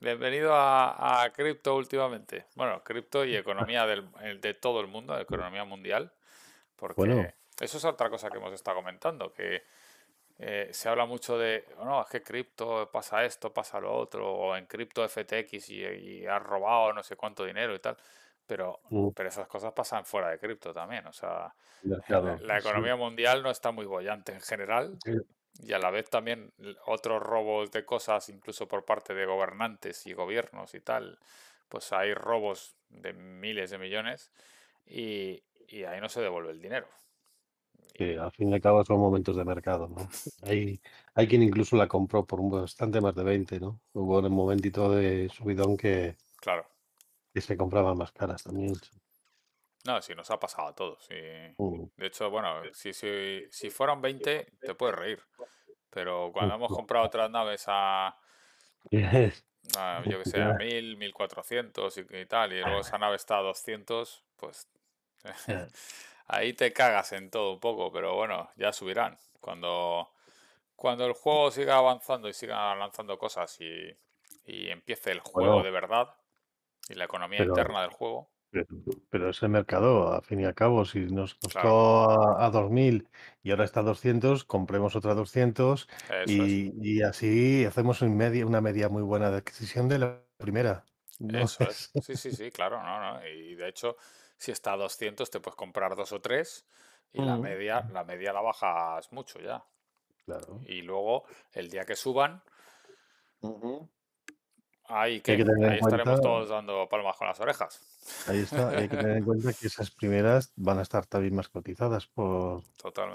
Bienvenido a, a cripto últimamente. Bueno, cripto y economía del, eh, de todo el mundo, economía mundial, porque eso es otra cosa que hemos estado comentando, que eh, se habla mucho de, no, es que cripto pasa esto, pasa lo otro, o en cripto FTX y, ha robado no sé cuánto dinero y tal. Pero, mm. pero esas cosas pasan fuera de cripto también. O sea, eh, la, economía mundial no está muy bollante en general. Y a la vez también otros robos de cosas, incluso por parte de gobernantes y gobiernos y tal. Pues hay robos de miles de millones y ahí no se devuelve el dinero que al fin y al cabo son momentos de mercado, ¿no? Hay, hay quien incluso la compró por un bastante más de 20, ¿no? Hubo el momentito de subidón que, claro. que se compraba más caras también. No, sí, nos ha pasado a todos. De hecho, bueno, si, si, si fueron 20, te puedes reír. Pero cuando hemos comprado otras naves a... yo que sé, a 1000, 1400 y, y tal, y luego ah. esa nave está a 200, pues. ahí te cagas en todo un poco, pero bueno, ya subirán. Cuando, cuando el juego siga avanzando y siga lanzando cosas y, empiece el juego de verdad y la economía interna del juego. Pero, ese mercado, a fin y al cabo, si nos costó a, 2.000 y ahora está a 200, compremos otra 200 y, así hacemos media, una media muy buena de adquisición de la primera. Sí, sí, sí, claro, no, no. Y de hecho, si está a 200 te puedes comprar dos o tres y la, media, la media la bajas mucho ya. Claro. Y luego, el día que suban, ahí, que, estaremos todos dando palmas con las orejas. Ahí está, hay que tener en cuenta que esas primeras van a estar también más cotizadas por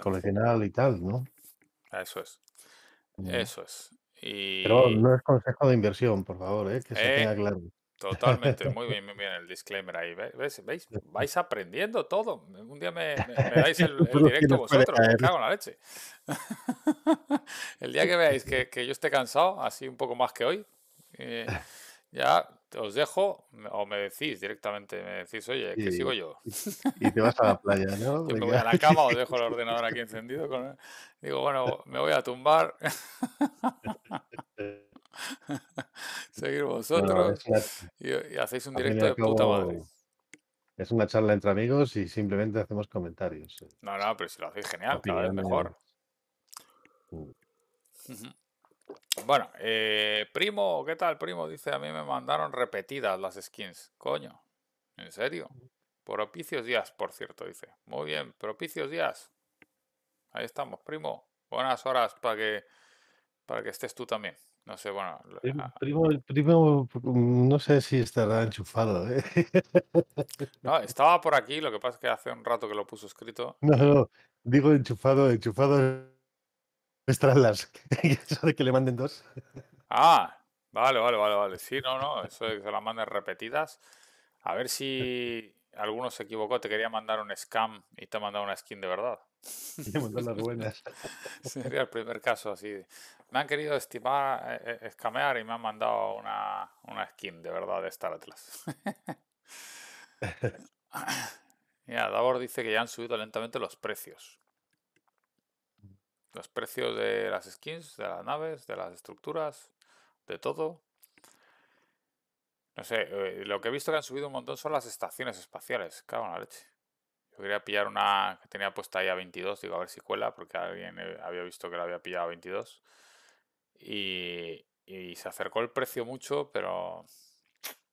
coleccional y tal, ¿no? Eso es. Eso es. Y... Pero no es consejo de inversión, por favor, ¿eh? que se tenga eh, claro. Totalmente, muy bien, muy bien el disclaimer ahí. ¿Veis? Vais aprendiendo todo. Un día me, dais el, directo vosotros, me cago en la leche. el día que veáis que, yo esté cansado, así un poco más que hoy, eh, ya os dejo o me decís directamente, me decís, oye, que sigo yo. Y te vas a la playa, ¿no? Yo me voy a la cama, os dejo el ordenador aquí encendido. Digo, bueno, me voy a tumbar. seguir vosotros y, hacéis un directo de puta madre. Es una charla entre amigos y simplemente hacemos comentarios. Eh. No, no, pero si lo hacéis genial, cada vez mejor. Mm. Bueno, eh, primo, ¿qué tal, primo? Dice, a mí me mandaron repetidas las skins. Coño, ¿en serio? Propicios días, por cierto, dice. Muy bien, Propicios días Ahí estamos, primo. Buenas horas para que, para que estés tú también. No sé, bueno. Ah, primo, primo, mm, no sé si estará enchufado. ¿eh? No, estaba por aquí, lo que pasa es que hace un rato que lo puso escrito. No, no, digo enchufado, enchufado es las de que le manden dos. Ah, vale, vale, vale, vale. Sí, no, no, eso de que se las manden repetidas. A ver si algunos se equivocó, te quería mandar un scam y te ha mandado una skin de verdad. Sería el primer caso así. Me han querido estimar, eh, eh, escamear y me han mandado una, skin de verdad de Star Atlas. Mira, Davor dice que ya han subido lentamente los precios. Los precios de las skins, de las naves, de las estructuras, de todo. No sé, eh, lo que he visto que han subido un montón son las estaciones espaciales. Cago en la leche. Yo quería pillar una que tenía puesta ahí a 22, digo, a ver si cuela, porque alguien eh, había visto que la había pillado a 22. Y, y se acercó el precio mucho, pero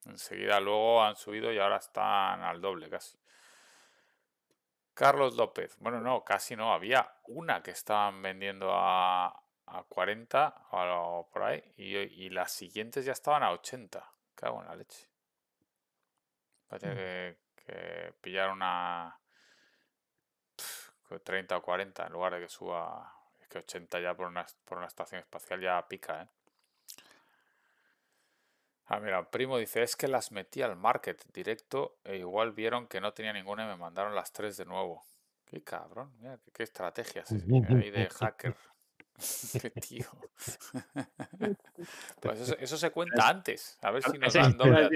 enseguida luego han subido y ahora están al doble casi. Carlos López. Bueno, no, casi no. Había una que estaban vendiendo a, 40 o por ahí y, y las siguientes ya estaban a 80. Cago en la leche. Parece mm. que, pillar una 30 o 40 en lugar de que suba es que 80 ya por una, por una estación espacial ya pica, ¿eh? Ah, mira, primo dice, es que las metí al market directo e igual vieron que no tenía ninguna y me mandaron las tres de nuevo. Qué cabrón, qué, estrategias ¿eh? de hacker. Qué tío. Pues eso, se cuenta pues, antes. A ver si nos dan doble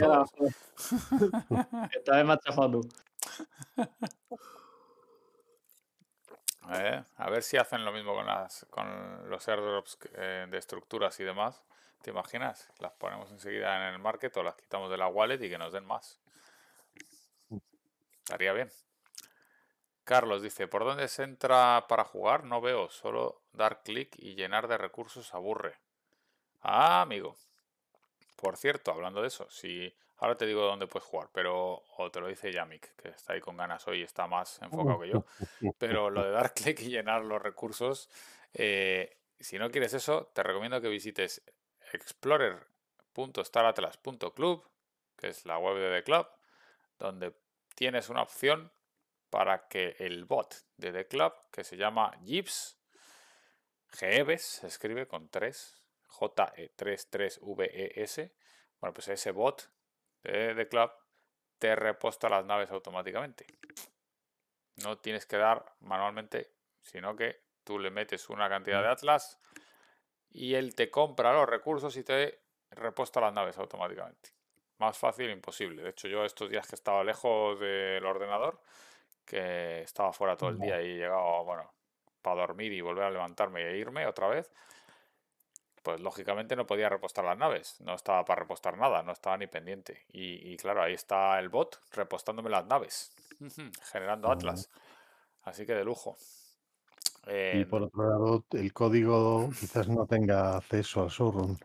a a ver si hacen lo mismo con las con los airdrops eh, de estructuras y demás. ¿Te imaginas? Las ponemos enseguida en el market o las quitamos de la wallet y que nos den más. Mm. Estaría bien. Carlos dice, ¿por dónde se entra para jugar? No veo, solo dar clic y llenar de recursos aburre. Ah, amigo. Por cierto, hablando de eso, si ahora te digo dónde puedes jugar, pero o te lo dice Yamik, que está ahí con ganas hoy y está más enfocado que yo. Pero lo de dar clic y llenar los recursos, eh, si no quieres eso, te recomiendo que visites explorer.staratlas.club, que es la web de The Club, donde tienes una opción para que el bot de The Club, que se llama Jeeves, se escribe con 3, J-E-3-3-V-E-S, e e bueno, pues ese bot de The Club te reposta las naves automáticamente. No tienes que dar manualmente, sino que tú le metes una cantidad de atlas y él te compra los recursos y te reposta las naves automáticamente. Más fácil imposible. De hecho, yo estos días que estaba lejos del ordenador, que estaba fuera todo el día y llegaba, bueno, para dormir y volver a levantarme e irme otra vez, pues lógicamente no podía repostar las naves, no estaba para repostar nada, no estaba ni pendiente. Y, claro, ahí está el bot repostándome las naves, generando Atlas. Así que de lujo. y em por otro lado, el código quizás no tenga acceso al showroom.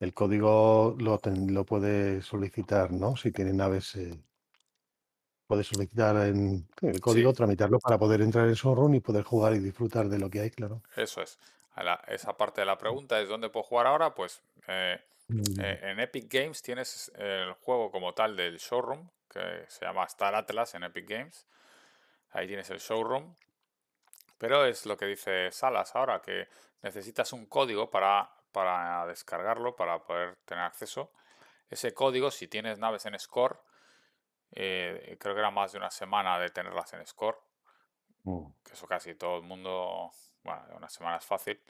El código lo, lo puede solicitar, ¿no? Si tiene naves eh, puedes solicitar en el código, tramitarlo para poder entrar en Showroom y poder jugar y disfrutar de lo que hay, claro. Eso es. esa parte de la mm. pregunta es dónde puedo jugar ahora, pues eh, eh, en Epic Games tienes el juego como tal del showroom, que se llama Star Atlas en Epic Games. Ahí tienes el showroom. Pero es lo que dice Salas ahora, que necesitas un código para, para descargarlo, para poder tener acceso. Ese código, si tienes naves en Score, eh, creo que era más de una semana de tenerlas en score, mm. que eso casi todo el mundo, bueno, una semana es fácil.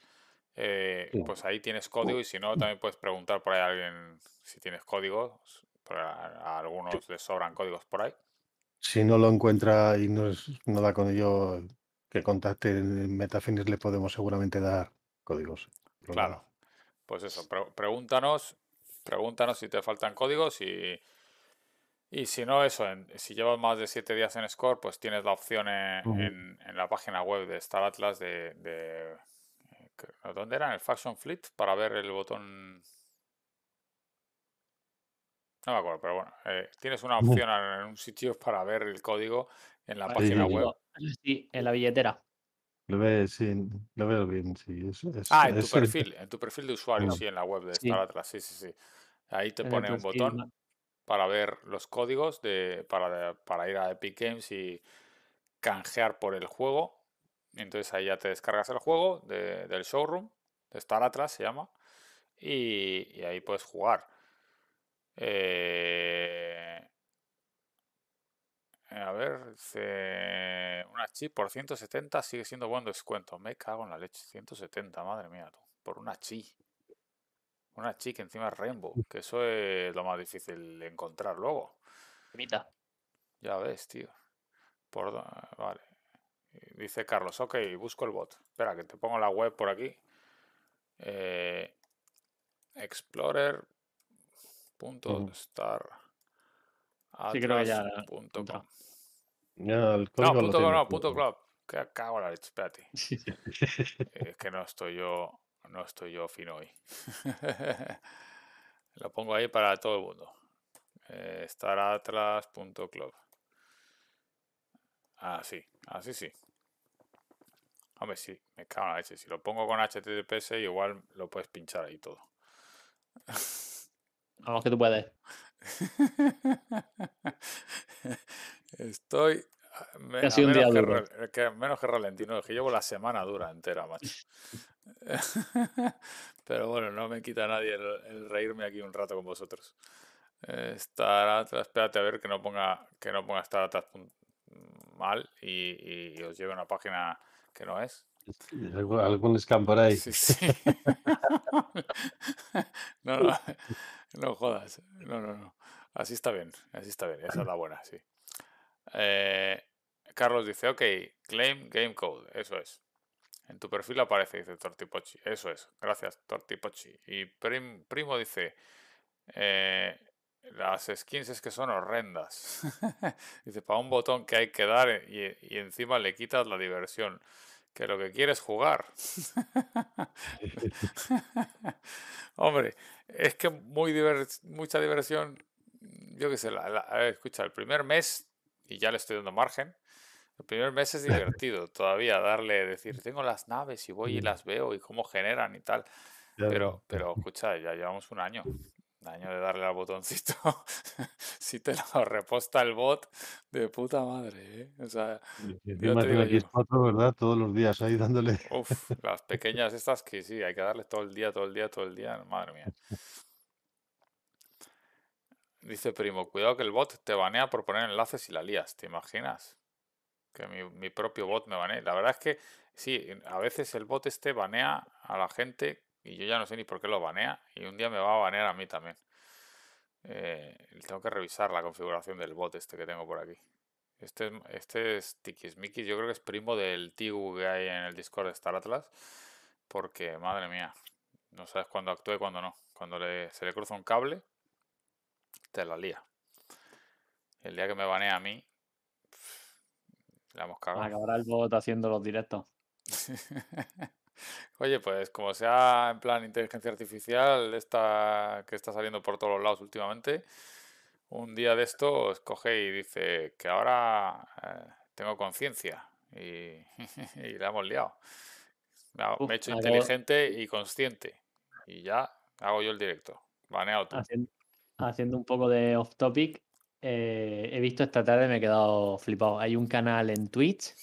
Eh, pues ahí tienes código y si no, también puedes preguntar por ahí a alguien si tienes códigos a algunos les sobran códigos por ahí. Si no lo encuentra y no, da con ello que contacte en Metafinis, le podemos seguramente dar códigos. Claro. Pues eso, pregúntanos, pregúntanos si te faltan códigos y... Y si no, eso, si llevas más de siete días en Score, pues tienes la opción eh, en, la página web de Star Atlas de, eh, ¿Dónde era? ¿En el Faction Fleet? Para ver el botón... No me acuerdo, pero bueno. Eh, tienes una opción en, un sitio para ver el código en la página web. Sí, en la billetera. Lo veo bien, sí. ah, en tu perfil, en tu perfil de usuario, sí, en la web de Star Atlas, sí, sí, sí. Ahí te pone un botón para ver los códigos, de, eh, para, ir a Epic Games y canjear por el juego. Entonces ahí ya te descargas el juego del showroom, de estar atrás se llama, y, ahí puedes jugar. Eh, a ver, se, una chip por 170 sigue siendo buen descuento. Me cago en la leche, 170, madre mía, por una chi. Una chica encima de Rainbow, que eso es lo más difícil de encontrar luego. mita Ya ves, tío. Por, vale. Dice Carlos, ok, busco el bot. Espera, que te pongo la web por aquí. Eh, Explorer.star. No, no, punto, club. Que cago la leche, espérate. es que no estoy yo no estoy yo fino hoy. Lo pongo ahí para todo el mundo. Eh, staratlas.club. Así, ah, así ah, sí. Hombre, sí, me cago en la leche. Si lo pongo con HTTPS, igual lo puedes pinchar ahí todo. Vamos que tú puedes. Estoy. menos que ralentino, es que llevo la semana dura entera, macho. Pero bueno, no me quita nadie el, reírme aquí un rato con vosotros. Estará atrás, espérate a ver que no ponga, que no ponga estar atrás mal y, os lleve a una página que no es. Algún scam por ahí. no, no, jodas. No, no, no. Así está bien, así está bien. Esa la buena, sí. Eh, Carlos dice, ok, claim game code, eso es. En tu perfil aparece, dice Tortipochi. Eso es, gracias, Tortipochi. Y Primo dice, eh, las skins es que son horrendas. dice, para un botón que hay que dar eh, y, encima le quitas la diversión. Que lo que quieres jugar. Hombre, es que muy mucha diversión. Yo qué sé, la, escucha, el primer mes, y ya le estoy dando margen, el primer mes es divertido todavía darle, decir, tengo las naves y voy y las veo y cómo generan y tal. Pero, pero escucha, ya llevamos un año. Un año de darle al botoncito. si te lo reposta el bot, de puta madre. ¿eh? O sea, yo te digo, ¿verdad? Todos los días ahí dándole. Uf, las pequeñas estas que sí, hay que darle todo el día, todo el día, todo el día. Madre mía. Dice primo, cuidado que el bot te banea por poner enlaces y la lías, ¿te imaginas? que mi, propio bot me banee. La verdad es que sí, a veces el bot este banea a la gente y yo ya no sé ni por qué lo banea y un día me va a banear a mí también. Eh, tengo que revisar la configuración del bot este que tengo por aquí. Este, este es Tikismikis, yo creo que es primo del Tigu que hay en el Discord de Star Atlas. Porque, madre mía, no sabes cuándo actúe y cuándo no. Cuando le, se le cruza un cable, te la lía. El día que me banea a mí, la hemos cagado. Acabará el bot haciendo los directos. Oye, pues como sea en plan inteligencia artificial, esta que está saliendo por todos los lados últimamente, un día de esto escoge y dice que ahora eh, tengo conciencia y, le hemos liado. Me, he hecho inteligente y consciente y ya hago yo el directo. Baneado haciendo un poco de off topic, eh, he visto esta tarde, me he quedado flipado. Hay un canal en Twitch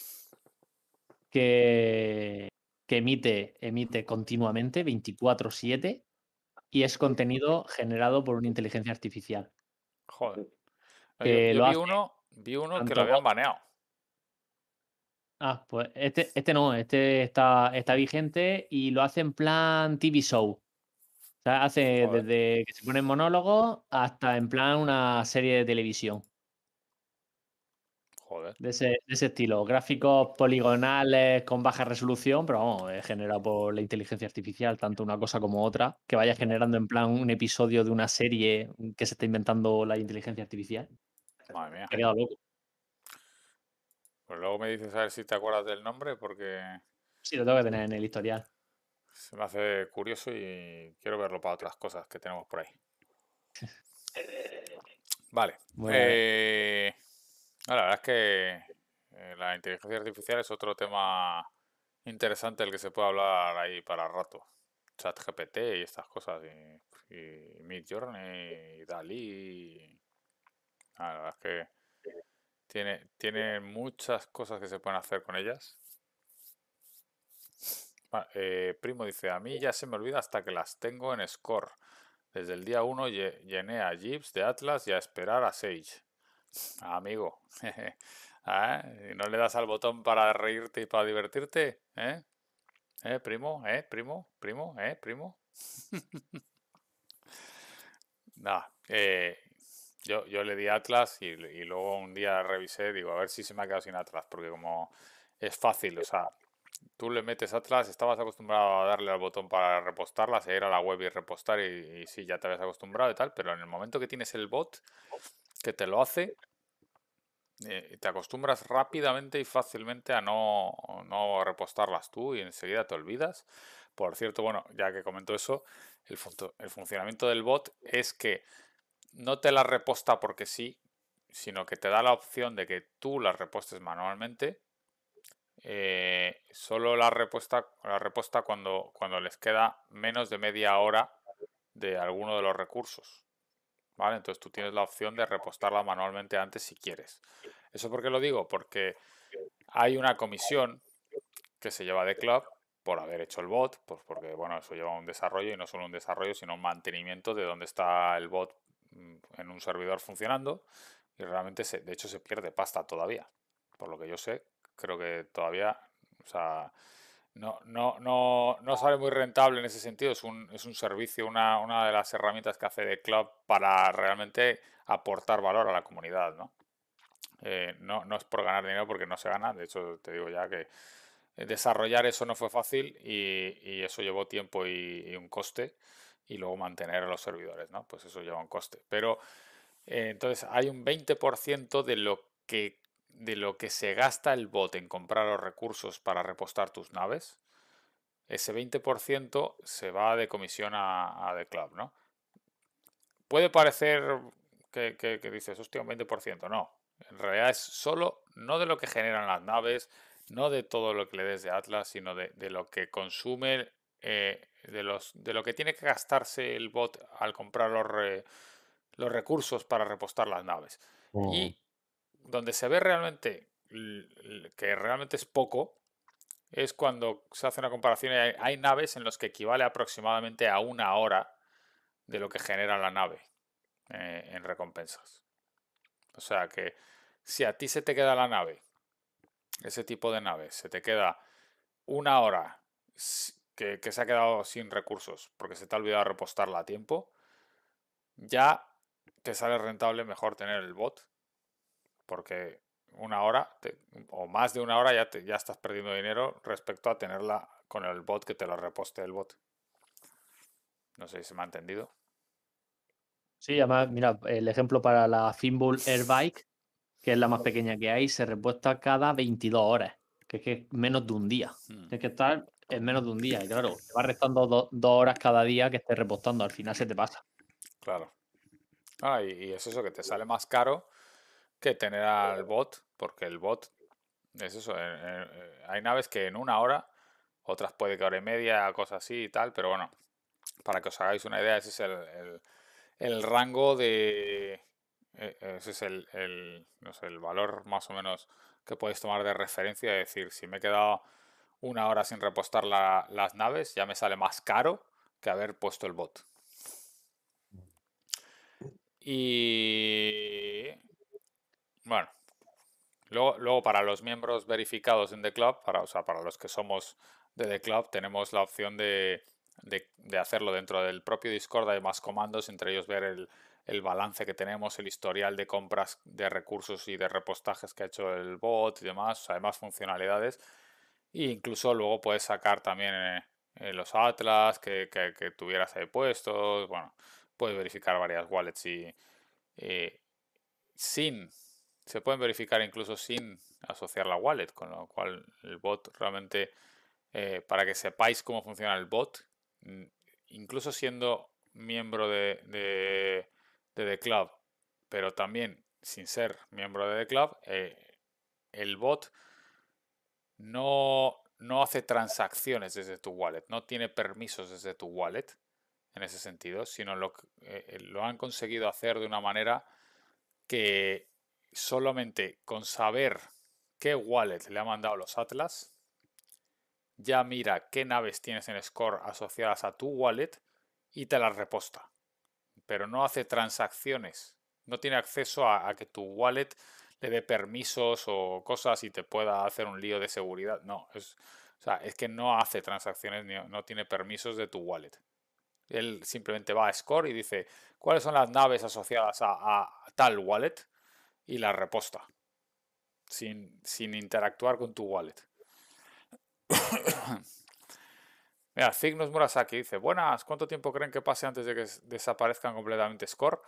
que, emite, emite continuamente 24-7 y es contenido generado por una inteligencia artificial. Joder. vi, uno, que lo habían baneado. Ah, pues este, este, no, este está, está vigente y lo hace en plan TV show. O sea, hace desde que se en monólogos hasta en plan una serie de televisión. Joder. De ese, estilo. Gráficos poligonales con baja resolución, pero vamos, es generado por la inteligencia artificial, tanto una cosa como otra, que vaya generando en plan un episodio de una serie que se está inventando la inteligencia artificial. Madre mía. quedado loco. Pues luego me dices a ver si te acuerdas del nombre, porque. Sí, lo tengo que tener en el historial. Se me hace curioso y quiero verlo para otras cosas que tenemos por ahí. Vale. Eh, la verdad es que eh, la inteligencia artificial es otro tema interesante del que se puede hablar ahí para rato. Chat GPT y estas cosas, y, Midjourney y Dalí. la verdad es que tiene, tiene muchas cosas que se pueden hacer con ellas. Eh, primo dice, a mí ya se me olvida hasta que las tengo en score. Desde el día 1 llené a Jeeps de Atlas y a esperar a Sage. amigo, ¿ah? ¿Y no le das al botón para reírte y para divertirte? ¿eh? ¿Eh, primo? primo? ¿Primo? primo? yo, yo, le di Atlas y, y luego un día revisé, digo, a ver si se me ha quedado sin Atlas, porque como es fácil, o sea, tú le metes atrás, estabas acostumbrado a darle al botón para repostarlas, a ir a la web y repostar y, sí, ya te habías acostumbrado y tal, pero en el momento que tienes el bot que te lo hace, eh, te acostumbras rápidamente y fácilmente a no, no repostarlas tú y enseguida te olvidas. Por cierto, bueno, ya que comento eso, el, funcionamiento del bot es que no te la reposta porque sí, sino que te da la opción de que tú la repostes manualmente eh, solo la repuesta, la reposta cuando, cuando les queda menos de media hora de alguno de los recursos. ¿Vale? Entonces tú tienes la opción de repostarla manualmente antes si quieres. ¿Eso por qué lo digo? Porque hay una comisión que se lleva de club por haber hecho el bot, pues porque bueno, eso lleva un desarrollo y no solo un desarrollo, sino un mantenimiento de dónde está el bot mm, en un servidor funcionando y realmente se, de hecho se pierde pasta todavía. Por lo que yo sé, creo que todavía, no, sale muy rentable en ese sentido. Es un, servicio, una, de las herramientas que hace The Club para realmente aportar valor a la comunidad, ¿no? Eh, no, es por ganar dinero porque no se gana, de hecho te digo ya que eh, desarrollar eso no fue fácil y, eso llevó tiempo y, un coste y luego mantener a los servidores, ¿no? Pues eso lleva un coste. Pero eh, entonces hay un 20% de lo que de lo que se gasta el bot en comprar los recursos para repostar tus naves, ese 20% se va de comisión a, a The Club, ¿no? Puede parecer que, dices, hostia, un 20%. No, en realidad es solo, no de lo que generan las naves, no de todo lo que le des de Atlas, sino de, lo que consume, eh, de, los, de lo que tiene que gastarse el bot al comprar los, los recursos para repostar las naves. Mm. Y donde se ve realmente que realmente es poco es cuando se hace una comparación y hay, naves en las que equivale aproximadamente a una hora de lo que genera la nave eh, en recompensas. O sea que si a ti se te queda la nave, ese tipo de nave, se te queda una hora que, que se ha quedado sin recursos porque se te ha olvidado repostarla a tiempo, ya te sale rentable mejor tener el bot porque una hora o más de una hora ya, te, ya estás perdiendo dinero respecto a tenerla con el bot que te la reposte el bot. No sé si se me ha entendido. Sí, además, mira, el ejemplo para la Finbull Airbike, que es la más pequeña que hay, se repuesta cada 22 horas, que es, que menos de un día. Tienes hmm. que estar en menos de un día, y claro, te va restando dos horas cada día que estés repostando, al final se te pasa. Claro. Ah, y es eso que te sale más caro que tener al bot, porque el bot es eso. Eh, eh, eh, hay naves que en una hora, otras puede que hora y media, cosas así y tal, pero bueno, para que os hagáis una idea, ese es el, rango de. ese es el, no sé, el valor más o menos que podéis tomar de referencia. Es decir, si me he quedado una hora sin repostar las naves, ya me sale más caro que haber puesto el bot. Mm. Y bueno, luego, para los miembros verificados en The Club, para, o sea, para los que somos de The Club, tenemos la opción de, hacerlo dentro del propio Discord. Hay más comandos, entre ellos ver el, balance que tenemos, el historial de compras de recursos y de repostajes que ha hecho el bot y demás, o hay más funcionalidades. E incluso luego puedes sacar también eh, eh, los atlas que, que, tuvieras ahí puestos. Bueno, puedes verificar varias wallets y eh, sin se pueden verificar incluso sin asociar la wallet, con lo cual el bot realmente, eh, para que sepáis cómo funciona el bot, mm, incluso siendo miembro de, de, de The Club, pero también sin ser miembro de The Club, eh, el bot no, hace transacciones desde tu wallet, no tiene permisos desde tu wallet en ese sentido, sino lo, eh, lo han conseguido hacer de una manera que solamente con saber qué wallet le ha mandado los Atlas, ya mira qué naves tienes en Score asociadas a tu wallet y te las reposta. Pero no hace transacciones, no tiene acceso a, que tu wallet le dé permisos o cosas y te pueda hacer un lío de seguridad. No, es, que no hace transacciones, no tiene permisos de tu wallet. Él simplemente va a Score y dice cuáles son las naves asociadas a tal wallet y la reposta sin, interactuar con tu wallet. Mira, Cygnus Murasaki dice, buenas, ¿cuánto tiempo creen que pase antes de que desaparezcan completamente Score?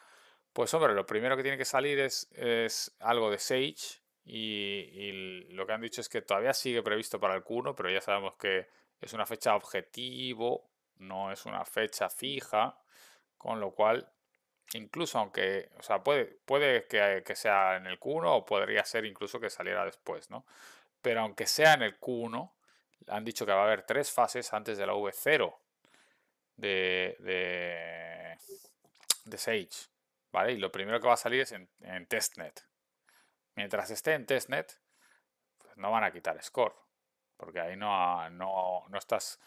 Pues hombre, lo primero que tiene que salir es, es algo de Sage y, y, lo que han dicho es que todavía sigue previsto para el Q1, pero ya sabemos que es una fecha objetivo, no es una fecha fija, con lo cual incluso aunque, o sea, puede, puede que, sea en el Q1 o podría ser incluso que saliera después, ¿no? Pero aunque sea en el Q1, han dicho que va a haber tres fases antes de la V0 de, de, de Sage, ¿vale? Y lo primero que va a salir es en, en testnet. Mientras esté en testnet, pues no van a quitar score, porque ahí no, no, estás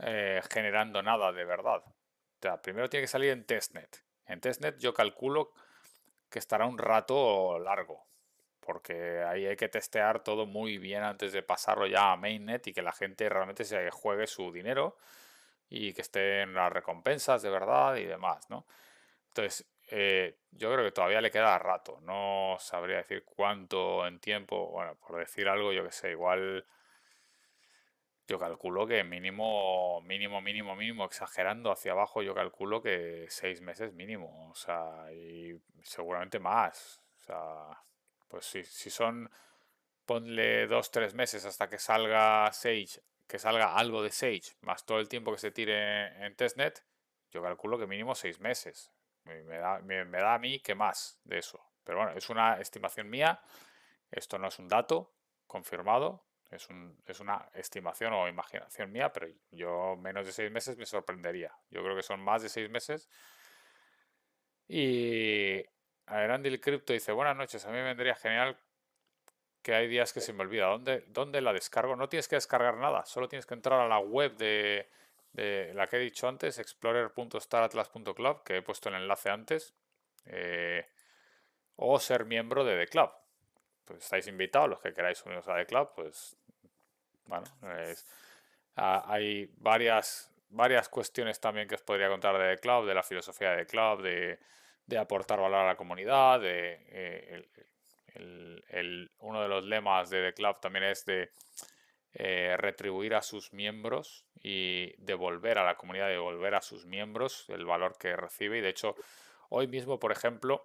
eh, generando nada de verdad. O sea, primero tiene que salir en testnet en testnet yo calculo que estará un rato largo, porque ahí hay que testear todo muy bien antes de pasarlo ya a mainnet y que la gente realmente se juegue su dinero y que estén las recompensas de verdad y demás, ¿no? Entonces, eh, yo creo que todavía le queda rato, no sabría decir cuánto en tiempo, bueno, por decir algo, yo que sé, igual yo calculo que mínimo, mínimo, mínimo, mínimo, exagerando hacia abajo, yo calculo que seis meses mínimo, o sea, y seguramente más. O sea, pues si, son, ponle dos, tres meses hasta que salga Sage, que salga algo de Sage, más todo el tiempo que se tire en testnet, yo calculo que mínimo seis meses. me da, me da a mí que más de eso. Pero bueno, es una estimación mía, esto no es un dato confirmado, es, una estimación o imaginación mía, pero yo menos de seis meses me sorprendería. Yo creo que son más de seis meses. Y Arandil Crypto dice, buenas noches, a mí me vendría genial que hay días que se me olvida. ¿Dónde, la descargo? No tienes que descargar nada, solo tienes que entrar a la web de, la que he dicho antes, explorer.staratlas.club, que he puesto el enlace antes, eh, o ser miembro de The Club. Pues, estáis invitados, los que queráis uniros a The Club, pues bueno, hay varias, varias cuestiones también que os podría contar de The Club, de la filosofía de The Club, de, aportar valor a la comunidad, de eh, uno de los lemas de The Club también es de eh, retribuir a sus miembros y devolver a la comunidad, devolver a sus miembros el valor que recibe. Y de hecho, hoy mismo, por ejemplo,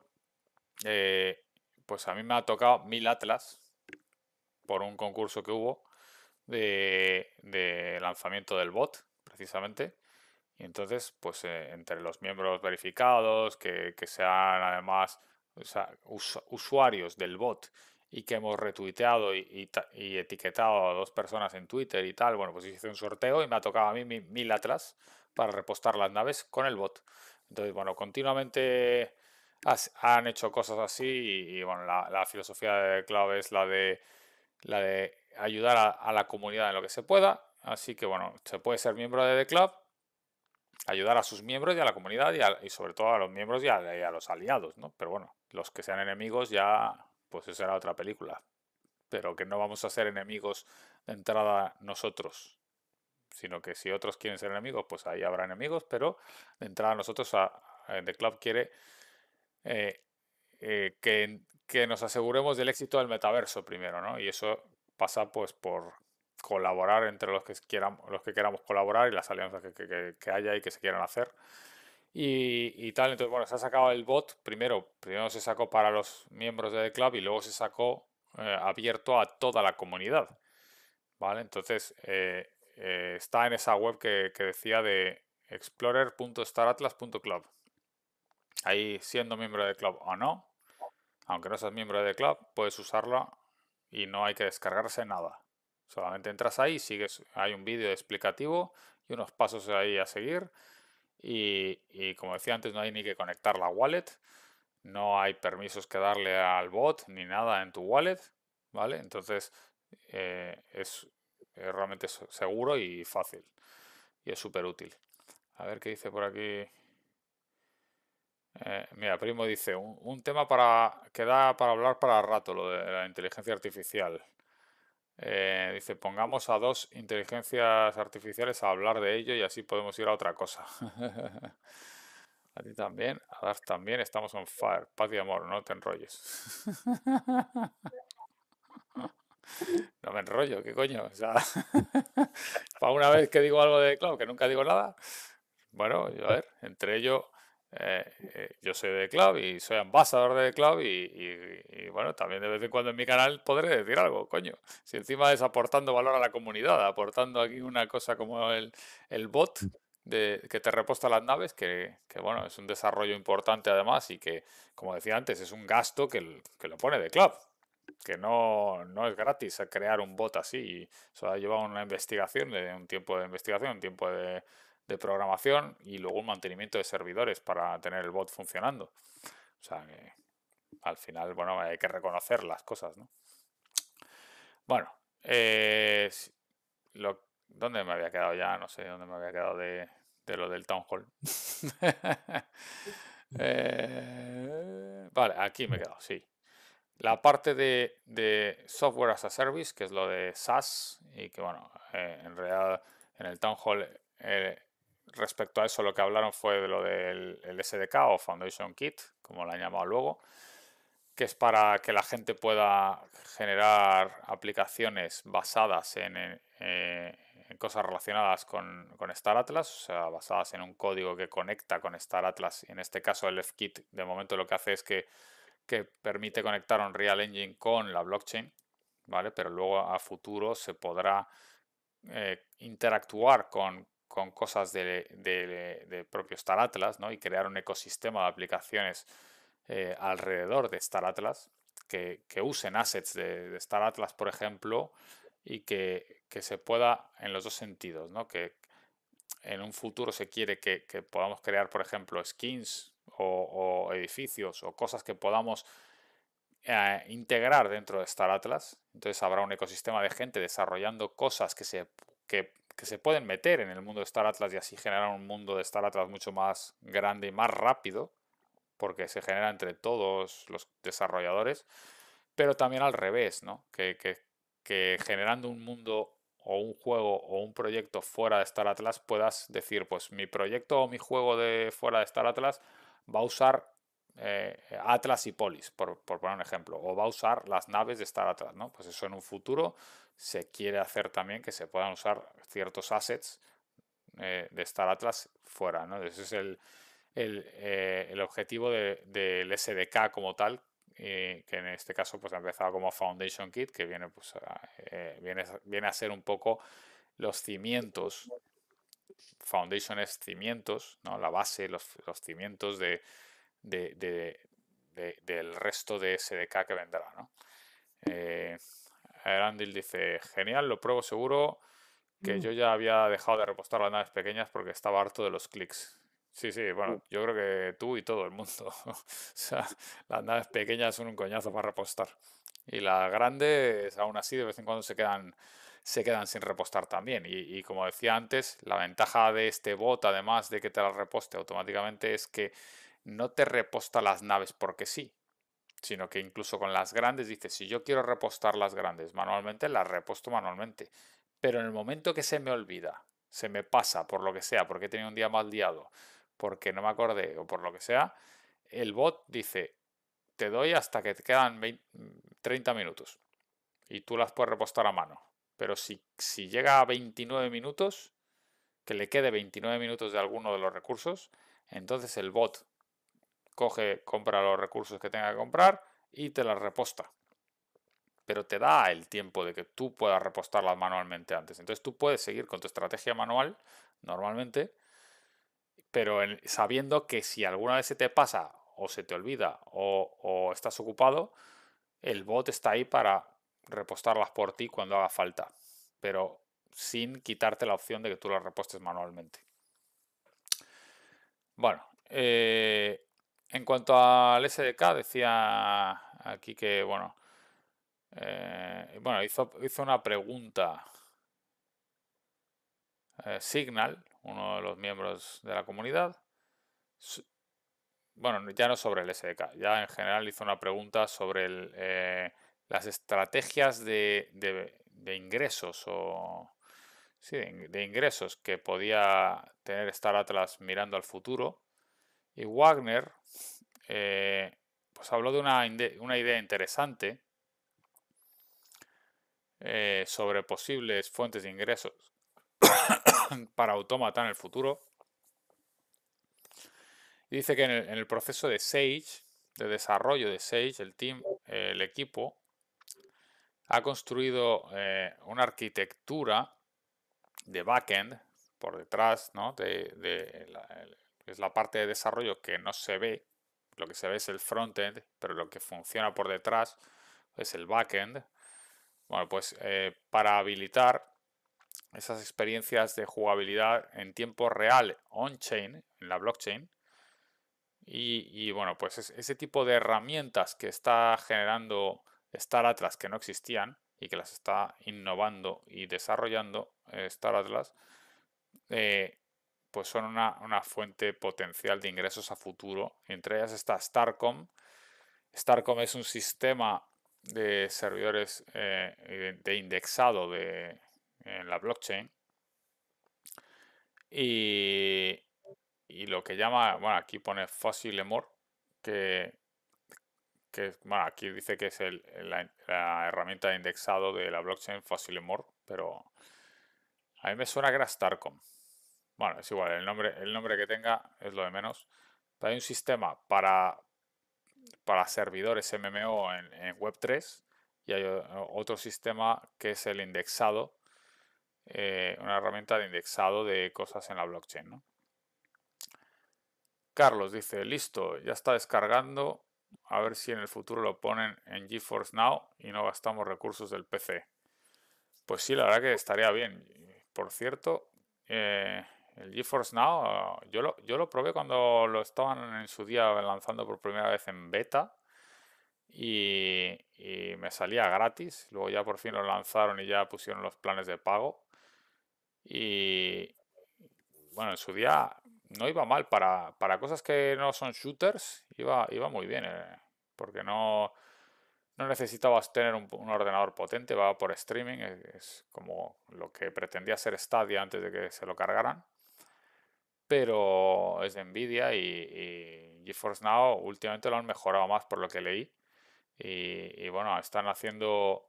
eh, pues a mí me ha tocado mil Atlas por un concurso que hubo de, lanzamiento del bot, precisamente. Y entonces, pues eh, entre los miembros verificados, que, sean además usuarios del bot y que hemos retuiteado y, etiquetado a dos personas en Twitter y tal, bueno, pues hice un sorteo y me ha tocado a mí mil, mil atlas para repostar las naves con el bot. Entonces, bueno, continuamente han hecho cosas así y, bueno, la, filosofía de Club es la de, la de ayudar a, la comunidad en lo que se pueda. Así que bueno, se puede ser miembro de The Club, ayudar a sus miembros y a la comunidad y, sobre todo a los miembros y a, los aliados, ¿no? Pero bueno, los que sean enemigos ya, pues eso será otra película. Pero que no vamos a ser enemigos de entrada nosotros, sino que si otros quieren ser enemigos, pues ahí habrá enemigos, pero de entrada nosotros a, The Club quiere eh, eh, que, que, nos aseguremos del éxito del metaverso primero, ¿no? Y eso pasa pues por colaborar entre los que queramos, los que queramos colaborar y las alianzas que, que, haya y que se quieran hacer. Y, tal, entonces bueno, se ha sacado el bot primero, primero se sacó para los miembros de The Club y luego se sacó eh, abierto a toda la comunidad. ¿Vale? Entonces está en esa web que, que decía de explorer.staratlas.club. Ahí siendo miembro de club o no, aunque no seas miembro de club, puedes usarla y no hay que descargarse nada. Solamente entras ahí, sigues, hay un vídeo explicativo y unos pasos ahí a seguir. Y, como decía antes, no hay ni que conectar la wallet, no hay permisos que darle al bot ni nada en tu wallet, ¿vale? Entonces eh, es, realmente seguro y fácil y es súper útil. A ver qué dice por aquí eh, mira, Primo dice, un, tema para que da para hablar para rato, lo de la inteligencia artificial. Eh, dice, pongamos a dos inteligencias artificiales a hablar de ello y así podemos ir a otra cosa. a ti también, a Darth también, estamos en fire. Paz y amor, no te enrolles. no me enrollo, ¿qué coño? para una vez que digo algo de, claro, que nunca digo nada. Bueno, a ver, entre ello eh, eh, yo soy de Club y soy ambasador de Club y, bueno, también de vez en cuando en mi canal podré decir algo, coño. Si encima es aportando valor a la comunidad, aportando aquí una cosa como el, bot mm. de, que te reposta las naves, que, bueno, es un desarrollo importante además y que, como decía antes, es un gasto que, el, que lo pone de Club. Que no, es gratis crear un bot así. Eso ha llevado una investigación, de, un tiempo de investigación, un tiempo de de programación y luego un mantenimiento de servidores para tener el bot funcionando. O sea que al final, bueno, hay que reconocer las cosas, ¿no? Bueno, eh, ¿dónde me había quedado ya? No sé dónde me había quedado de, lo del Town Hall. Eh, vale, aquí me he quedado, sí. La parte de, Software as a Service, que es lo de SaaS, y que bueno, eh, en realidad en el Town Hall eh, respecto a eso lo que hablaron fue de lo del SDK o Foundation Kit, como la han llamado luego, que es para que la gente pueda generar aplicaciones basadas en, eh, cosas relacionadas con, Star Atlas, o sea, basadas en un código que conecta con Star Atlas. En este caso, el F-Kit de momento lo que hace es que, permite conectar un Real Engine con la blockchain, ¿vale? Pero luego a futuro se podrá eh, interactuar con con cosas del de, propio Star Atlas ¿no? y crear un ecosistema de aplicaciones eh, alrededor de Star Atlas que, usen assets de, Star Atlas, por ejemplo, y que, se pueda en los dos sentidos, ¿no? que en un futuro se quiere que, podamos crear, por ejemplo, skins o, edificios o cosas que podamos eh, integrar dentro de Star Atlas. Entonces habrá un ecosistema de gente desarrollando cosas que se que se pueden meter en el mundo de Star Atlas y así generar un mundo de Star Atlas mucho más grande y más rápido, porque se genera entre todos los desarrolladores, pero también al revés, ¿no? Que, que generando un mundo o un juego o un proyecto fuera de Star Atlas puedas decir, pues mi proyecto o mi juego de fuera de Star Atlas va a usar eh, Atlas y Polis, por, poner un ejemplo, o va a usar las naves de Star Atlas, ¿no? Pues eso en un futuro se quiere hacer también que se puedan usar ciertos assets eh, de Star Atlas fuera, ¿no? Ese es el, eh, objetivo del SDK como tal, que en este caso pues ha empezado como Foundation Kit, que viene, pues, a, viene, viene a ser un poco los cimientos, Foundation es cimientos, ¿no? La base, los cimientos de del resto de SDK que vendrá. ¿no? Eh, dice, genial, lo pruebo seguro, que mm. yo ya había dejado de repostar las naves pequeñas porque estaba harto de los clics. Sí, sí, bueno, mm. yo creo que tú y todo el mundo. las naves pequeñas son un coñazo para repostar. Y las grandes, aún así, de vez en cuando se quedan, se quedan sin repostar también. Y, y como decía antes, la ventaja de este bot, además de que te la reposte automáticamente, es que no te reposta las naves porque sí, sino que incluso con las grandes dice, si yo quiero repostar las grandes manualmente, las reposto manualmente. Pero en el momento que se me olvida, se me pasa por lo que sea, porque he tenido un día mal porque no me acordé o por lo que sea, el bot dice, te doy hasta que te quedan 30 minutos y tú las puedes repostar a mano. Pero si, si llega a 29 minutos, que le quede 29 minutos de alguno de los recursos, entonces el bot coge, compra los recursos que tenga que comprar y te las reposta. Pero te da el tiempo de que tú puedas repostarlas manualmente antes. Entonces tú puedes seguir con tu estrategia manual normalmente, pero sabiendo que si alguna vez se te pasa o se te olvida o, estás ocupado, el bot está ahí para repostarlas por ti cuando haga falta, pero sin quitarte la opción de que tú las repostes manualmente. Bueno, eh, en cuanto al SDK, decía aquí que, bueno, eh, bueno hizo, una pregunta eh, Signal, uno de los miembros de la comunidad. Bueno, ya no sobre el SDK, ya en general hizo una pregunta sobre eh, las estrategias de, ingresos o de, ingresos que podía tener estar Atlas mirando al futuro. Y Wagner eh, pues habló de una, idea interesante eh, sobre posibles fuentes de ingresos para autómata en el futuro. dice que en el, proceso de Sage, de desarrollo de Sage, el equipo, ha construido eh, una arquitectura de backend por detrás, ¿no? De, es la parte de desarrollo que no se ve, lo que se ve es el frontend, pero lo que funciona por detrás es el backend. Bueno, pues eh, para habilitar esas experiencias de jugabilidad en tiempo real on-chain, en la blockchain, y, bueno, pues ese tipo de herramientas que está generando Star Atlas que no existían y que las está innovando y desarrollando eh, Star Atlas, eh, pues son una, fuente potencial de ingresos a futuro. Entre ellas está Starcom. Starcom es un sistema de servidores eh, de indexado de, en la blockchain. Y, lo que llama, bueno, aquí pone Fossil Emor, que, bueno, aquí dice que es la, herramienta de indexado de la blockchain Fossil Emor, pero a mí me suena que era Starcom. Bueno, es igual, el nombre, el nombre que tenga es lo de menos. Hay un sistema para, para servidores MMO en, Web3 y hay otro sistema que es el indexado, eh, una herramienta de indexado de cosas en la blockchain. Carlos dice, listo, ya está descargando, a ver si en el futuro lo ponen en GeForce Now y no gastamos recursos del PC. Pues sí, la verdad que estaría bien. Por cierto, eh, el GeForce Now, ah, yo lo, yo lo probé cuando lo estaban en su día lanzando por primera vez en beta y, me salía gratis. Luego ya por fin lo lanzaron y ya pusieron los planes de pago. Y bueno, en su día no iba mal para, cosas que no son shooters, iba, iba muy bien, eh, porque no, no necesitabas tener un, ordenador potente, va por streaming, es, como lo que pretendía ser Stadia antes de que se lo cargaran pero es de Nvidia y, GeForce Now últimamente lo han mejorado más por lo que leí. Y, bueno, están haciendo,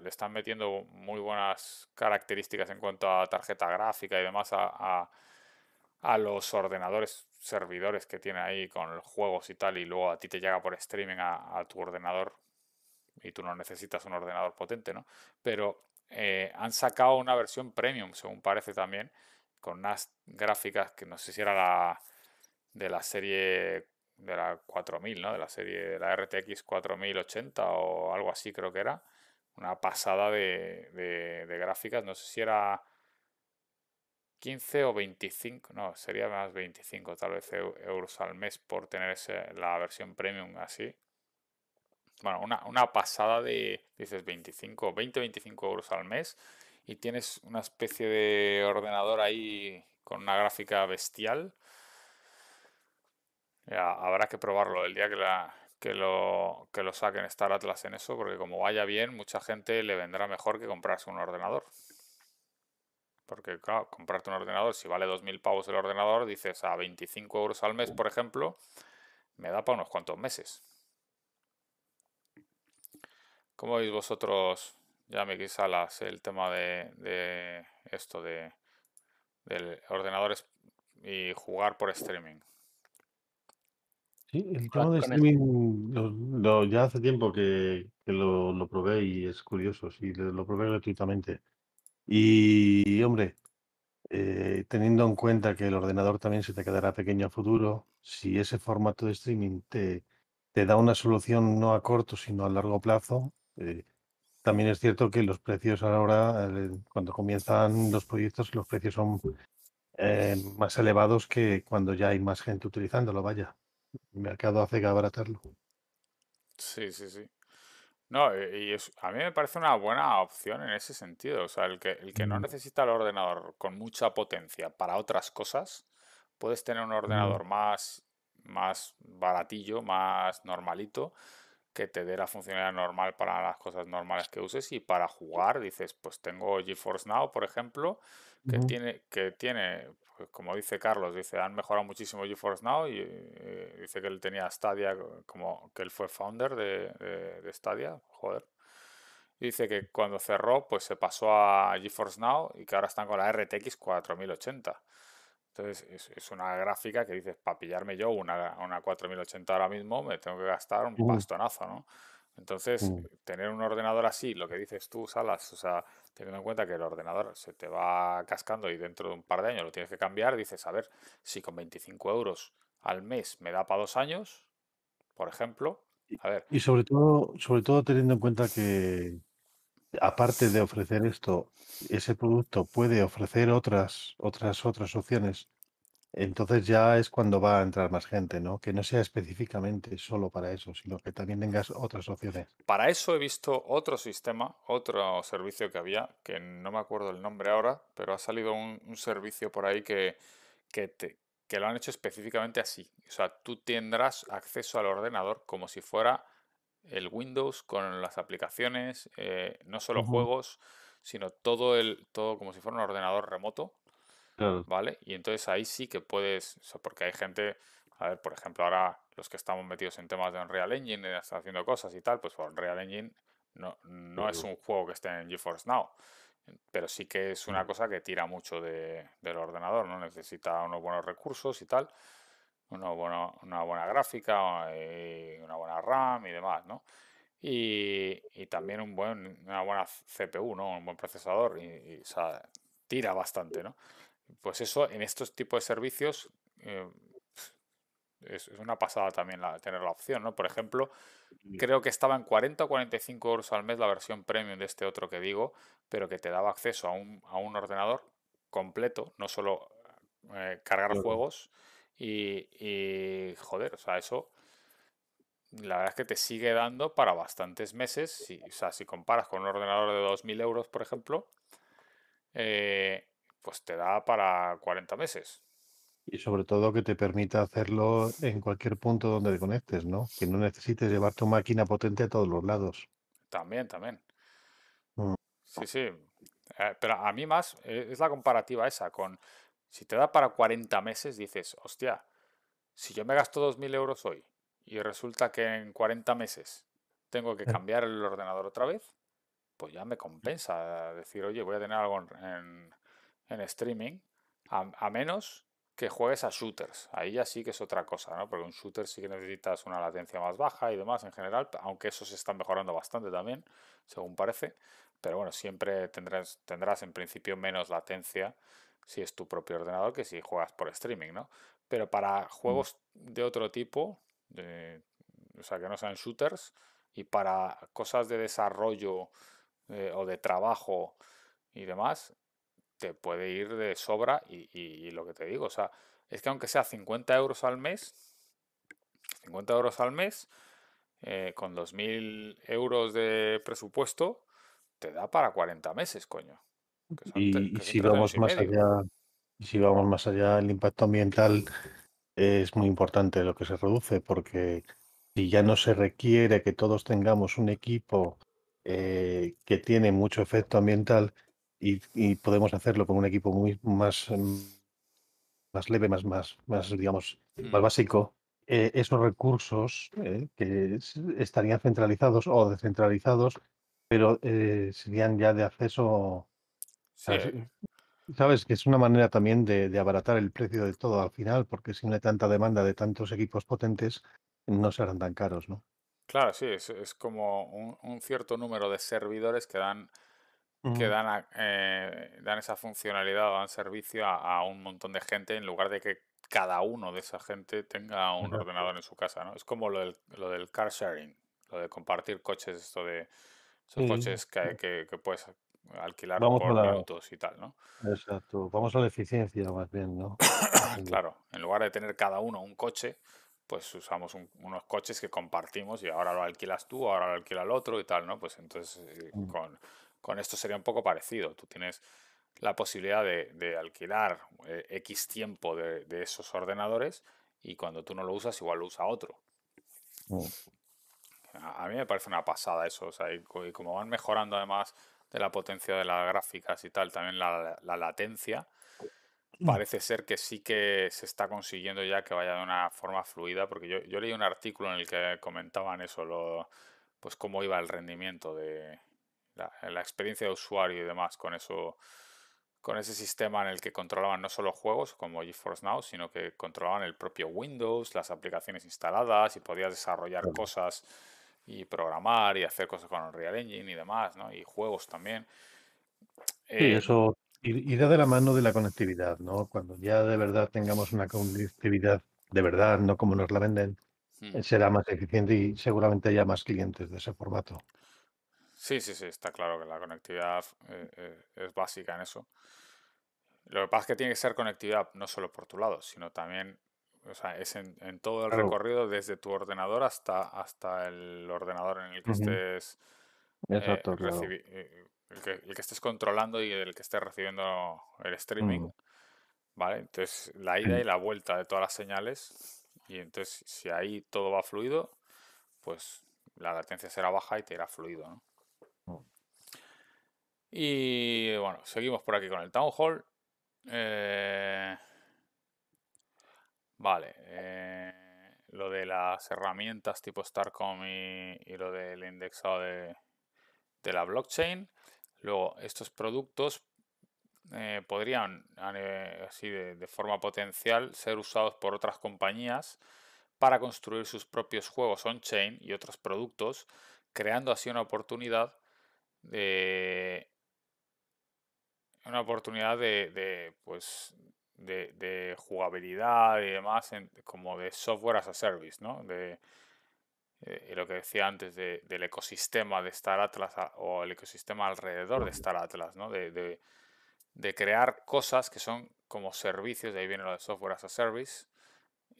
le están metiendo muy buenas características en cuanto a tarjeta gráfica y demás a, los ordenadores, servidores que tiene ahí con juegos y tal. Y luego a ti te llega por streaming a, tu ordenador y tú no necesitas un ordenador potente, ¿no? Pero eh, han sacado una versión premium, según parece también con unas gráficas que no sé si era la de la serie de la 4000, ¿no? De la serie de la RTX 4080 o algo así creo que era. Una pasada de, de, gráficas, no sé si era 15 o 25, no, sería más 25 tal vez euros al mes por tener ese, la versión premium así. Bueno, una, una pasada de, dices, 25, 20, 25 euros al mes y tienes una especie de ordenador ahí con una gráfica bestial. habrá que probarlo el día que, lo, que lo saquen Star Atlas en eso, porque como vaya bien, mucha gente le vendrá mejor que comprarse un ordenador. Porque, claro, comprarte un ordenador, si vale 2.000 pavos el ordenador, dices a 25 euros al mes, por ejemplo, me da para unos cuantos meses. ¿Cómo veis vosotros ya me quizá el tema de, esto de, ordenadores y jugar por streaming. Sí, el tema de streaming ya hace tiempo que, lo, probé y es curioso, sí, lo probé gratuitamente. Y hombre, eh, teniendo en cuenta que el ordenador también se te quedará pequeño a futuro, si ese formato de streaming te, da una solución no a corto, sino a largo plazo, eh, también es cierto que los precios ahora, eh, cuando comienzan los proyectos, los precios son eh, más elevados que cuando ya hay más gente utilizándolo, vaya. El mercado hace que abaratarlo. Sí, sí, sí. No, y a mí me parece una buena opción en ese sentido. O sea, el que, el que no mm. necesita el ordenador con mucha potencia para otras cosas, puedes tener un mm. ordenador más, más baratillo, más normalito, que te dé la funcionalidad normal para las cosas normales que uses y para jugar dices, pues tengo GeForce Now, por ejemplo, que tiene, que tiene pues como dice Carlos, dice, han mejorado muchísimo GeForce Now y, eh, dice que él tenía Stadia, eh, como que él fue founder de, Stadia, joder. dice que cuando cerró, pues se pasó a GeForce Now y que ahora están con la RTX 4080. Entonces es, una gráfica que dices, para pillarme yo una, una 4080 ahora mismo me tengo que gastar un bastonazo, ¿no? Entonces, mm. tener un ordenador así, lo que dices tú, Salas, o sea, teniendo en cuenta que el ordenador se te va cascando y dentro de un par de años lo tienes que cambiar, dices, a ver, si con 25 euros al mes me da para dos años, por ejemplo, a ver. Y sobre todo, sobre todo teniendo en cuenta que, aparte de ofrecer esto, ese producto puede ofrecer otras, otras, otras opciones, entonces ya es cuando va a entrar más gente, ¿no? Que no sea específicamente solo para eso, sino que también tengas otras opciones. Para eso he visto otro sistema, otro servicio que había, que no me acuerdo el nombre ahora, pero ha salido un, servicio por ahí que, que, te, que lo han hecho específicamente así. O sea, tú tendrás acceso al ordenador como si fuera el Windows con las aplicaciones, eh, no solo juegos, sino todo el todo como si fuera un ordenador remoto, ¿vale? Y entonces ahí sí que puedes, porque hay gente, a ver, por ejemplo, ahora los que estamos metidos en temas de Unreal Engine, eh, están haciendo cosas y tal, pues Unreal Engine no, no es un juego que esté en GeForce Now, pero sí que es una cosa que tira mucho de, del ordenador, ¿no? Necesita unos buenos recursos y tal una buena, una buena gráfica, eh, una buena RAM y demás, ¿no? Y, también un buen, una buena CPU, ¿no? Un buen procesador y, tira bastante, ¿no? Pues eso, en estos tipos de servicios em, es, una pasada también la, tener la opción, ¿no? Por ejemplo, creo que estaba en 40 o 45 euros al mes la versión premium de este otro que digo, pero que te daba acceso a un, a un ordenador completo, no solo eh, cargar juegos, y, joder, o sea, eso la verdad es que te sigue dando para bastantes meses. o sea, si comparas con un ordenador de 2.000 euros, por ejemplo, eh, pues te da para 40 meses. Y sobre todo que te permita hacerlo en cualquier punto donde te conectes, ¿no? Que no necesites llevar tu máquina potente a todos los lados. También, también. Mm. Sí, sí. Eh, pero a mí más eh, es la comparativa esa con si te da para 40 meses, dices, hostia, si yo me gasto 2.000 euros hoy y resulta que en 40 meses tengo que cambiar el ordenador otra vez, pues ya me compensa decir, oye, voy a tener algo en, streaming, a, menos que juegues a shooters. Ahí ya sí que es otra cosa, ¿no? Porque un shooter sí que necesitas una latencia más baja y demás en general, aunque eso se está mejorando bastante también, según parece. Pero bueno, siempre tendrás, tendrás en principio menos latencia si es tu propio ordenador que si juegas por streaming, ¿no? Pero para mm. juegos de otro tipo, o sea, que no sean shooters, y para cosas de desarrollo eh, o de trabajo y demás, te puede ir de sobra y, lo que te digo, o sea, es que aunque sea 50 euros al mes, 50 euros al mes, eh, con 2.000 euros de presupuesto, te da para 40 meses, coño. Y, si vamos más allá, si vamos más allá, el impacto ambiental es muy importante lo que se reduce, porque si ya no se requiere que todos tengamos un equipo eh, que tiene mucho efecto ambiental y, podemos hacerlo con un equipo muy más, mm, más leve, más, más, más digamos, más mm. básico, eh, esos recursos eh, que estarían centralizados o descentralizados, pero serían ya de acceso Sabes que es una manera también de, abaratar el precio de todo al final, porque si no hay tanta demanda de tantos equipos potentes, no serán tan caros, ¿no? Claro, sí, es, como un, cierto número de servidores que dan, que dan, eh, dan esa funcionalidad o dan servicio a, un montón de gente en lugar de que cada uno de esa gente tenga un ordenador en su casa, ¿no? Es como lo del, lo del car sharing, lo de compartir coches, esto de esos coches que, que, que puedes alquilar por y tal, ¿no? Exacto. Vamos a la eficiencia más bien, ¿no? claro. En lugar de tener cada uno un coche, pues usamos unos coches que compartimos y ahora lo alquilas tú, ahora lo alquila el otro y tal, ¿no? Pues entonces eh, mm. con, esto sería un poco parecido. Tú tienes la posibilidad de, alquilar X eh, tiempo de, esos ordenadores y cuando tú no lo usas, igual lo usa otro. Mm. A, mí me parece una pasada eso, o sea, y como van mejorando además de la potencia de las gráficas y tal, también la, latencia, mm. parece ser que sí que se está consiguiendo ya que vaya de una forma fluida, porque yo, leí un artículo en el que comentaban eso, lo, pues cómo iba el rendimiento de la, la, experiencia de usuario y demás con eso con ese sistema en el que controlaban no solo juegos como GeForce Now, sino que controlaban el propio Windows, las aplicaciones instaladas y podías desarrollar cosas y programar y hacer cosas con Unreal Engine y demás, ¿no? Y juegos también. Sí, eh, eso irá de la mano de la conectividad, ¿no? Cuando ya de verdad tengamos una conectividad de verdad, no como nos la venden, hmm. será más eficiente y seguramente haya más clientes de ese formato. Sí, sí, sí, está claro que la conectividad eh, eh, es básica en eso. Lo que pasa es que tiene que ser conectividad no solo por tu lado, sino también o sea, es en, todo el recorrido desde tu ordenador hasta, hasta el ordenador en el que estés eh, eh, el, que, estés controlando y el que estés recibiendo el streaming. Mm. ¿Vale? Entonces, la ida y la vuelta de todas las señales. Y entonces, si ahí todo va fluido, pues la latencia será baja y te irá fluido, ¿no? Mm. Y bueno, seguimos por aquí con el Town Hall. Eh, Vale. Eh, lo de las herramientas tipo Starcom y, lo del indexado de, la blockchain. Luego, estos productos eh, podrían, eh, así de, forma potencial, ser usados por otras compañías para construir sus propios juegos on-chain y otros productos, creando así una oportunidad de una oportunidad de, de, pues de, jugabilidad y demás, como de software as a service, ¿no? De, eh, lo que decía antes del ecosistema de Star Atlas o el ecosistema alrededor de Star Atlas, ¿no? De, crear cosas que son como servicios, de ahí viene lo de software as a service.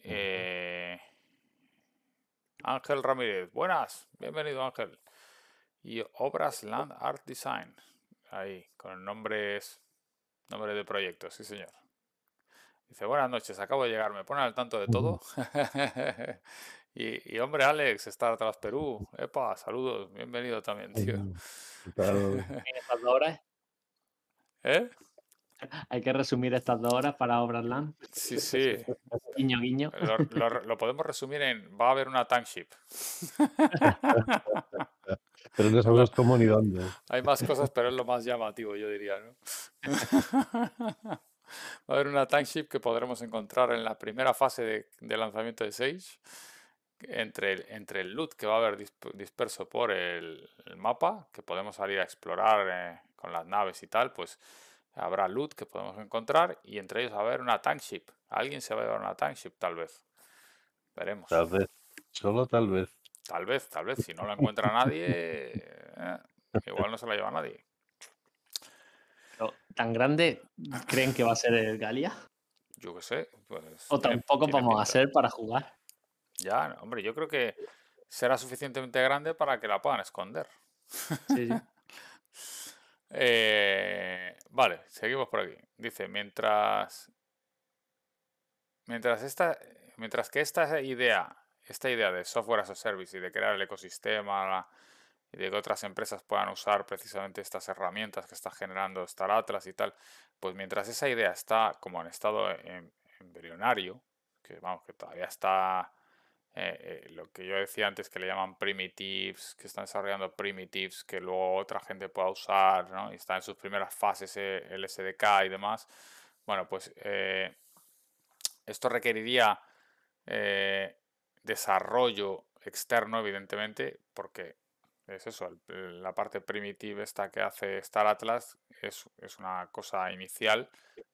Eh, Ángel Ramírez, buenas, bienvenido Ángel. Y Obras Land Art Design, ahí, con nombres nombres de proyectos, sí señor. Dice, buenas noches, acabo de llegar, me ponen al tanto de todo. y, hombre, Alex, está atrás Perú. Epa, saludos, bienvenido también, tío. ¿Eh? Hay que resumir estas dos horas para Obrasland. Sí, sí. guiño, guiño. Lo, podemos resumir en va a haber una tankship. pero no sabemos cómo ni dónde. Hay más cosas, pero es lo más llamativo, yo diría, ¿no? Va a haber una ship que podremos encontrar en la primera fase de, lanzamiento de Sage, entre el, entre el loot que va a haber disperso por el, mapa, que podemos salir a explorar eh, con las naves y tal, pues habrá loot que podemos encontrar y entre ellos va a haber una tankship. Alguien se va a llevar una tankship, tal vez. Veremos. Tal vez, solo tal vez. Tal vez, tal vez. Si no la encuentra nadie, eh, igual no se la lleva nadie. ¿Tan grande creen que va a ser el Galia? Yo qué sé. Pues, o tampoco vamos a ser para jugar. Ya, hombre, yo creo que será suficientemente grande para que la puedan esconder. Sí, eh, vale, seguimos por aquí. Dice, mientras. Mientras esta. Mientras que esta idea, esta idea de software as a service y de crear el ecosistema, de que otras empresas puedan usar precisamente estas herramientas que está generando Star Atlas y tal, pues mientras esa idea está como en estado em, embrionario, que vamos, que todavía está eh, eh, lo que yo decía antes que le llaman primitives, que están desarrollando primitives que luego otra gente pueda usar, ¿no? Y está en sus primeras fases eh, el SDK y demás. Bueno, pues esto requeriría desarrollo externo, evidentemente, porque es eso, la parte primitiva esta que hace Star Atlas es, es, una cosa inicial,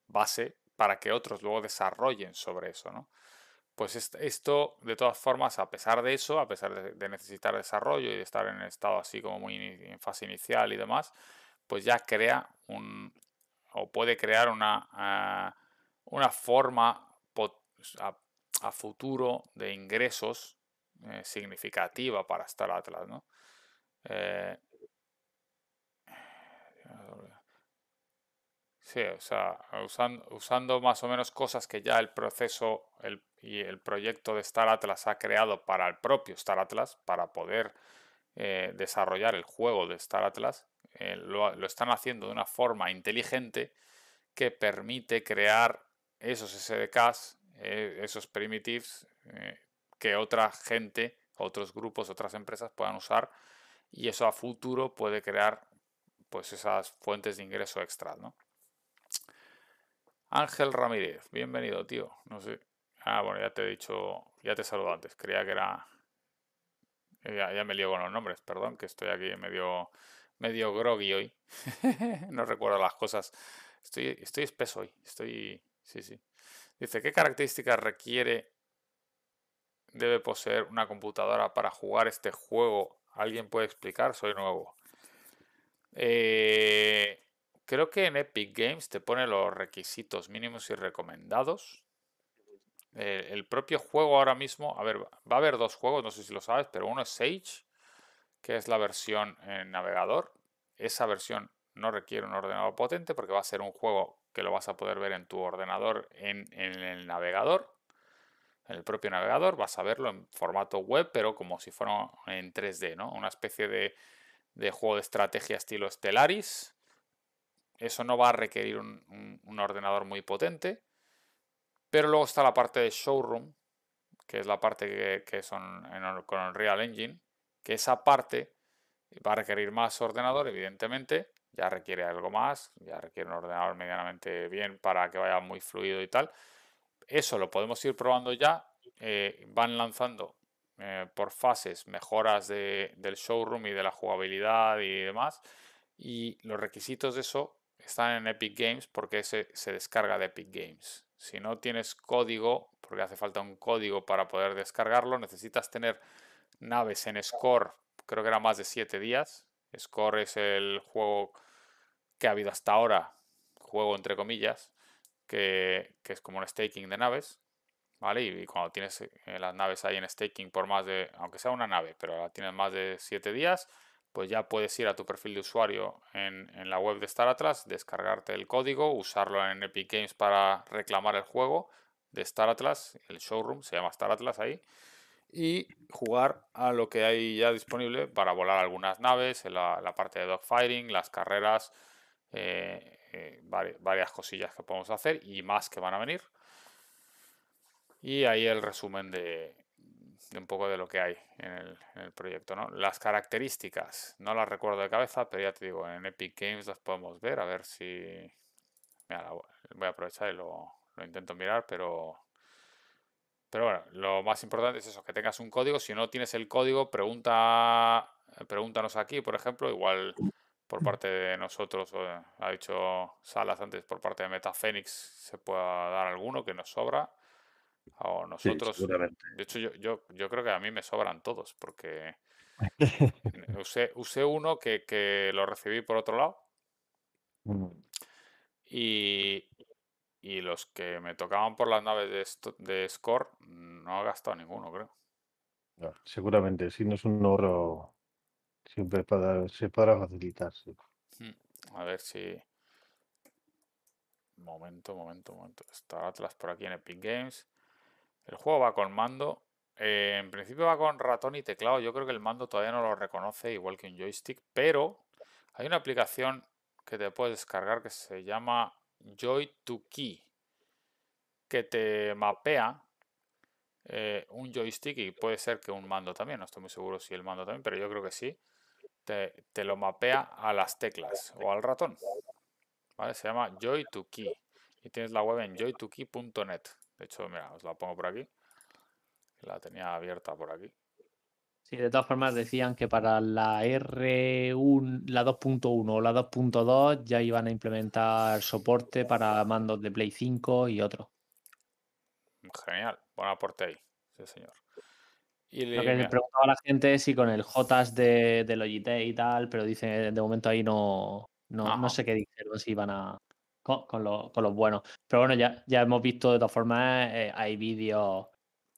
base, para que otros luego desarrollen sobre eso, ¿no? Pues esto, de todas formas, a pesar de eso, a pesar de, necesitar desarrollo y de estar en estado así como muy en fase inicial y demás, pues ya crea un, o puede crear una, ah, una forma a, futuro de ingresos eh, significativa para Star Atlas, ¿no? Eh, sí, o sea, usando, más o menos cosas que ya el proceso y el proyecto de Star Atlas ha creado para el propio Star Atlas, para poder eh, desarrollar el juego de Star Atlas, eh, lo, están haciendo de una forma inteligente que permite crear esos SDKs, esos primitives, que otra gente, otros grupos, otras empresas puedan usar y eso a futuro puede crear pues esas fuentes de ingreso extra, ¿no? Ángel Ramírez, bienvenido, tío. No sé. Ah, bueno, ya te he dicho, ya te saludo antes. Creía que era. Ya, me lío con los nombres, perdón, que estoy aquí medio, medio groggy hoy. no recuerdo las cosas. Estoy, estoy espeso hoy. Estoy. Sí, sí. Dice: ¿Qué características requiere. debe poseer una computadora para jugar este juego Alguien puede explicar, soy nuevo. Eh, creo que en Epic Games te pone los requisitos mínimos y recomendados. Eh, el propio juego ahora mismo, a ver, va a haber dos juegos, no sé si lo sabes, pero uno es Sage, que es la versión en eh, navegador. Esa versión no requiere un ordenador potente porque va a ser un juego que lo vas a poder ver en tu ordenador en el navegador en el propio navegador, vas a verlo en formato web, pero como si fuera en 3D, ¿no? Una especie de, juego de estrategia estilo Stellaris. Eso no va a requerir un, ordenador muy potente. Pero luego está la parte de showroom, que es la parte que, que son en, con real Engine, que esa parte va a requerir más ordenador, evidentemente, ya requiere algo más, ya requiere un ordenador medianamente bien para que vaya muy fluido y tal, eso lo podemos ir probando ya. Eh, van lanzando eh, por fases mejoras del showroom y de la jugabilidad y demás. Y los requisitos de eso están en Epic Games porque se descarga de Epic Games. Si no tienes código, porque hace falta un código para poder descargarlo, necesitas tener naves en Score, creo que era más de 7 días. Score es el juego que ha habido hasta ahora, juego entre comillas, que, es como un staking de naves, ¿vale? Y, cuando tienes eh, las naves ahí en staking por más de, aunque sea una nave, pero la tienes más de 7 días, pues ya puedes ir a tu perfil de usuario en, la web de Star Atlas, descargarte el código, usarlo en Epic Games para reclamar el juego de Star Atlas, el showroom, se llama Star Atlas ahí, y jugar a lo que hay ya disponible para volar algunas naves, la, parte de dogfighting, las carreras, eh, eh, varias cosillas que podemos hacer y más que van a venir. Y ahí el resumen de, un poco de lo que hay en el, proyecto. ¿no? Las características, no las recuerdo de cabeza, pero ya te digo, en Epic Games las podemos ver, a ver si... voy a aprovechar y lo, lo intento mirar, pero pero bueno, lo más importante es eso, que tengas un código. Si no tienes el código, pregunta, pregúntanos aquí, por ejemplo. Igual por mm. parte de nosotros, ha dicho Salas antes, por parte de Metafénix, se pueda dar alguno que nos sobra. O nosotros. de hecho, yo, creo que a mí me sobran todos, porque usé, uno que, lo recibí por otro lado. Mm. Y, los que me tocaban por las naves de, de Score no ha gastado ninguno, creo. Seguramente, si no es un oro Siempre para, se podrá facilitar, mm, A ver si. Momento, momento, momento. Está atrás por aquí en Epic Games. El juego va con mando. Eh, en principio va con ratón y teclado. Yo creo que el mando todavía no lo reconoce, igual que un joystick. Pero hay una aplicación que te puedes descargar que se llama Joy2Key, que te mapea eh, un joystick y puede ser que un mando también. No estoy muy seguro si el mando también, pero yo creo que sí te, lo mapea a las teclas o al ratón. ¿Vale? Se llama joy 2 key Y tienes la web en joy2key.net. De hecho, mira, os la pongo por aquí. La tenía abierta por aquí. Sí, de todas formas decían que para la R1, la 2.1 o la 2.2 ya iban a implementar soporte para mandos de Play 5 y otro. Genial, buen aporte ahí, sí señor. Lo que me preguntaba la gente es si con el Jotas de, Logitech y tal, pero dicen de momento ahí no, no, sé qué dijeron si iban a. Con, con, los buenos. Pero bueno, ya, ya hemos visto de todas formas, eh, hay vídeos.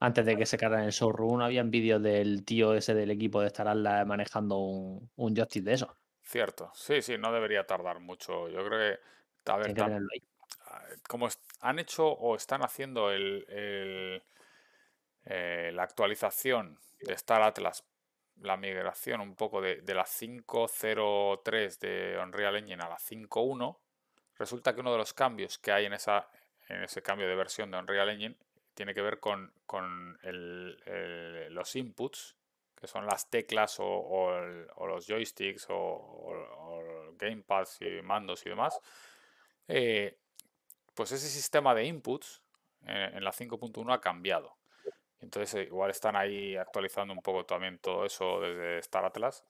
Antes de que se cargaran el showroom, habían vídeos del tío ese del equipo de Staralla manejando un, un de eso Cierto, sí, sí, no debería tardar mucho. Yo creo que. A ver, como han hecho o están haciendo el eh, la actualización de Star Atlas, la migración un poco de, la 5.03 de Unreal Engine a la 5.1, resulta que uno de los cambios que hay en, esa, en ese cambio de versión de Unreal Engine tiene que ver con, los inputs, que son las teclas o, los joysticks o, gamepads y mandos y demás. Eh, pues ese sistema de inputs eh, en la 5.1 ha cambiado. Entonces, eh, igual están ahí actualizando un poco también todo eso desde Star Atlas.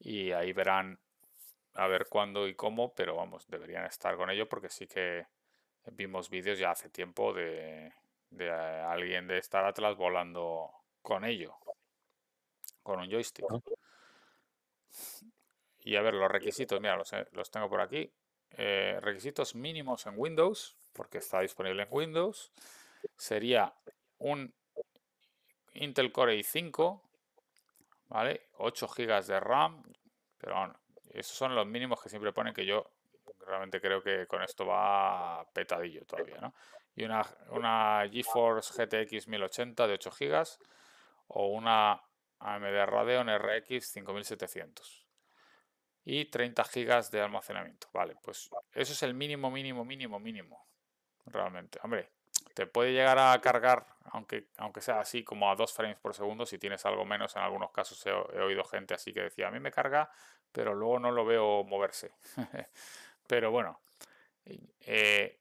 Y ahí verán a ver cuándo y cómo, pero vamos, deberían estar con ello porque sí que vimos vídeos ya hace tiempo de, alguien de Star Atlas volando con ello, con un joystick. Y a ver, los requisitos, mira, los, eh, tengo por aquí. Eh, requisitos mínimos en Windows, porque está disponible en Windows, sería un Intel Core i5, ¿vale? 8 GB de RAM, pero bueno, esos son los mínimos que siempre ponen que yo realmente creo que con esto va petadillo todavía, ¿no? Y una, una GeForce GTX 1080 de 8 GB o una AMD Radeon RX 5700 y 30 GB de almacenamiento. Vale, pues eso es el mínimo, mínimo, mínimo, mínimo. Realmente, hombre, te puede llegar a cargar, aunque, aunque sea así, como a dos frames por segundo, si tienes algo menos, en algunos casos he, oído gente así que decía, a mí me carga, pero luego no lo veo moverse. pero bueno, eh,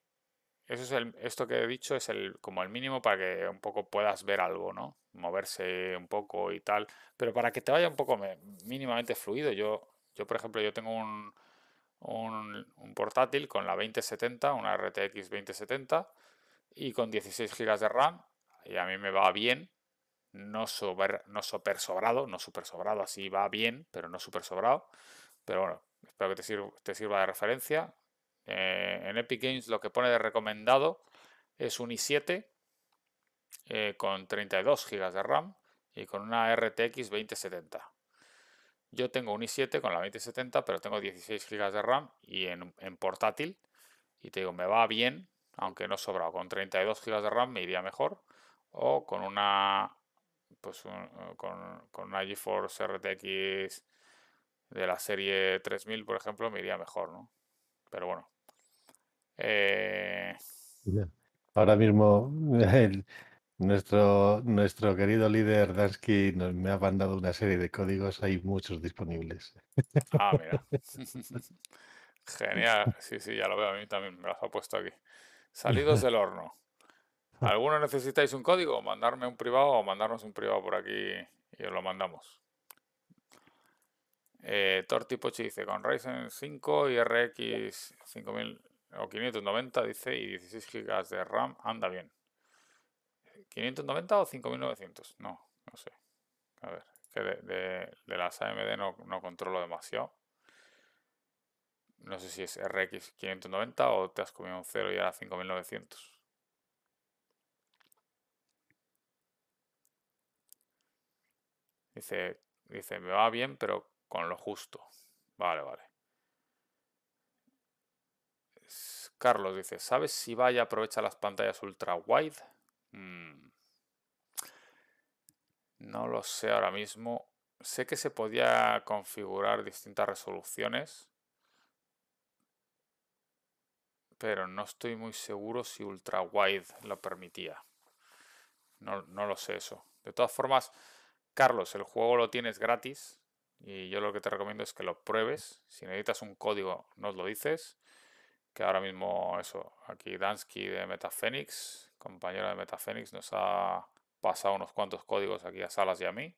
eso es esto que he dicho es el, como el mínimo para que un poco puedas ver algo, ¿no? Moverse un poco y tal, pero para que te vaya un poco mínimamente fluido, yo, yo por ejemplo, yo tengo un, un portátil con la 2070, una RTX 2070, y con 16 GB de RAM. Y a mí me va bien, no, super, no super sobrado, no super sobrado, así va bien, pero no super sobrado. Pero bueno, espero que te sirva, de referencia. Eh, en Epic Games lo que pone de recomendado es un i7 eh, con 32 GB de RAM y con una RTX 2070. Yo tengo un i7 con la 2070, pero tengo 16 GB de RAM y en, en portátil. Y te digo, me va bien, aunque no sobrado, con 32 GB de RAM me iría mejor, o con una, pues eh, con, una GeForce RTX de la serie 3000, por ejemplo, me iría mejor, ¿no? Pero bueno. Eh, Ahora mismo nuestro, nuestro querido líder Dansky me ha mandado una serie de códigos, hay muchos disponibles. Ah, mira. Genial, sí, sí, ya lo veo, a mí también me los ha puesto aquí salidos del horno. ¿Alguno necesitáis un código? Mandarme un privado o mandarnos un privado por aquí y os lo mandamos. Eh, Torti dice, con Ryzen 5 y RX 5000 o 590 dice y 16 GB de RAM, anda bien. 590 o 5900, no, no sé. A ver, que de, las AMD no, no controlo demasiado no sé si es RX 590 o te has comido un 0 y ahora 5900. Dice, dice, me va bien, pero con lo justo. Vale, vale. Carlos dice, ¿sabes si Vaya aprovecha las pantallas ultra wide? Mm. No lo sé ahora mismo. Sé que se podía configurar distintas resoluciones pero no estoy muy seguro si ultra wide lo permitía. No, no lo sé eso. De todas formas, Carlos, el juego lo tienes gratis y yo lo que te recomiendo es que lo pruebes. Si necesitas un código, nos lo dices. Que ahora mismo, eso, aquí Dansky de metaphoenix compañero de Metafénix, nos ha pasado unos cuantos códigos aquí a Salas y a mí.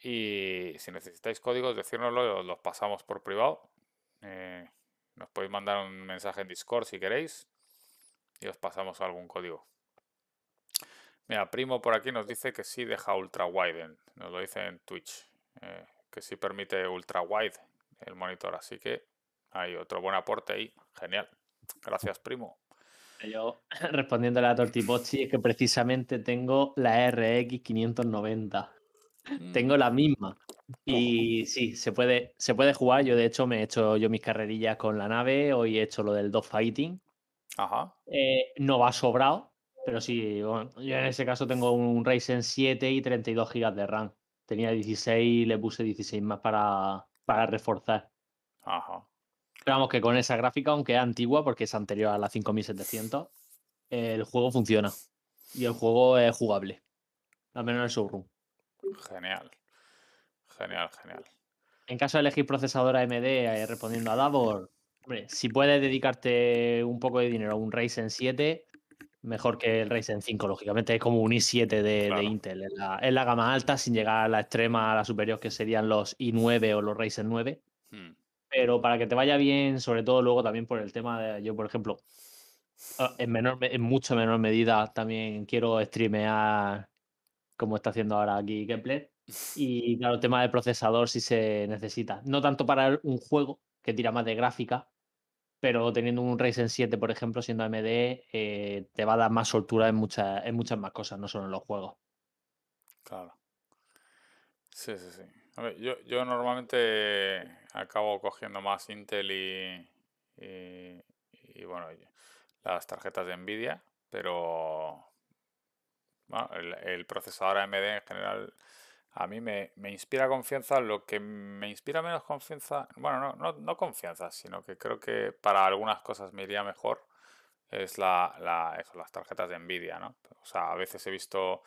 Y si necesitáis códigos, decírnoslo, los pasamos por privado. Eh, nos podéis mandar un mensaje en Discord si queréis y os pasamos algún código. Mira, Primo por aquí nos dice que sí deja ultra wide, nos lo dice en Twitch, eh, que sí permite ultra wide el monitor, así que hay otro buen aporte ahí, genial. Gracias, Primo. Yo, respondiendo a la Tortipochi, es que precisamente tengo la RX 590. Mm. Tengo la misma. Y sí, se puede, se puede jugar. Yo, de hecho, me he hecho yo mis carrerillas con la nave. Hoy he hecho lo del dogfighting Fighting. Ajá. Eh, no va sobrado, pero sí, yo en ese caso tengo un Ryzen 7 y 32 GB de RAM. Tenía 16 le puse 16 más para, para reforzar. Ajá. Pero que con esa gráfica, aunque es antigua, porque es anterior a la 5700, el juego funciona. Y el juego es jugable. Al menos en el showroom. Genial. Genial, genial. En caso de elegir procesador AMD, eh, respondiendo a Davor, si puedes dedicarte un poco de dinero a un Ryzen 7, mejor que el Ryzen 5, lógicamente. Es como un i7 de, Intel. Es la, gama alta, sin llegar a la extrema, a la superior, que serían los i9 o los Ryzen 9. Hmm. Pero para que te vaya bien, sobre todo luego también por el tema de. Yo, por ejemplo, en, menor, en mucho menor medida también quiero streamear como está haciendo ahora aquí Gameplay y claro, el tema del procesador sí se necesita. No tanto para un juego que tira más de gráfica, pero teniendo un Ryzen 7, por ejemplo, siendo AMD, eh, te va a dar más soltura en, muchas en muchas más cosas, no solo en los juegos. Claro. Sí, sí, sí. yo, normalmente acabo cogiendo más Intel y, y, bueno, las tarjetas de Nvidia, pero el, el, procesador AMD en general a mí me, inspira confianza, lo que me inspira menos confianza, bueno, no, confianza, sino que creo que para algunas cosas me iría mejor, es la, las tarjetas de Nvidia, ¿no? O sea, a veces he visto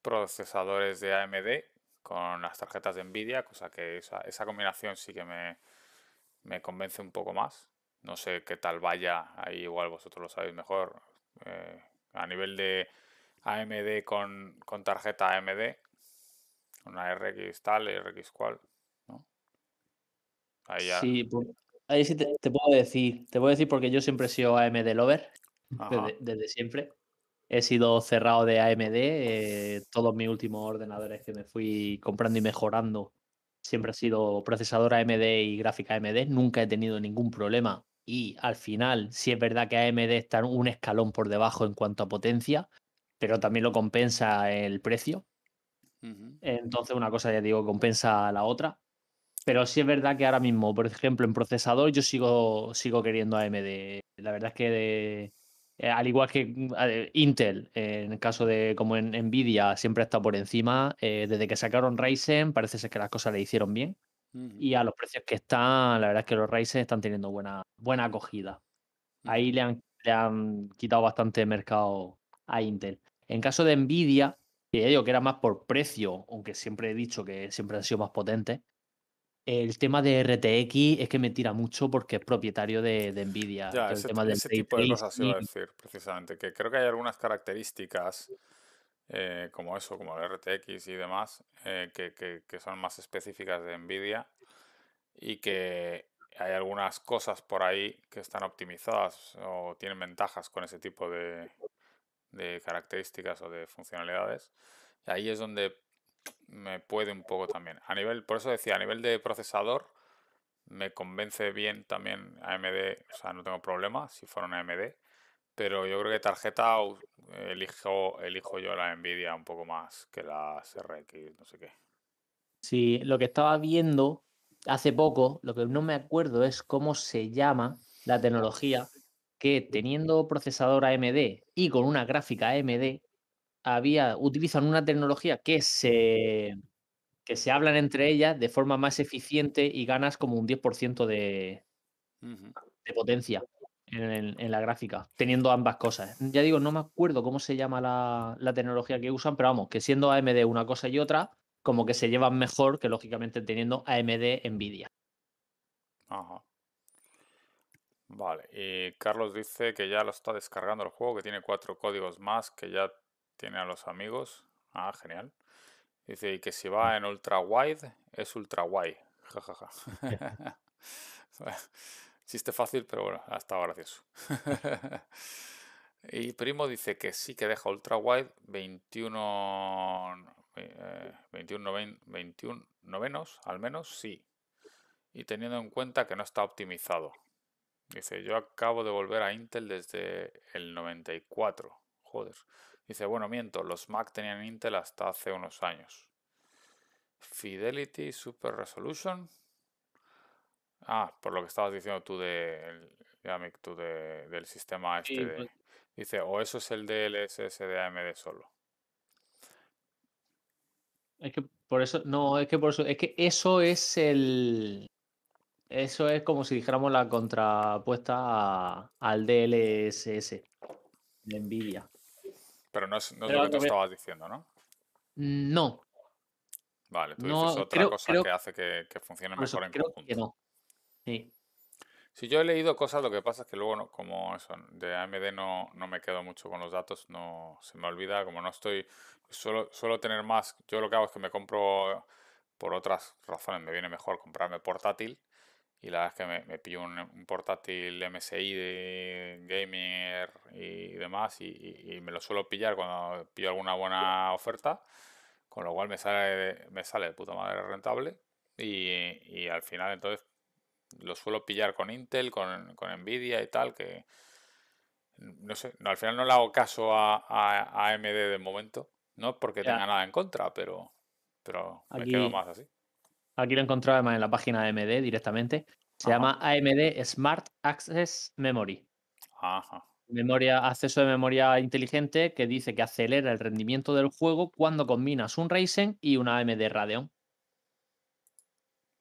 procesadores de AMD con las tarjetas de Nvidia, cosa que esa combinación sí que me, convence un poco más. No sé qué tal vaya, ahí igual vosotros lo sabéis mejor. Eh, a nivel de AMD con, con tarjeta AMD, una RX tal, RX cual, Ahí Sí, te, puedo decir, te puedo decir porque yo siempre he sido AMD lover, desde, siempre. He sido cerrado de AMD, eh, todos mis últimos ordenadores que me fui comprando y mejorando siempre ha sido procesador AMD y gráfica AMD, nunca he tenido ningún problema y al final sí es verdad que AMD está un escalón por debajo en cuanto a potencia, pero también lo compensa el precio. Entonces, una cosa, ya digo, compensa a la otra. Pero sí es verdad que ahora mismo, por ejemplo, en procesador yo sigo, sigo queriendo AMD. La verdad es que eh, al igual que mm, Intel, eh, en el caso de como en Nvidia, siempre está por encima. Eh, desde que sacaron Ryzen, parece ser que las cosas le hicieron bien. Y a los precios que están, la verdad es que los Ryzen están teniendo buena, buena acogida. Ahí le han, le han, quitado bastante mercado a Intel. En caso de Nvidia, que era más por precio, aunque siempre he dicho que siempre ha sido más potente El tema de RTX es que me tira mucho porque es propietario de, Nvidia. ese, tema tipo de cosas iba decir, precisamente, que creo que hay algunas características eh, como eso, como el RTX y demás, eh, que, que, son más específicas de Nvidia y que hay algunas cosas por ahí que están optimizadas o tienen ventajas con ese tipo de, de características o de funcionalidades. Y ahí es donde me puede un poco también. A nivel, por eso decía, a nivel de procesador, me convence bien también AMD, o sea, no tengo problema si fuera una AMD, pero yo creo que tarjeta elijo, elijo yo la Nvidia un poco más que la RX, no sé qué. Sí, lo que estaba viendo hace poco, lo que no me acuerdo es cómo se llama la tecnología, que teniendo procesador AMD y con una gráfica AMD, había, utilizan una tecnología que se, que se hablan entre ellas de forma más eficiente y ganas como un 10% de, potencia en, la gráfica, teniendo ambas cosas. Ya digo, no me acuerdo cómo se llama la, la tecnología que usan, pero vamos, que siendo AMD una cosa y otra, como que se llevan mejor que lógicamente teniendo AMD Nvidia. Ajá. Vale, y Carlos dice que ya lo está descargando el juego, que tiene cuatro códigos más, que ya tiene a los amigos. Ah, genial. Dice, y que si va en ultra wide, es ultra wide. Jajaja. Ja, fácil, pero bueno, ha estado gracioso. y Primo dice que sí que deja ultra wide 21, 21 eh, novenos, al menos sí. Y teniendo en cuenta que no está optimizado. Dice, yo acabo de volver a Intel desde el 94. Joder. Dice, bueno, miento, los Mac tenían Intel hasta hace unos años. Fidelity Super Resolution. Ah, por lo que estabas diciendo tú, de, del sistema este. Pues. dice, o eso es el DLSS de AMD solo. Es que por eso, no, es que por eso, es que eso es el, eso es como si dijéramos la contrapuesta al DLSS de Nvidia. Pero no es, lo que tú estabas diciendo, ¿no? No. Vale, entonces es otra cosa que hace que, funcione mejor en creo conjunto. Que no. Sí. Si yo he leído cosas, lo que pasa es que luego, como eso, de AMD no, no me quedo mucho con los datos, no se me olvida, como no estoy, suelo tener más, yo lo que hago es que me compro, por otras razones, me viene mejor comprarme portátil y la verdad es que me, pillo un, portátil MSI de gamer y demás y, me lo suelo pillar cuando pillo alguna buena oferta, con lo cual me sale, me sale de puta madre rentable y, al final entonces lo suelo pillar con Intel, con, Nvidia y tal, que no sé, al final no le hago caso a, a, AMD de momento, no porque tenga nada en contra, pero, pero me quedo más así. Aquí lo encontraba además en la página de AMD directamente. Se llama AMD Smart Access Memory. Memoria, acceso de memoria inteligente que dice que acelera el rendimiento del juego cuando combinas un Ryzen y una AMD Radeon.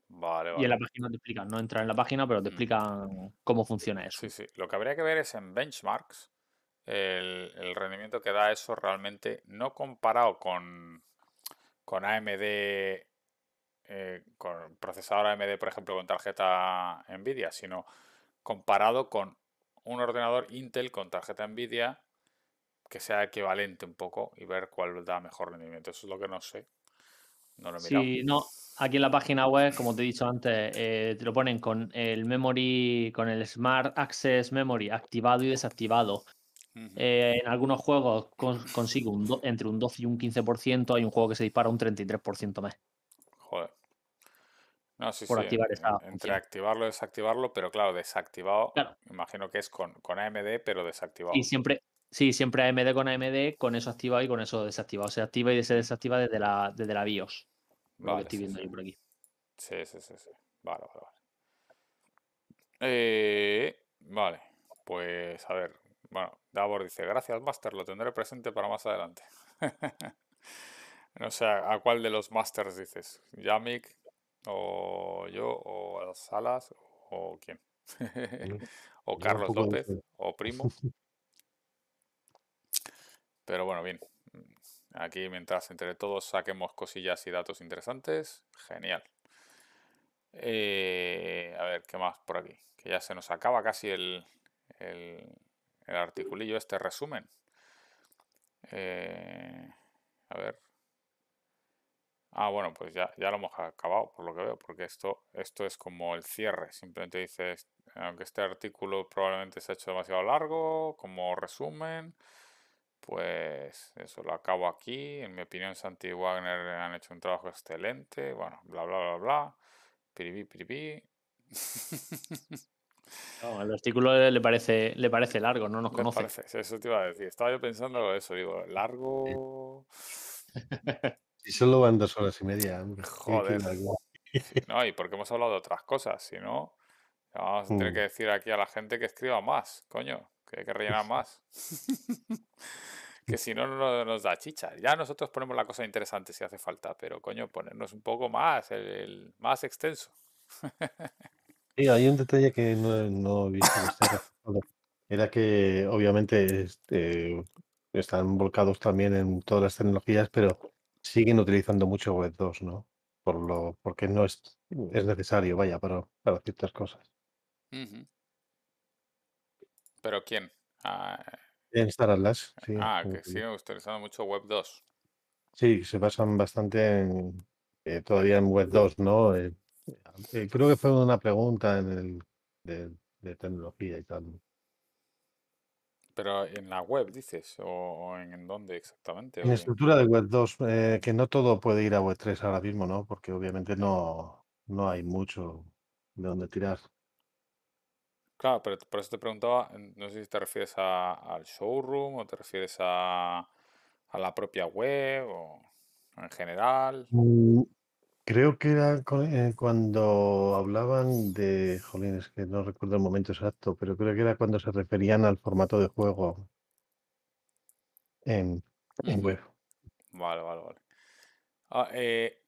Vale, vale. Y en la página te explican, no entra en la página, pero te mm. explican cómo funciona eso. Sí, sí. Lo que habría que ver es en benchmarks el, rendimiento que da eso realmente, no comparado con, con AMD eh, con procesador AMD, por ejemplo, con tarjeta Nvidia, sino comparado con un ordenador Intel con tarjeta Nvidia que sea equivalente un poco y ver cuál da mejor rendimiento. Eso es lo que no sé. No lo he Sí, no. Aquí en la página web, como te he dicho antes, eh, te lo ponen con el memory, con el Smart Access Memory activado y desactivado. Eh, en algunos juegos consigue consigo entre un 12 y un 15%, hay un juego que se dispara un 33% más. No, sí, por activar Entre activarlo y desactivarlo, pero claro, desactivado, imagino que es con, con, AMD, pero desactivado. Y siempre, sí, siempre AMD con AMD, con eso activado y con eso desactivado. Se activa y se desactiva desde la, desde la BIOS. Vale, lo estoy viendo por aquí. Sí, sí, sí, sí. Vale, vale, vale. Eh, vale, pues a ver. Bueno, Davor dice, gracias, Master, lo tendré presente para más adelante. no sé, ¿a cuál de los Masters dices? ¿Yamik, o yo, o Salas, o quién. o Carlos López, o Primo. Pero bueno, bien. Aquí mientras entre todos saquemos cosillas y datos interesantes, genial. Eh, a ver, ¿qué más por aquí? Que ya se nos acaba casi el, el, articulillo, este resumen. Eh, a ver, Ah, bueno, pues ya, ya lo hemos acabado, por lo que veo, porque esto, esto es como el cierre. Simplemente dices, aunque este artículo probablemente se ha hecho demasiado largo, como resumen, pues eso lo acabo aquí. En mi opinión, Santi y Wagner han hecho un trabajo excelente. Bueno, bla, bla, bla, bla. Piripi piripi. el artículo le parece, le parece largo, no nos conoce. eso te iba a decir. Estaba yo pensando eso, digo, largo. Y solo van dos horas y media. Joder. No, y porque hemos hablado de otras cosas, si no, vamos a tener mm. que decir aquí a la gente que escriba más, coño, que hay que rellenar más. que si no, no nos da chicha. Ya nosotros ponemos la cosa interesante si hace falta, pero coño, ponernos un poco más, el, más extenso. sí, hay un detalle que no, he visto. Era que obviamente este, están volcados también en todas las tecnologías, pero siguen utilizando mucho Web 2, ¿no? Por lo, porque no es, necesario, vaya, para, para ciertas cosas. ¿Pero quién? Ah, Ah, que siguen utilizando mucho Web 2. Sí, se basan bastante en, eh, todavía en Web 2, ¿no? Eh, eh, creo que fue una pregunta en el, de, de tecnología y tal. Pero en la web, dices, o en, en dónde exactamente. En estructura de Web 2, eh, que no todo puede ir a Web 3 ahora mismo, ¿no? Porque obviamente no, no hay mucho de dónde tirar. Claro, pero por eso te preguntaba, no sé si te refieres al showroom o te refieres a, a la propia web o en general. Mm, Creo que era eh, cuando hablaban de, jolín, es que no recuerdo el momento exacto, pero creo que era cuando se referían al formato de juego en, web. Vale, vale, vale. Ah, eh,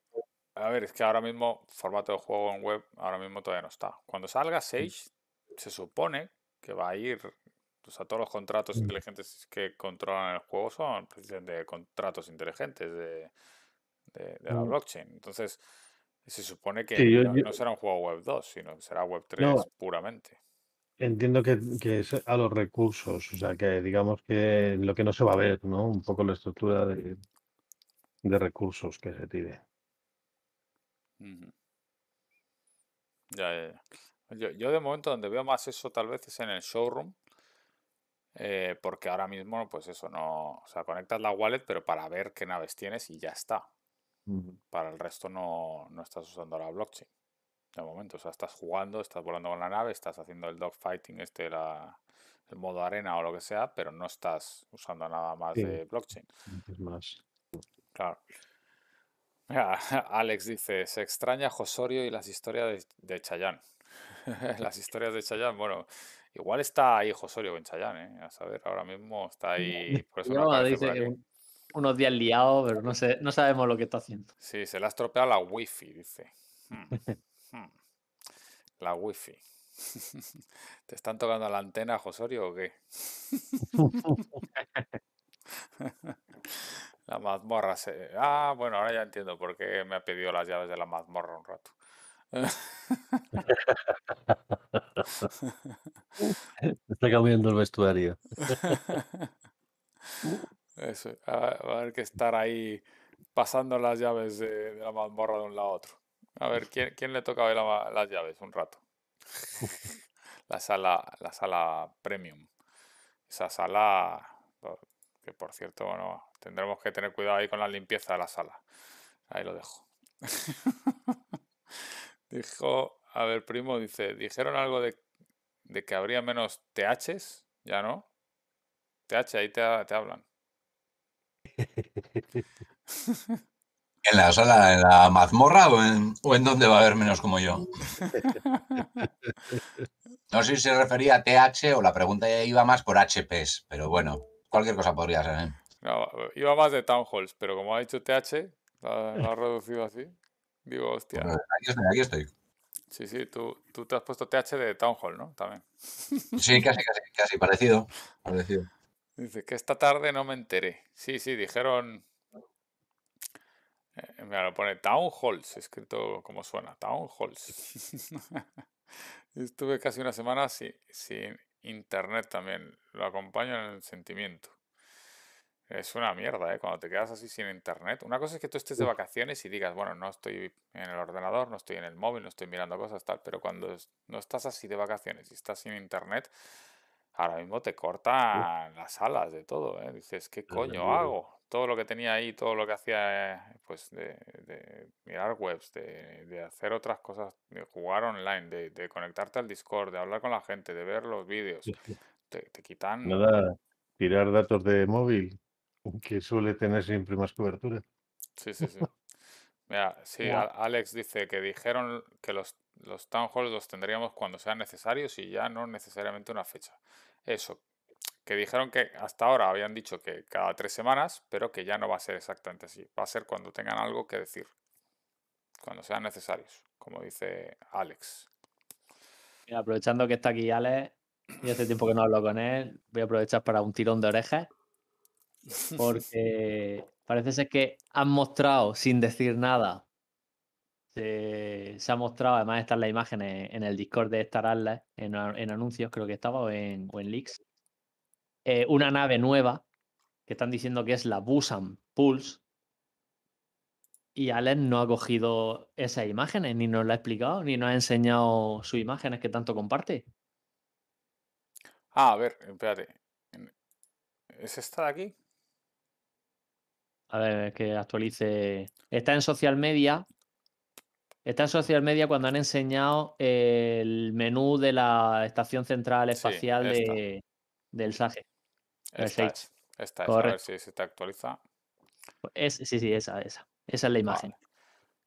a ver, es que ahora mismo formato de juego en web ahora mismo todavía no está. Cuando salga mm. Sage, se supone que va a ir, o sea, todos los contratos mm. inteligentes que controlan el juego son precisamente contratos inteligentes de, de, la mm. blockchain. Entonces, se supone que no, será un juego web 2, sino que será web 3 puramente. Entiendo que, es a los recursos, o sea, que digamos que lo que no se va a ver, ¿no? Un poco la estructura de, recursos que se tiene Ya, Yo, de momento donde veo más eso tal vez es en el showroom, eh, porque ahora mismo, pues eso no, o sea, conectas la wallet, pero para ver qué naves tienes y ya está. Para el resto no, estás usando la blockchain. De momento, o sea, estás jugando, estás volando con la nave, estás haciendo el dogfighting, este, la, el modo arena o lo que sea, pero no estás usando nada más de blockchain. Es más. Claro. Mira, ah, Alex dice, se extraña Josorio y las historias de, Chayán. las historias de Chayán, bueno, igual está ahí Josorio en Chayán, ¿eh? A saber, ahora mismo está ahí. Por eso no, dice, unos días liados, pero no, sé, no sabemos lo que está haciendo. Sí, se le ha estropeado la wifi, dice. Hmm, hmm. la wifi. ¿Te están tocando la antena, Josorio, o qué? la mazmorra se... Ah, bueno, ahora ya entiendo por qué me ha pedido las llaves de la mazmorra un rato. Está cambiando el vestuario. Eso, a, ver que estar ahí pasando las llaves de, la mazmorra de un lado a otro. A ver, ¿quién, quién le toca ver las llaves un rato? la, sala, la sala premium. Esa sala, que por cierto, bueno, tendremos que tener cuidado ahí con la limpieza de la sala. Ahí lo dejo. Dijo, a ver, primo, dice, dijeron algo de, que habría menos THs, ya no. TH, ahí te hablan. ¿En la sala, en la mazmorra o en, dónde va a haber menos como yo? No sé si se refería a TH o la pregunta iba más por HPs, pero bueno, cualquier cosa podría ser. ¿eh? iba más de Town Halls, pero como ha dicho TH, lo ha reducido así. Digo, hostia. aquí estoy, Sí, sí, tú, te has puesto TH de Town Hall, ¿no? También. Sí, casi, casi, casi, parecido. Parecido. Dice que esta tarde no me enteré. Sí, sí, dijeron. Eh, me mira, lo pone Town Halls, escrito como suena, Town Halls. Estuve casi una semana sin, sin internet también. Lo acompaño en el sentimiento. Es una mierda, ¿eh? Cuando te quedas así sin internet. Una cosa es que tú estés de vacaciones y digas, bueno, no estoy en el ordenador, no estoy en el móvil, no estoy mirando cosas, tal. Pero cuando no estás así de vacaciones y estás sin internet, ahora mismo te cortan las alas de todo. ¿eh? Dices, ¿qué coño hago? Todo lo que tenía ahí, todo lo que hacía, eh, pues de, mirar webs, de, hacer otras cosas, de jugar online, de, conectarte al Discord, de hablar con la gente, de ver los vídeos, te, quitan. Nada, tirar datos de móvil, que suele tener siempre más cobertura. Sí, sí, sí. Mira, sí, Alex dice que dijeron que los, los town halls los tendríamos cuando sean necesarios y ya no necesariamente una fecha eso, que dijeron que hasta ahora habían dicho que cada tres semanas, pero que ya no va a ser exactamente así, va a ser cuando tengan algo que decir, cuando sean necesarios, como dice Alex. aprovechando que está aquí Alex, y hace tiempo que no hablo con él, voy a aprovechar para un tirón de orejas, porque parece ser que han mostrado sin decir nada se, ha mostrado, además de estar la imagen en, el Discord de Star Atlas, en, anuncios creo que estaba, o en, o leaks, eh, una nave nueva que están diciendo que es la Busan Pulse. Y Allen no ha cogido esas imágenes, ni nos la ha explicado, ni nos ha enseñado sus imágenes que tanto comparte. Ah, a ver, espérate. ¿Es esta de aquí? A ver, que actualice. Está en social media, Está en social media cuando han enseñado eh, el menú de la estación central espacial del SAGE. Esta, es, a ver si se te actualiza. sí, sí, esa, esa. Esa es la imagen.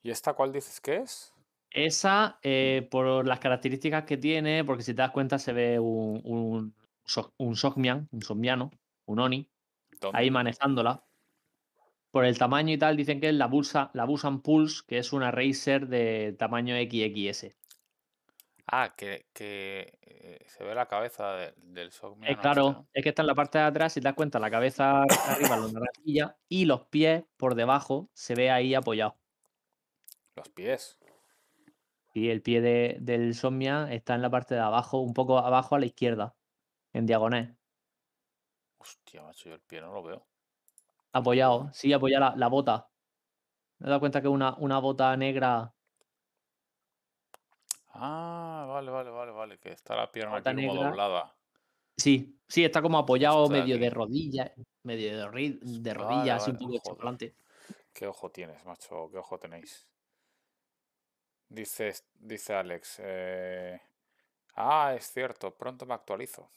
¿Y esta cuál dices que es? Esa, eh, por las características que tiene, porque si te das cuenta se ve un, un, Sogmian, un Sogmiano, un Oni, ahí manejándola por el tamaño y tal, dicen que es la, Busa, la Busan Pulse, que es una Racer de tamaño XXS. Ah, que, eh, se ve la cabeza del Somnia. claro, es que está en la parte de atrás, si te das cuenta, la cabeza arriba, la naranjilla, y los pies por debajo se ve ahí apoyado. Los pies. Y el pie del Somnia está en la parte de abajo, un poco abajo a la izquierda, en diagonal. Hostia, macho, yo el pie no lo veo. Apoyado, sí, apoya la, bota. Me he dado cuenta que una, una bota negra. Ah, vale, vale, vale, vale. Que está la pierna aquí como doblada. Sí, sí, está como apoyado medio de rodilla, medio de, de rodilla, así un poco de ¿Qué ojo tienes, macho? ¿Qué ojo tenéis? Dice, dice Alex. Eh, ah, es cierto, pronto me actualizo.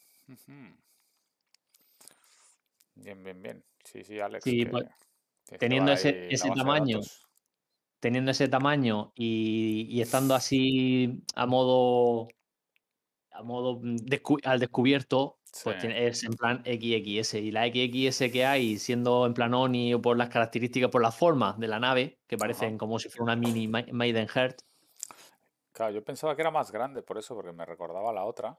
Bien, bien, bien. Sí, sí, Alex. Pues, teniendo ese, tamaño, teniendo ese tamaño y, estando así a modo, a modo mm, al descubierto, pues es en plan XXS. Y la XXS que hay, siendo en plan ONI o por las características, por la forma de la nave, que parecen como si fuera una mini Maiden Heart. Claro, yo pensaba que era más grande por eso, porque me recordaba la otra.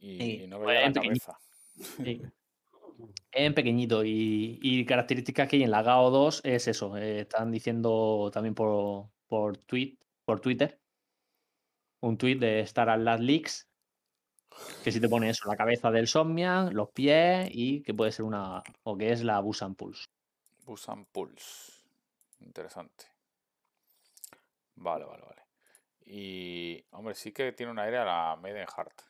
Y, no veía pues la cabeza. En pequeñito. Y, características que hay en la GAO2 es eso. Eh, están diciendo también por, por, por Twitter. Un tweet de Star las Leaks. Que si te pone eso, la cabeza del Somnian, los pies y que puede ser una. o que es la Busan Pulse. Busan Pulse. Interesante. Vale, vale, vale. Y, hombre, sí que tiene un aire a la Maiden Heart.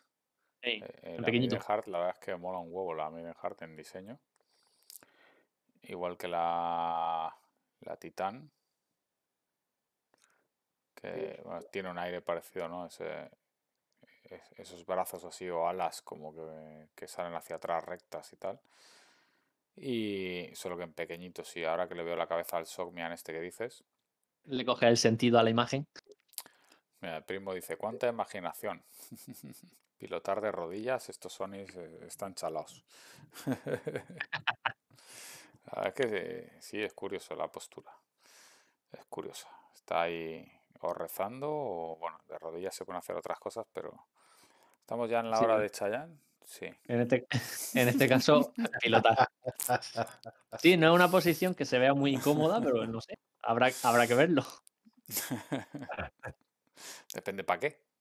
Eh, la la verdad es que mola un huevo la Maiden Hart en diseño. Igual que la, la Titan. Que tiene un aire parecido, ¿no? esos brazos así o alas como que, que, salen hacia atrás rectas y tal. Y solo que en pequeñito, sí. Ahora que le veo la cabeza al Sogmian este que dices. Le coge el sentido a la imagen. el primo dice, ¿cuánta imaginación? pilotar de rodillas, estos sonis eh, están chalados. la es que eh, sí, es curioso la postura. Es curiosa. Está ahí o rezando o, bueno, de rodillas se pueden hacer otras cosas, pero estamos ya en la hora de Chayanne. Este, en este, caso, pilotar. Sí, no es una posición que se vea muy incómoda, pero no sé, habrá, habrá que verlo. Depende para qué.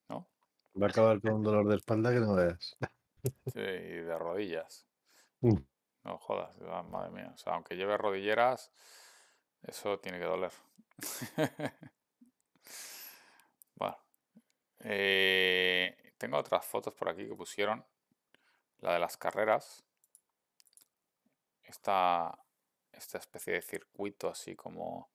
Va a acabar con un dolor de espalda que no veas. Sí, y de rodillas. Mm. No jodas, ah, madre mía. O sea, aunque lleve rodilleras, eso tiene que doler. bueno. Eh, tengo otras fotos por aquí que pusieron. La de las carreras. Esta, esta especie de circuito así como,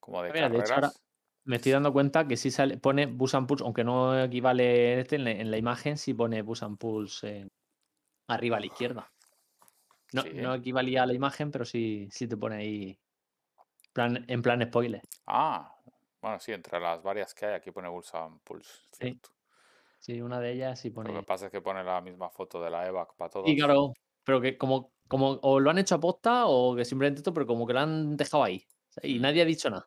como de ah, carreras. Me estoy dando cuenta que si sale, pone Bus and Pulse, aunque no equivale en, este, en, la, imagen, si pone Bus and Pulse eh, arriba a la izquierda. No, equivalía a la imagen, pero sí, sí te pone ahí plan, en plan spoiler. Ah, bueno, sí, entre las varias que hay, aquí pone Bus and Pulse. Sí. una de ellas sí pone. Lo que pasa es que pone la misma foto de la EVAC para todos. Y claro, pero que como, como o lo han hecho a posta o que simplemente esto, pero como que lo han dejado ahí. Y mm. nadie ha dicho nada.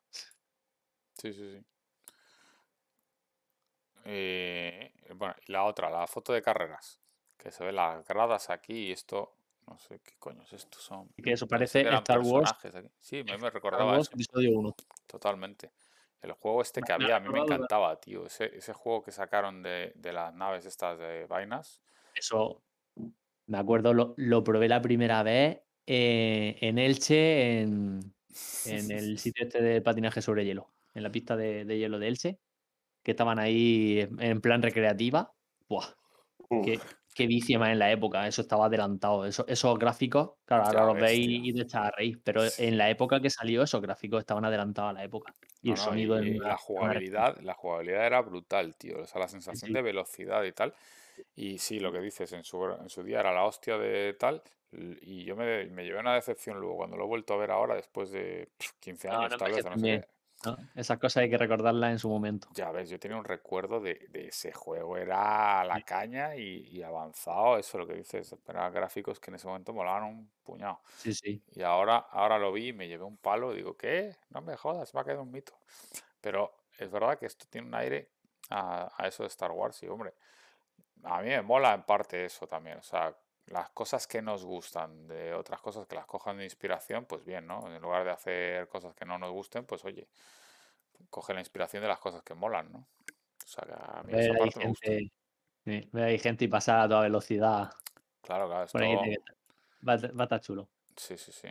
Sí, sí, sí. Eh, bueno, y la otra, la foto de carreras, que se ve las gradas aquí y esto, no sé qué coño estos son Y Que eso parece Star Wars. Sí, me, me recordaba Wars, episodio 1. Totalmente. El juego este que había, a mí me encantaba, tío. Ese, juego que sacaron de, las naves estas de vainas. Eso, me acuerdo, lo, probé la primera vez eh, en Elche, en, en el sitio este de patinaje sobre hielo en la pista de, hielo de Elche, que estaban ahí en plan recreativa. ¡Buah! Qué, qué, bici en la época, eso estaba adelantado. Eso, esos gráficos, claro, ahora los veis y de esta a reír, pero en la época que salió, esos gráficos estaban adelantados a la época. Y el sonido en la, jugabilidad, la jugabilidad era brutal, tío. O sea, la sensación de velocidad y tal. Y sí, lo que dices, en su, en su día era la hostia de tal. Y yo me, me llevé una decepción luego cuando lo he vuelto a ver ahora, después de 15 años, tal vez. ¿no? Esas cosas hay que recordarlas en su momento. Ya ves, yo tenía un recuerdo de, ese juego, era la caña y, avanzado, eso lo que dices, pero gráficos que en ese momento molaban un puñado. Sí, sí. Y ahora, ahora lo vi y me llevé un palo digo, ¿qué? No me jodas, va a quedar un mito. Pero es verdad que esto tiene un aire a, eso de Star Wars y hombre, a mí me mola en parte eso también, o sea, las cosas que nos gustan de otras cosas que las cojan de inspiración, pues bien, ¿no? En lugar de hacer cosas que no nos gusten, pues oye, coge la inspiración de las cosas que molan, ¿no? O sea, que a mí me gusta. hay gente y pasa a toda velocidad. Claro, claro, esto... va, va a chulo. Sí, sí, sí.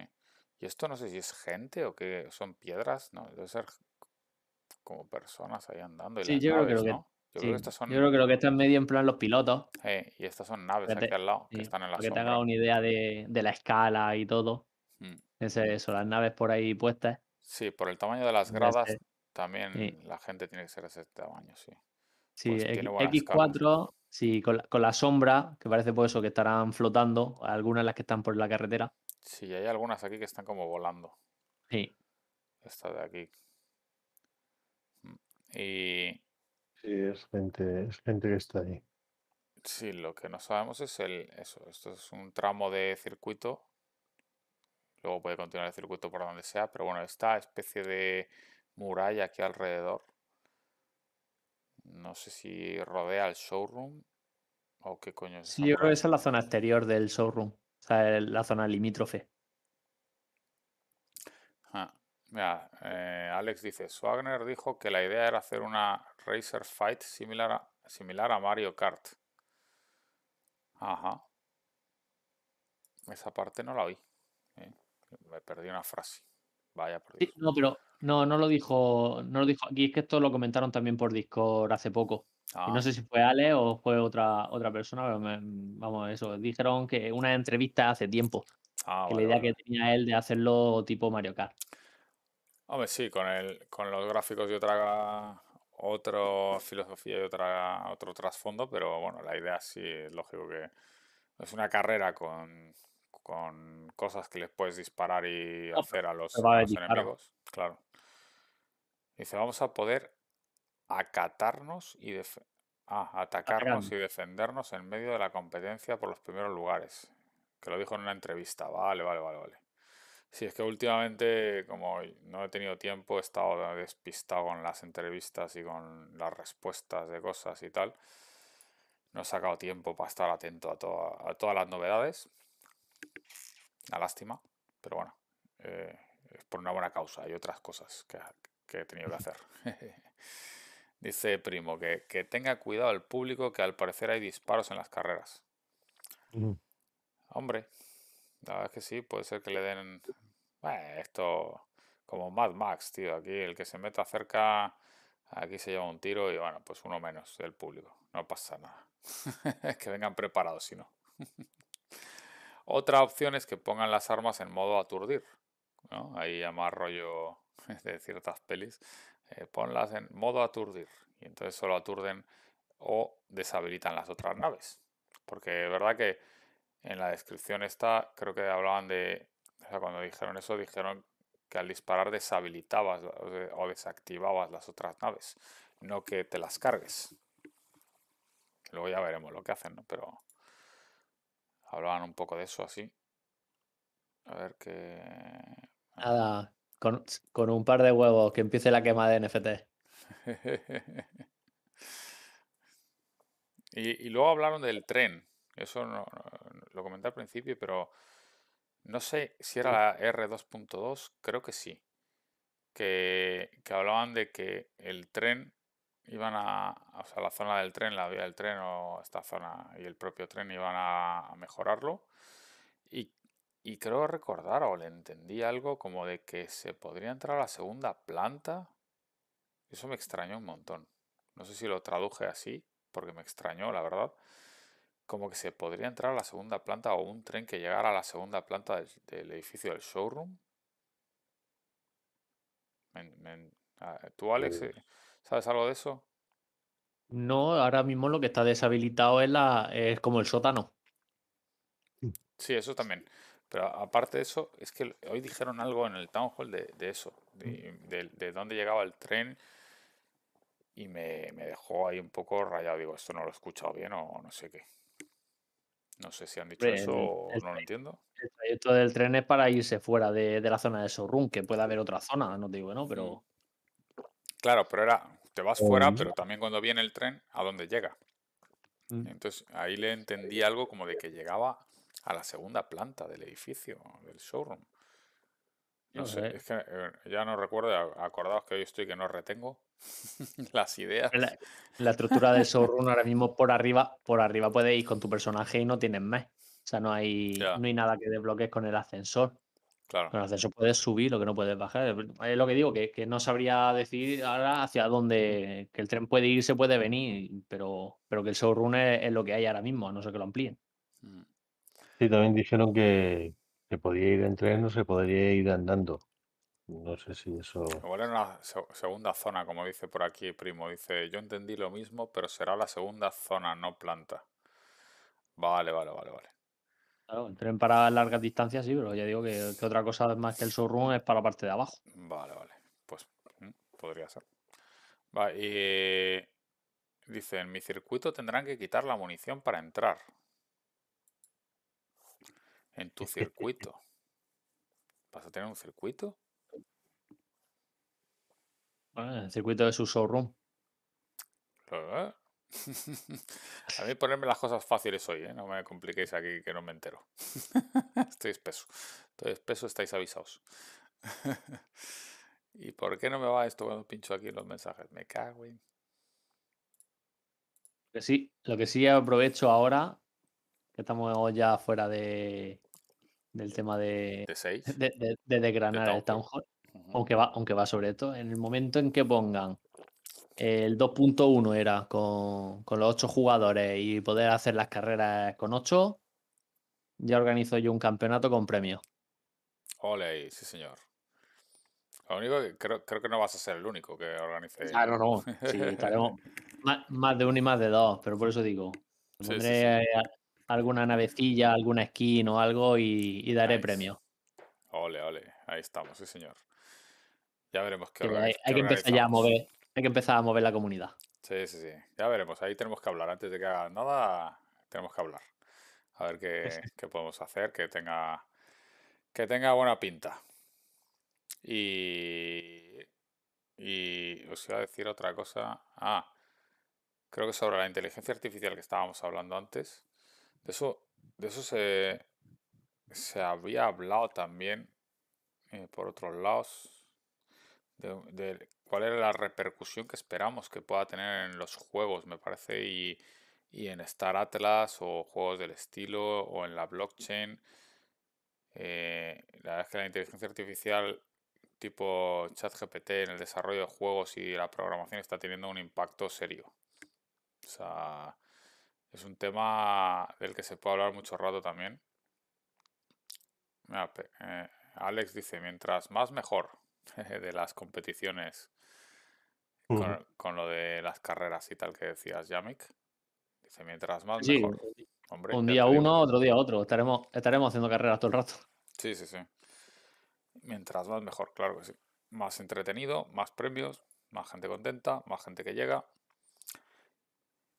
Y esto no sé si es gente o que son piedras, no, debe ser como personas ahí andando. sí, yo creo que, ¿no? Yo, creo, que lo que están medio en plan los pilotos. y estas son naves aquí al lado, que están en la que te una idea de, la escala y todo. Mm. Es eso, las naves por ahí puestas. Sí, por el tamaño de las gradas también la gente tiene que ser ese tamaño, sí. Sí, pues X, 4 con la, con la, sombra, que parece por pues eso que estarán flotando, algunas las que están por la carretera. Sí, hay algunas aquí que están como volando. Sí. Esta de aquí. Mm. Y Sí, es gente, es gente que está ahí. Sí, lo que no sabemos es el, eso. Esto es un tramo de circuito. Luego puede continuar el circuito por donde sea, pero bueno, esta especie de muralla aquí alrededor. No sé si rodea el showroom o qué coño es. Sí, yo creo que esa es la zona exterior del showroom, o sea, la zona limítrofe. Eh, Alex dice, Swagner dijo que la idea era hacer una Racer Fight similar a, similar a Mario Kart. Ajá. Esa parte no la vi ¿eh? Me perdí una frase. Vaya, perdí. no, pero no, no lo dijo, no lo dijo aquí. Es que esto lo comentaron también por Discord hace poco. no ah. sé si fue Ale o fue otra, otra persona, vamos, eso. Dijeron que una entrevista hace tiempo. Ah, la idea que tenía él de hacerlo tipo Mario Kart. Hombre, sí, con, el, con los gráficos y otra, otra filosofía y otra, otro trasfondo, pero bueno, la idea sí es lógico que es una carrera con, cosas que les puedes disparar y hacer a los, enemigos. Claro. Dice, vamos a poder acatarnos y ah, atacarnos y defendernos en medio de la competencia por los primeros lugares. Que lo dijo en una entrevista. Vale, vale, vale, vale. Sí, es que últimamente, como no he tenido tiempo, he estado despistado con las entrevistas y con las respuestas de cosas y tal. No he sacado tiempo para estar atento a, todas las novedades. La lástima, pero bueno, eh, es por una buena causa Hay otras cosas que, he tenido que hacer. Dice Primo que, tenga cuidado el público que al parecer hay disparos en las carreras. Hombre, la verdad es que sí, puede ser que le den. esto. Como Mad Max, tío. Aquí el que se meta cerca. Aquí se lleva un tiro y bueno, pues uno menos del público. No pasa nada. es que vengan preparados, si no. Otra opción es que pongan las armas en modo aturdir. Ahí ya más rollo de ciertas pelis. Eh, ponlas en modo aturdir. Y entonces solo aturden o deshabilitan las otras naves. Porque es verdad que en la descripción está, creo que hablaban de, o sea, cuando dijeron eso, dijeron que al disparar deshabilitabas o desactivabas las otras naves, no que te las cargues. Luego ya veremos lo que hacen, ¿no? Pero hablaban un poco de eso así. A ver qué... Nada, con, un par de huevos que empiece la quema de NFT. y, y luego hablaron del tren, eso no, lo comenté al principio, pero no sé si era la R2.2, creo que sí. Que, hablaban de que el tren iban a, o sea, la zona del tren, la vía del tren o esta zona y el propio tren iban a, mejorarlo. Y, y creo recordar o le entendí algo como de que se podría entrar a la segunda planta. Eso me extrañó un montón. No sé si lo traduje así, porque me extrañó, la verdad como que se podría entrar a la segunda planta o un tren que llegara a la segunda planta del, edificio del showroom. ¿Tú, Alex, eh. sabes algo de eso? No, ahora mismo lo que está deshabilitado es, la, es como el sótano. Sí, eso también. Pero aparte de eso, es que hoy dijeron algo en el town hall de, eso, mm. de, de, dónde llegaba el tren, y me, me, dejó ahí un poco rayado. Digo, esto no lo he escuchado bien o no sé qué. No sé si han dicho eso o no lo entiendo. El trayecto del tren es para irse fuera de, la zona de showroom, que puede haber otra zona, no te digo, ¿no? Mm. Pero. Claro, pero era, te vas fuera, pero también cuando viene el tren, ¿a dónde llega? Mm. Entonces ahí le entendí algo como de que llegaba a la segunda planta del edificio, del showroom. No sé, es que eh, ya no recuerdo, acordaos que hoy estoy que no retengo. Las ideas. La, estructura del showrun ahora mismo por arriba, por arriba puedes ir con tu personaje y no tienes más. O sea, no hay, no hay nada que desbloques con el ascensor. Con el ascensor puedes subir, lo que no puedes bajar. Es lo que digo, que, no sabría decir ahora hacia dónde, que el tren puede ir, se puede venir, pero, pero que el showrun es, lo que hay ahora mismo, a no ser que lo amplíen. Mm. Sí, también dijeron que, se podía ir en tren o se podría ir andando. No sé si eso. Igual una segunda zona, como dice por aquí Primo. Dice: Yo entendí lo mismo, pero será la segunda zona, no planta. Vale, vale, vale, vale. Claro, entren para largas distancias, sí, pero ya digo que, otra cosa más que el surrun es para la parte de abajo. Vale, vale. Pues mm, podría ser. Va, y dice: En mi circuito tendrán que quitar la munición para entrar. En tu eh, eh, circuito. ¿Vas a tener un circuito? en ah, el circuito de su showroom. Ah. A mí ponerme las cosas fáciles hoy, ¿eh? no me compliquéis aquí que no me entero. Estoy espeso. Estoy espeso, estáis avisados. ¿Y por qué no me va esto cuando pincho aquí los mensajes? Me cago en. Sí, lo que sí aprovecho ahora, que estamos ya fuera de, del tema de. De De, el Town Hall aunque va, sobre esto, en el momento en que pongan el 2.1 era con, los 8 jugadores y poder hacer las carreras con 8, ya organizo yo un campeonato con premio. Ole, sí señor. Lo único que creo, que no vas a ser el único que organice. Claro, ah, no. Sí, estaremos más, de uno y más de dos, pero por eso digo, pondré alguna navecilla, alguna skin o algo y, daré premio. Ole, ole, ahí estamos, sí señor. Ya veremos qué hay, que empezar ya a mover, hay que empezar a mover la comunidad. Sí, sí, sí. Ya veremos. Ahí tenemos que hablar. Antes de que haga nada, tenemos que hablar. A ver qué, podemos hacer, que tenga, que tenga buena pinta. Y, y os iba a decir otra cosa. Ah, creo que sobre la inteligencia artificial que estábamos hablando antes. De eso, de eso se, se había hablado también eh, por otros lados de, cuál era la repercusión que esperamos que pueda tener en los juegos, me parece, y, en Star Atlas o juegos del estilo o en la blockchain. Eh, la verdad es que la inteligencia artificial tipo ChatGPT en el desarrollo de juegos y la programación está teniendo un impacto serio. O sea, es un tema del que se puede hablar mucho rato también. Eh, Alex dice, mientras más mejor. de las competiciones con, lo de las carreras y tal que decías, Yamik. Dice, mientras más, mejor. Hombre, un día uno, otro día otro. Estaremos, estaremos haciendo carreras todo el rato. Sí, sí, sí. Mientras más, mejor, claro que sí. Más entretenido, más premios, más gente contenta, más gente que llega.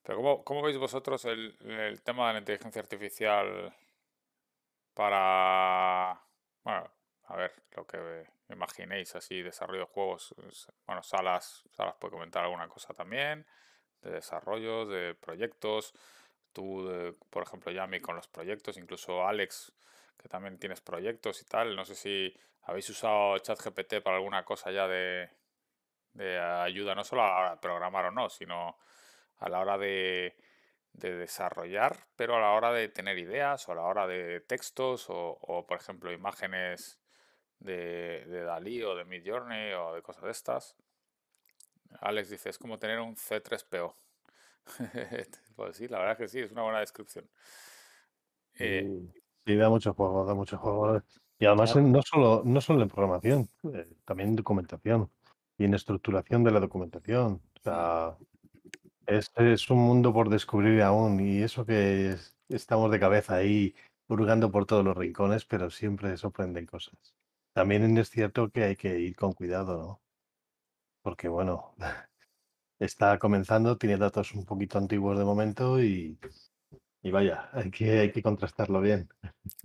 Pero ¿cómo, veis vosotros el, tema de la inteligencia artificial para... Bueno, a ver, lo que imaginéis así, desarrollo de juegos, bueno, Salas, Salas puede comentar alguna cosa también, de desarrollos, de proyectos, tú, por ejemplo, Yami con los proyectos, incluso Alex, que también tienes proyectos y tal, no sé si habéis usado ChatGPT para alguna cosa ya de, ayuda, no solo a programar o no, sino a la hora de, desarrollar, pero a la hora de tener ideas o a la hora de textos o por ejemplo, imágenes de, Dalí o de Midjourney o de cosas de estas. Alex dice, es como tener un C3PO. pues sí, la verdad que sí, es una buena descripción. sí, eh, da mucho juego, da mucho juego. Y además no solo, no solo en programación, eh, también en documentación y en estructuración de la documentación. O sea, es, es un mundo por descubrir aún y eso que estamos de cabeza ahí hurgando por todos los rincones, pero siempre sorprenden cosas. También es cierto que hay que ir con cuidado, ¿no? Porque bueno, está comenzando, tiene datos un poquito antiguos de momento y, vaya, hay que, hay que contrastarlo bien.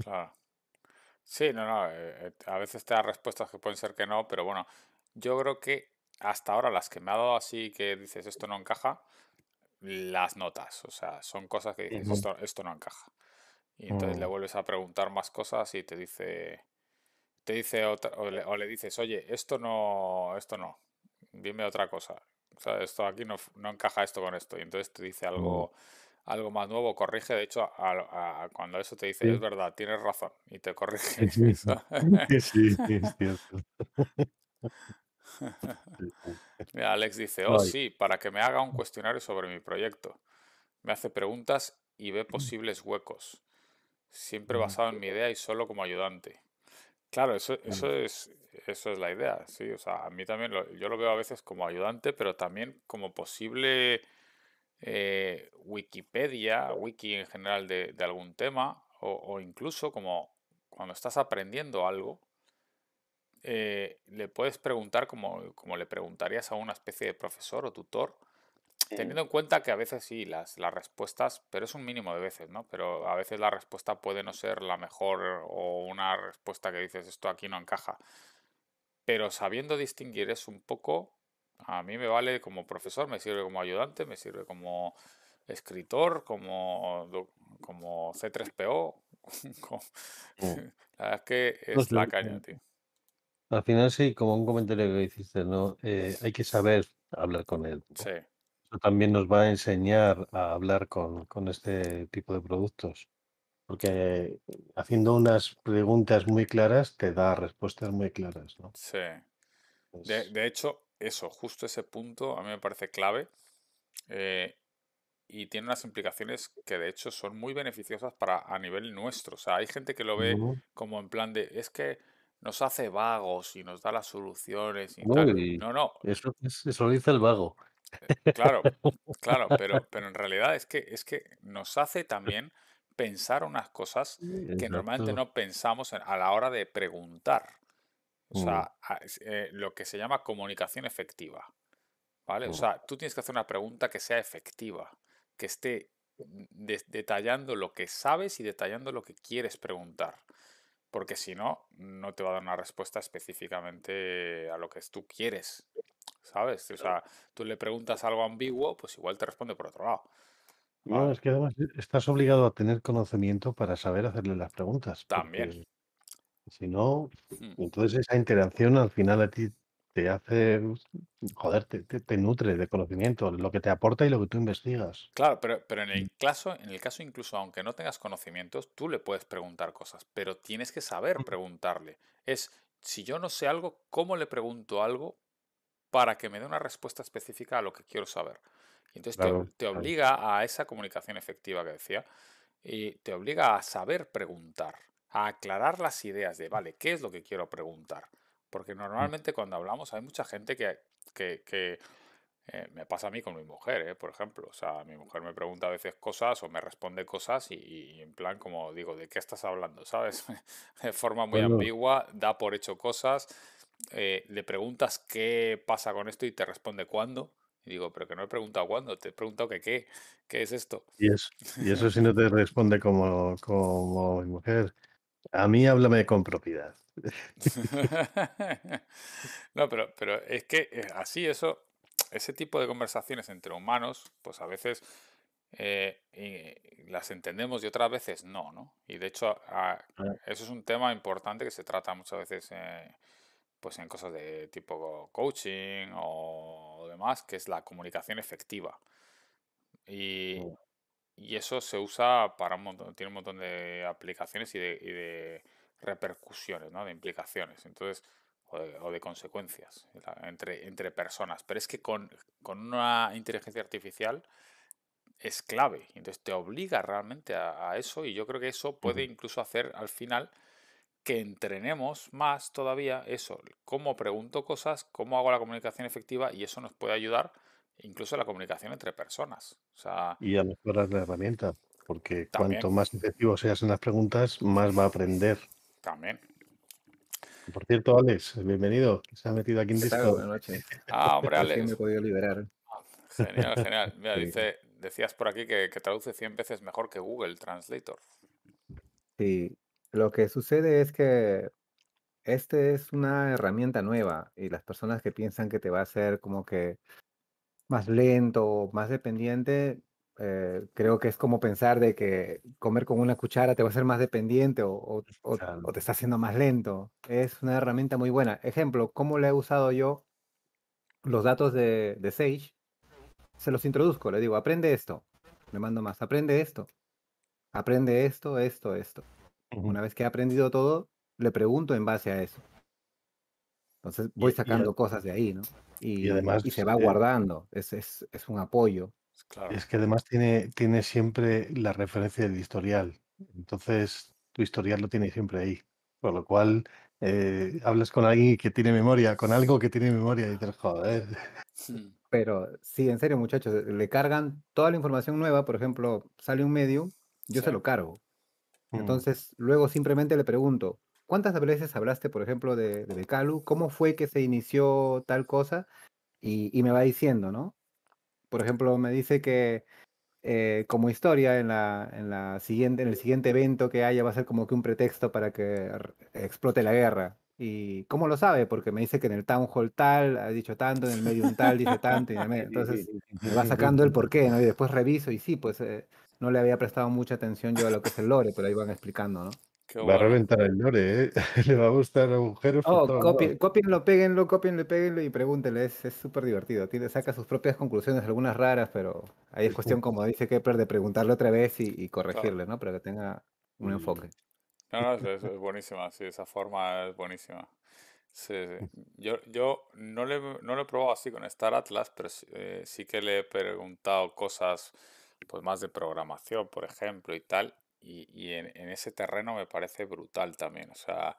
Claro. Sí, no, no, eh, eh, a veces te da respuestas que pueden ser que no, pero bueno, yo creo que hasta ahora las que me ha dado así que dices esto no encaja, las notas, o sea, son cosas que dices esto, no encaja. Y entonces le mm. vuelves a preguntar más cosas y te dice te dice o, le, dices, oye, esto no, esto no, dime otra cosa. O sea, esto aquí no, encaja esto con esto. Y entonces te dice algo, algo más nuevo, corrige. De hecho, cuando eso te dice, es verdad, tienes razón, y te corrige. Sí, es cierto. Alex dice, oh sí, para que me haga un cuestionario sobre mi proyecto. Me hace preguntas y ve posibles huecos, siempre basado en mi idea y solo como ayudante. Claro, eso, eso es, eso es la idea, sí. O sea, a mí también yo lo veo a veces como ayudante, pero también como posible eh, Wikipedia, wiki en general de, algún tema, o, incluso como cuando estás aprendiendo algo, eh, le puedes preguntar como, como le preguntarías a una especie de profesor o tutor eh. Teniendo en cuenta que a veces sí, las, las respuestas, pero es un mínimo de veces, ¿no? Pero a veces la respuesta puede no ser la mejor o una respuesta que dices esto aquí no encaja. Pero sabiendo distinguir eso un poco, a mí me vale como profesor, me sirve como ayudante, me sirve como escritor, como, como C3PO. la verdad es que es la eh, caña, tío. Al final sí, como un comentario que hiciste, ¿no? Eh, hay que saber hablar con él. Sí también nos va a enseñar a hablar con, este tipo de productos, porque haciendo unas preguntas muy claras te da respuestas muy claras. Sí. De, hecho, eso, justo ese punto a mí me parece clave eh, y tiene unas implicaciones que de hecho son muy beneficiosas para a nivel nuestro. O sea, hay gente que lo ve como en plan de, es que nos hace vagos y nos da las soluciones No, no. Eso, eso, lo dice el vago. Eh, claro, claro, pero, pero en realidad es que, es que nos hace también pensar unas cosas que normalmente no pensamos a la hora de preguntar. O mm. sea, eh, lo que se llama comunicación efectiva. ¿Vale? O mm. sea, tú tienes que hacer una pregunta que sea efectiva, que esté mm, detallando lo que sabes y detallando lo que quieres preguntar. Porque si no, no te va a dar una respuesta específicamente a lo que tú quieres ¿sabes? O sea, tú le preguntas algo ambiguo, pues igual te responde por otro lado. No, es que además eh, estás obligado a tener conocimiento para saber hacerle las preguntas. También. Si no, hmm. entonces esa interacción al final a ti te hace, joder, te, nutre de conocimiento, lo que te aporta y lo que tú investigas. Claro, pero, pero en, mm. el caso, en el caso incluso, aunque no tengas conocimientos, tú le puedes preguntar cosas, pero tienes que saber mm. preguntarle. Es, si yo no sé algo, ¿cómo le pregunto algo para que me dé una respuesta específica a lo que quiero saber. Y entonces te, obliga a esa comunicación efectiva que decía y te obliga a saber preguntar, a aclarar las ideas de, vale, ¿qué es lo que quiero preguntar? Porque mm. normalmente cuando hablamos hay mucha gente que, que, eh, me pasa a mí con mi mujer, eh, por ejemplo. O sea, mi mujer me pregunta a veces cosas o me responde cosas y, en plan como digo, ¿de qué estás hablando? ¿Sabes? de forma muy ambigua, da por hecho cosas eh, le preguntas qué pasa con esto y te responde cuándo. Y digo, pero que no he preguntado cuándo, te he preguntado que qué, qué es esto. Y eso, y eso si no te responde como, como mujer. A mí háblame con propiedad. no, pero, pero es que eh, así eso, ese tipo de conversaciones entre humanos, pues a veces eh, las entendemos y otras veces no, ¿no? Y de hecho, eso es un tema importante que se trata muchas veces eh, pues en cosas de tipo coaching o demás, que es la comunicación efectiva. Y, mm. eso se usa para un montón, tiene un montón de aplicaciones y de, repercusiones, ¿no? de implicaciones. Entonces, o de, consecuencias entre, entre personas. Pero es que con, una inteligencia artificial es clave. Entonces te obliga realmente a, eso y yo creo que eso puede incluso hacer al final que entrenemos más todavía eso, cómo pregunto cosas, cómo hago la comunicación efectiva y eso nos puede ayudar incluso a la comunicación entre personas. y a mejorar la herramienta, porque cuanto más efectivo seas en las preguntas, más va a aprender. También. Por cierto, Alex, bienvenido, se ha metido aquí en Discord. Buenas noches. Ah, hombre, Alex. me he podido liberar. Genial, genial. Mira, decías por aquí que, que traduce 100 veces mejor que Google Translator. Sí, lo que sucede es que este es una herramienta nueva y las personas que piensan que te va a hacer como que más lento, o más dependiente, eh, creo que es como pensar de que comer con una cuchara te va a hacer más dependiente o, te está haciendo más lento. Es una herramienta muy buena. Ejemplo, ¿cómo le he usado yo? Los datos de, Sage, se los introduzco, le digo, aprende esto, me mando más, aprende esto, aprende esto, esto, esto. Una vez que he aprendido todo, le pregunto en base a eso. Entonces voy sacando cosas de ahí, ¿no? Y, además, se va eh guardando, es, es, un apoyo. Es que además tiene, tiene siempre la referencia del historial. Entonces, tu historial lo tiene siempre ahí. Por lo cual, eh, hablas con alguien que tiene memoria, con algo que tiene memoria, y joder. Pero sí, en serio, muchachos, le cargan toda la información nueva. Por ejemplo, sale un medio, yo se lo cargo. Mm. Entonces, luego simplemente le pregunto, ¿cuántas veces hablaste, por ejemplo, de, de ¿Cómo fue que se inició tal cosa? Y, me va diciendo, ¿no? Por ejemplo, me dice que eh, como historia en, la, en, la siguiente, en el siguiente evento que haya va a ser como que un pretexto para que explote la guerra. ¿Y cómo lo sabe? Porque me dice que en el town hall tal ha dicho tanto, en el medium tal dice tanto, y entonces me va sacando el porqué, ¿no? Y después reviso y sí, pues eh, no le había prestado mucha atención yo a lo que es el lore, pero ahí van explicando, ¿no? va a reventar el lore, ¿eh? le va a gustar a mujeres. Oh, copienlo, péguenlo, copienlo, péguenlo y pregúntenle, es súper divertido. Tiene, saca sus propias conclusiones, algunas raras, pero ahí es cuestión, como dice Kepler, de preguntarle otra vez y, corregirle, ¿no? Para que tenga un mm. enfoque. No, no, eso, es buenísima, sí, esa forma es buenísima. Sí, sí. Yo, yo no, le, lo he probado así con Star Atlas, pero sí eh, que le he preguntado cosas pues más de programación, por ejemplo, y tal. Y, en, ese terreno me parece brutal también. O sea,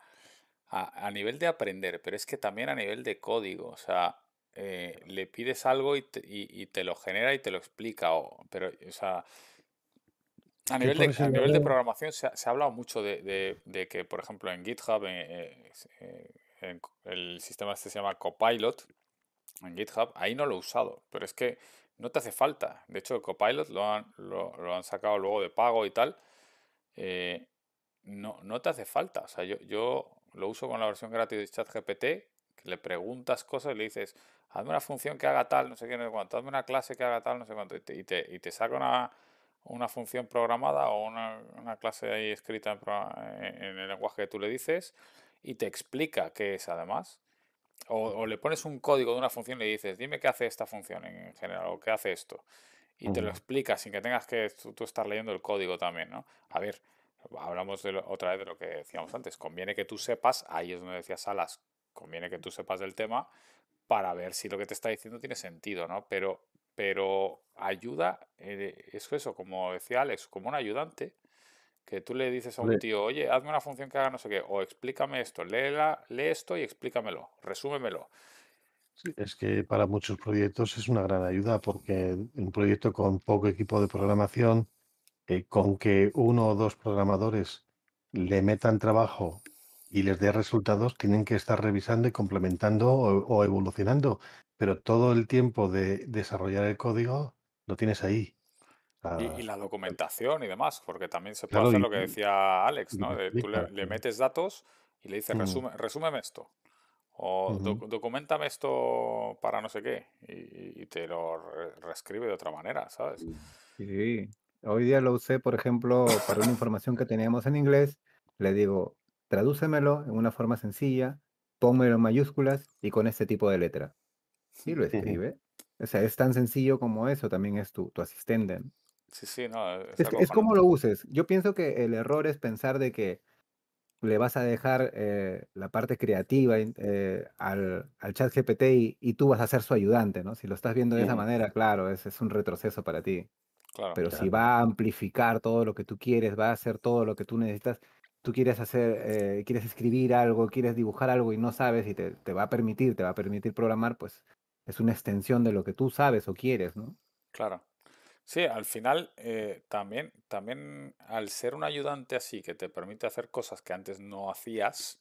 a, nivel de aprender, pero es que también a nivel de código. O sea, eh, le pides algo y te, lo genera y te lo explica. O, pero, o sea, a nivel, de, nivel de programación se ha, hablado mucho de, que, por ejemplo, en GitHub, eh, eh, el sistema este se llama Copilot, en GitHub, ahí no lo he usado, pero es que no te hace falta. De hecho, el Copilot lo han, lo, han sacado luego de pago y tal. Eh, no, no te hace falta. O sea, yo, yo lo uso con la versión gratis de ChatGPT, que le preguntas cosas y le dices, hazme una función que haga tal, no sé qué, no sé cuánto, hazme una clase que haga tal, no sé cuánto, y te, saca una, función programada o una, clase ahí escrita en, en, el lenguaje que tú le dices y te explica qué es además o, le pones un código de una función y le dices, dime qué hace esta función en general o qué hace esto. Y te lo explicas sin que tengas que tú, estar leyendo el código también, ¿no? A ver, hablamos de otra vez de lo que decíamos antes. Conviene que tú sepas, ahí es donde decía Salas, conviene que tú sepas del tema para ver si lo que te está diciendo tiene sentido, ¿no? Pero, ayuda, eso eh, es eso, como decía Alex, como un ayudante que tú le dices a un tío, oye, hazme una función que haga no sé qué, o explícame esto, léela, lee esto y explícamelo, resúmemelo. Sí, es que para muchos proyectos es una gran ayuda porque un proyecto con poco equipo de programación, eh, con que uno o dos programadores le metan trabajo y les dé resultados, tienen que estar revisando y complementando o evolucionando. Pero todo el tiempo de desarrollar el código lo tienes ahí. Y, la documentación y demás, porque también se puede hacer lo que decía Alex, ¿no? tú le, metes datos y le dices, resume, resúmeme esto. O documentame esto para no sé qué. Y, te lo reescribe de otra manera, ¿sabes? Sí. Hoy día lo usé, por ejemplo, para una información que teníamos en inglés. Le digo, tradúcemelo en una forma sencilla, pónmelo en mayúsculas y con este tipo de letra. Y lo escribe. O sea, es tan sencillo como eso. También es tu, tu asistente. Sí, sí, no. E, es, como lo uses. Yo pienso que el error es pensar de que le vas a dejar eh, la parte creativa eh, al, chat GPT y, tú vas a ser su ayudante, ¿no? Si lo estás viendo de esa manera, claro, es, es un retroceso para ti. Claro, Pero si va a amplificar todo lo que tú quieres, va a hacer todo lo que tú necesitas, tú quieres hacer, eh, quieres escribir algo, quieres dibujar algo y no sabes y te, va a permitir, te va a permitir programar, pues es una extensión de lo que tú sabes o quieres, ¿no? Claro. Sí, al final eh, también, también al ser un ayudante así que te permite hacer cosas que antes no hacías,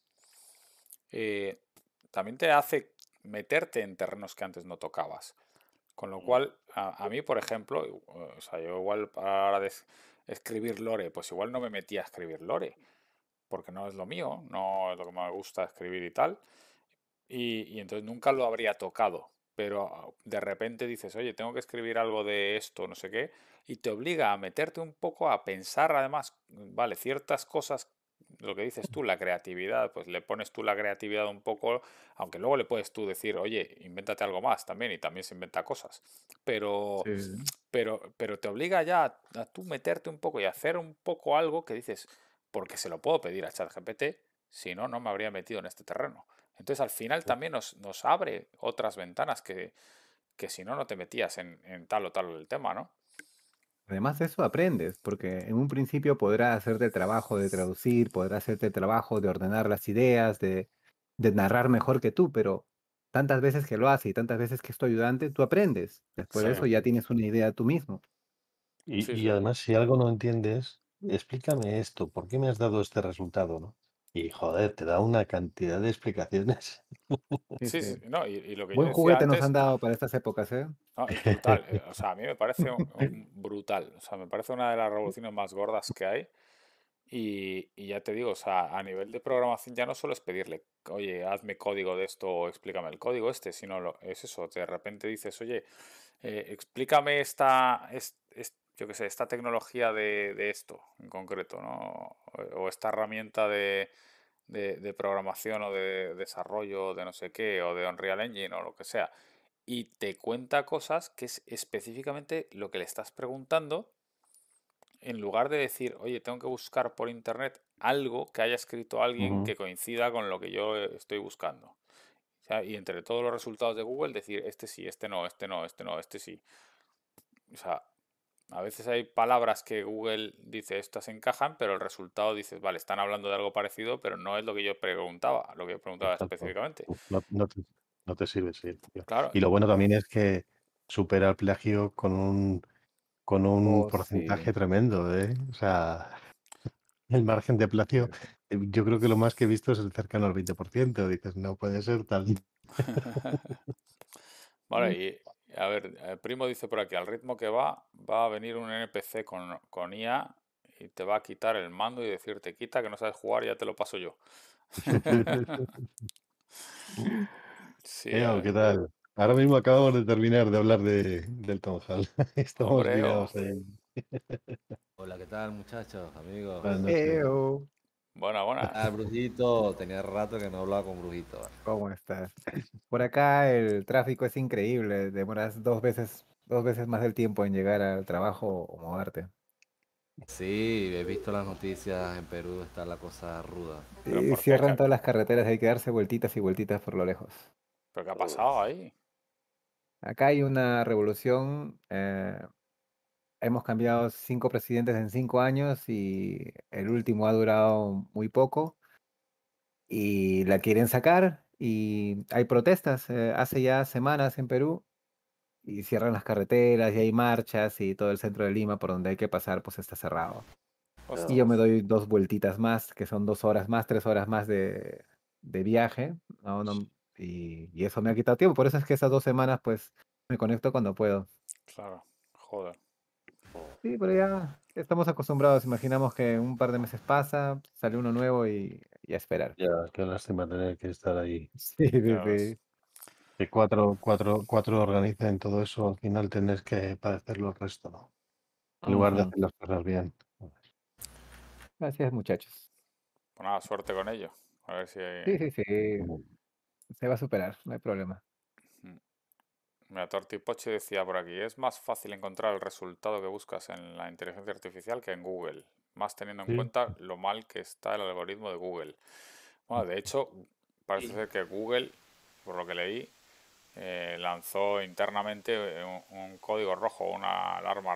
eh, también te hace meterte en terrenos que antes no tocabas. Con lo mm. cual, a, mí, por ejemplo, o sea, yo igual para de escribir lore, pues igual no me metía a escribir lore, porque no es lo mío, no es lo que me gusta escribir y tal, y entonces nunca lo habría tocado pero de repente dices, oye, tengo que escribir algo de esto, no sé qué, y te obliga a meterte un poco a pensar además, mm, vale, ciertas cosas, lo que dices tú, la creatividad, pues le pones tú la creatividad un poco, aunque luego le puedes tú decir, oye, invéntate algo más también, y también se inventa cosas, pero, pero, pero te obliga ya a, tú meterte un poco y hacer un poco algo que dices, porque se lo puedo pedir a ChatGPT, si no, no me habría metido en este terreno. Entonces al final también nos, abre otras ventanas que, si no, no te metías en, tal o tal el tema, ¿no? Además de eso aprendes, porque en un principio podrá hacerte trabajo de traducir, podrá hacerte trabajo de ordenar las ideas, de, narrar mejor que tú, pero tantas veces que lo hace y tantas veces que es ayudante, tú aprendes. Después de eso ya tienes una idea tú mismo. Y, y, además, si algo no entiendes, explícame esto, ¿por qué me has dado este resultado? ¿no? Y joder, te da una cantidad de explicaciones. Sí, sí, Buen juguete nos han dado para estas épocas, ¿eh? ¿eh? O sea, a mí me parece brutal. O sea, me parece una de las revoluciones más gordas que hay. Y, ya te digo, a nivel de programación ya no solo es pedirle, oye, hazme código de esto o explícame el código este, sino es eso, de repente dices, oye, eh, explícame esta yo qué sé, esta tecnología de, esto en concreto, ¿no? O esta herramienta de, programación o de desarrollo de no sé qué, o de Unreal Engine o lo que sea. Y te cuenta cosas que es específicamente lo que le estás preguntando, en lugar de decir, oye, tengo que buscar por internet algo que haya escrito alguien que coincida con lo que yo eh, estoy buscando. y entre todos los resultados de Google decir, este sí, este no, este no, este no, este sí. O sea, a veces hay palabras que Google dice estas encajan, pero el resultado dices, vale, están hablando de algo parecido, pero no es lo que yo preguntaba, lo que yo preguntaba específicamente. No, te, sirve, sí. Claro. Y lo bueno también es que supera el plagio con un, con un oh, porcentaje tremendo, ¿eh? O sea, el margen de plagio, eh, yo creo que lo más que he visto es el cercano al 20%. Dices, no puede ser tal. vale, y a ver, el eh, primo dice por aquí, al ritmo que va, va a venir un NPC con, IA y te va a quitar el mando y decirte, quita que no sabes jugar, ya te lo paso yo. sí, eh. ¿qué tal? Ahora mismo acabamos de terminar de hablar de, del Tom Hall. Hola, ¿qué tal, muchachos, amigos? Bueno, bueno. Ah, Brujito, tenía rato que no hablaba con Brujito. ¿Cómo estás? Por acá el tráfico es increíble, demoras dos veces, dos veces más del tiempo en llegar al trabajo o moverte. Sí, he visto las noticias en Perú, está la cosa ruda. Y cierran todas las carreteras, hay que darse vueltitas y vueltitas por lo lejos. ¿Pero qué ha pasado ahí? Acá hay una revolución eh, hemos cambiado cinco presidentes en cinco años y el último ha durado muy poco y la quieren sacar y hay protestas. Eh, hace ya semanas en Perú y cierran las carreteras y hay marchas y todo el centro de Lima por donde hay que pasar pues está cerrado. Y yo me doy dos vueltitas más, que son dos horas más, tres horas más de, viaje. y, y eso me ha quitado tiempo. Por eso es que esas dos semanas pues me conecto cuando puedo. Claro, joder. Sí, pero ya estamos acostumbrados. Imaginamos que un par de meses pasa, sale uno nuevo y, a esperar. Ya, qué lástima tener que estar ahí. Sí, sí. Que cuatro, cuatro, cuatro organicen todo eso, al final tenés que padecerlo el resto, ¿no? En lugar de hacer las cosas bien. Gracias, muchachos. Buena pues suerte con ello. A ver si. Hay... Sí, sí, sí. Se va a superar, no hay problema. Mira, Tortipoche decía por aquí, es más fácil encontrar el resultado que buscas en la inteligencia artificial que en Google, más teniendo en cuenta lo mal que está el algoritmo de Google. Bueno, de hecho, parece ser que Google, por lo que leí, eh, lanzó internamente eh, un, código rojo, una alarma,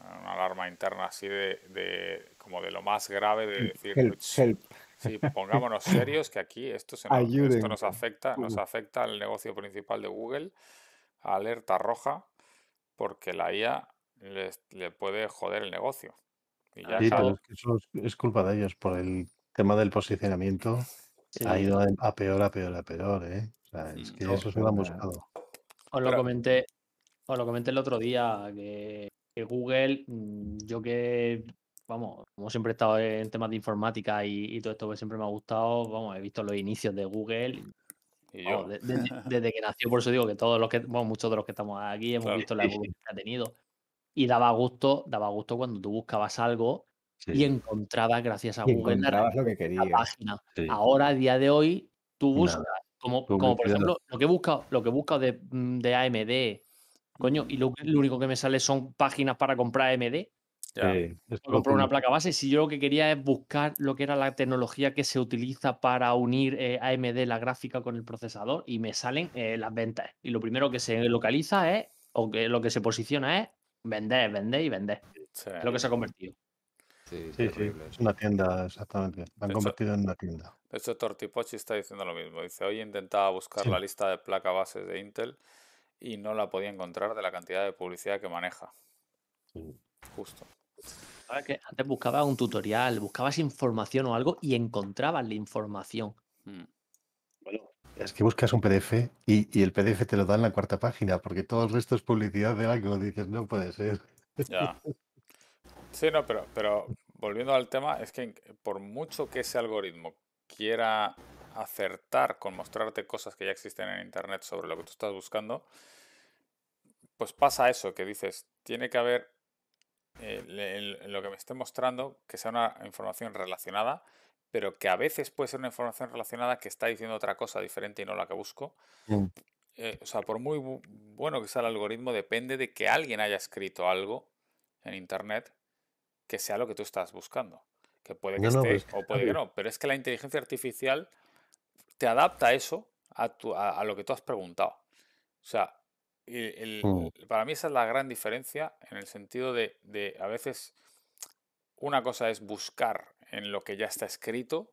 una alarma interna así de, de como de lo más grave de decir, Sí, pongámonos serios que aquí esto, se nos afecta, nos afecta al negocio principal de Google alerta roja porque la IA le, puede joder el negocio. Y ya es culpa de ellos por el tema del posicionamiento. Ha ido a peor, a peor, a peor. ¿eh? es que eso se han buscado. Os lo, comenté, os lo comenté el otro día, que, Google, mm, yo que vamos, como siempre he estado en temas de informática y, y, todo esto que siempre me ha gustado, vamos, he visto los inicios de Google, desde que nació, por eso digo que todos los que, bueno, muchos de los que estamos aquí hemos visto la Google que ha tenido. Y daba gusto, daba gusto cuando tú buscabas algo y encontrabas, gracias a Google, la, página. Ahora, a día de hoy, tú buscas, como, como por ejemplo, lo que he buscado, lo que he de, mm, AMD, coño, y lo, único que me sale son páginas para comprar AMD. Eh, una placa base. Si yo lo que quería es buscar lo que era la tecnología que se utiliza para unir eh, AMD la gráfica con el procesador y me salen eh, las ventas. Y lo primero que se localiza es, o que lo que se posiciona es vender, vender y vender. Es lo que se ha convertido. Sí, sí, es una tienda, exactamente. Me han convertido en una tienda. De hecho, Tortipochi está diciendo lo mismo. Dice, hoy intentaba buscar la lista de placa bases de Intel y no la podía encontrar de la cantidad de publicidad que maneja. Justo que antes buscabas un tutorial, buscabas información o algo y encontrabas la información. Mm. Es que buscas un PDF y, el PDF te lo da en la cuarta página, porque todo el resto es publicidad de algo. Dices, no puede ser. Sí, no, pero, pero volviendo al tema, es que por mucho que ese algoritmo quiera acertar con mostrarte cosas que ya existen en Internet sobre lo que tú estás buscando, pues pasa eso que dices, tiene que haber eh, en lo que me esté mostrando que sea una información relacionada, pero que a veces puede ser una información relacionada que está diciendo otra cosa diferente y no la que busco. Mm. Eh, o sea, por muy bueno que sea el algoritmo, depende de que alguien haya escrito algo en Internet que sea lo que tú estás buscando. Que puede que esté pues, o puede que no, pero es que la inteligencia artificial te adapta eso a lo que tú has preguntado. O sea, Mm. para mí esa es la gran diferencia en el sentido de, a veces una cosa es buscar en lo que ya está escrito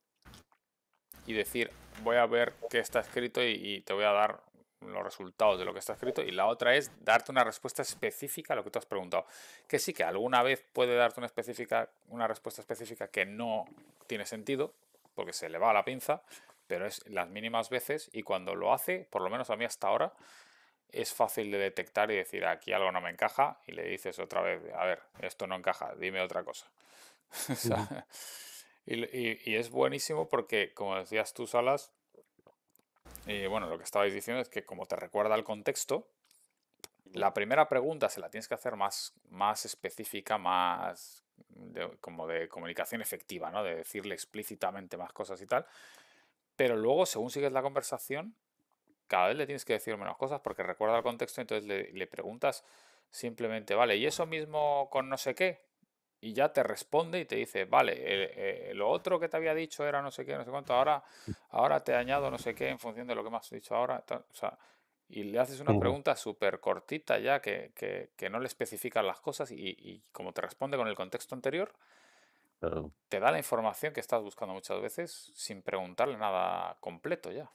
y decir voy a ver qué está escrito y, te voy a dar los resultados de lo que está escrito y la otra es darte una respuesta específica a lo que tú has preguntado que sí que alguna vez puede darte una específica una respuesta específica que no tiene sentido porque se le va a la pinza pero es las mínimas veces y cuando lo hace por lo menos a mí hasta ahora es fácil de detectar y decir aquí algo no me encaja y le dices otra vez, a ver, esto no encaja, dime otra cosa. y, es buenísimo porque, como decías tú, Salas, y eh, bueno, lo que estabais diciendo es que como te recuerda el contexto, la primera pregunta se la tienes que hacer más, más específica, más como de comunicación efectiva, ¿no? De decirle explícitamente más cosas y tal. Pero luego, según sigues la conversación, cada vez le tienes que decir menos cosas porque recuerda el contexto, entonces le, preguntas simplemente, vale, ¿y eso mismo con no sé qué? y ya te responde y te dice, vale, eh, eh, lo otro que te había dicho era no sé qué, no sé cuánto, ahora, ahora te añado no sé qué en función de lo que me has dicho ahora. y le haces una pregunta súper cortita ya que, no le especifican las cosas y, como te responde con el contexto anterior, te da la información que estás buscando muchas veces sin preguntarle nada completo ya.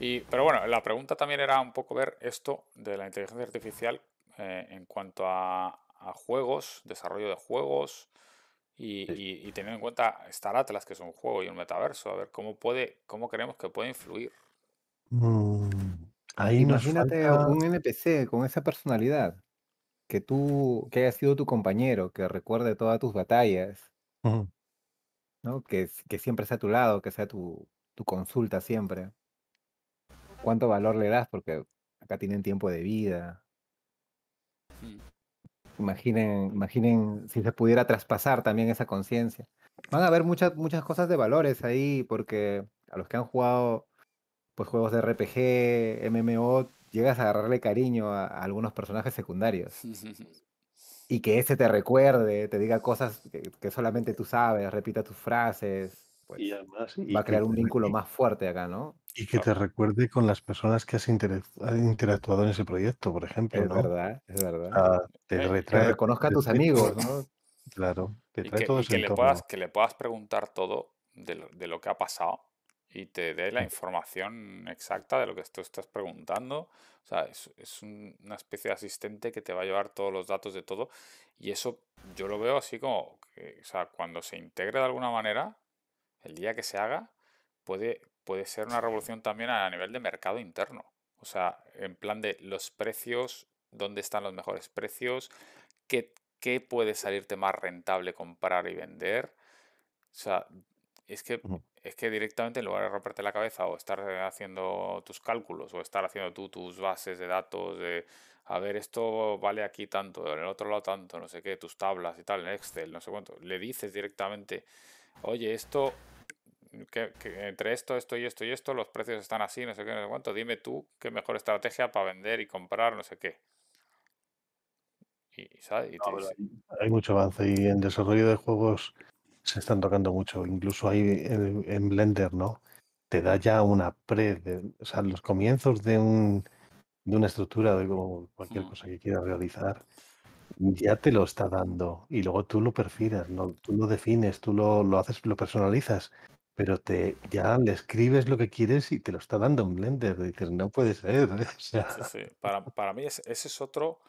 Y, pero bueno, la pregunta también era un poco ver esto de la inteligencia artificial eh, en cuanto a, juegos, desarrollo de juegos y, teniendo en cuenta Star Atlas, que es un juego y un metaverso, a ver cómo puede, cómo creemos que puede influir. Mm, ahí Imagínate un NPC con esa personalidad, que tú, que haya sido tu compañero, que recuerde todas tus batallas, ¿no? que, que siempre sea a tu lado, que sea tu, tu consulta siempre. ¿Cuánto valor le das? Porque acá tienen tiempo de vida. Mm. Imaginen, imaginen si se pudiera traspasar también esa conciencia. Van a haber muchas, muchas cosas de valores ahí, porque a los que han jugado pues juegos de RPG, MMO, llegas a agarrarle cariño a, algunos personajes secundarios. Y que ese te recuerde, te diga cosas que solamente tú sabes, repita tus frases, y pues, además, va a crear un vínculo más fuerte acá, ¿no? Y que te recuerde con las personas que has interactuado en ese proyecto, por ejemplo. Es verdad, es verdad. te que reconozca a tus amigos, ¿no? Claro, te trae que, todo le puedas, que le puedas preguntar todo de lo, que ha pasado y te dé la información exacta de lo que tú estás preguntando. O sea, es, es una especie de asistente que te va a llevar todos los datos de todo. Y eso yo lo veo así como, o sea, cuando se integre de alguna manera, el día que se haga puede, puede ser una revolución también a nivel de mercado interno. O sea, en plan de los precios, dónde están los mejores precios, qué, puede salirte más rentable comprar y vender. O sea, es que, es que directamente en lugar de romperte la cabeza o estar haciendo tus cálculos o estar haciendo tú tus bases de datos de, a ver, esto vale aquí tanto, en el otro lado tanto, no sé qué, tus tablas y tal, en Excel, no sé cuánto, le dices directamente oye, esto, entre esto, esto y esto y esto, los precios están así, no sé qué, no sé cuánto, dime tú qué mejor estrategia para vender y comprar, no sé qué. hay mucho avance y en desarrollo de juegos se están tocando mucho, incluso ahí en, Blender, ¿no? Te da ya una pre, o sea, los comienzos de de una estructura de cualquier cosa que quieras realizar, ya te lo está dando y luego tú lo perfilas, ¿no? tú lo defines, tú lo, haces, lo personalizas, pero te ya le escribes lo que quieres y te lo está dando un Blender. Dices, no puede ser. Para, mí ese, es otro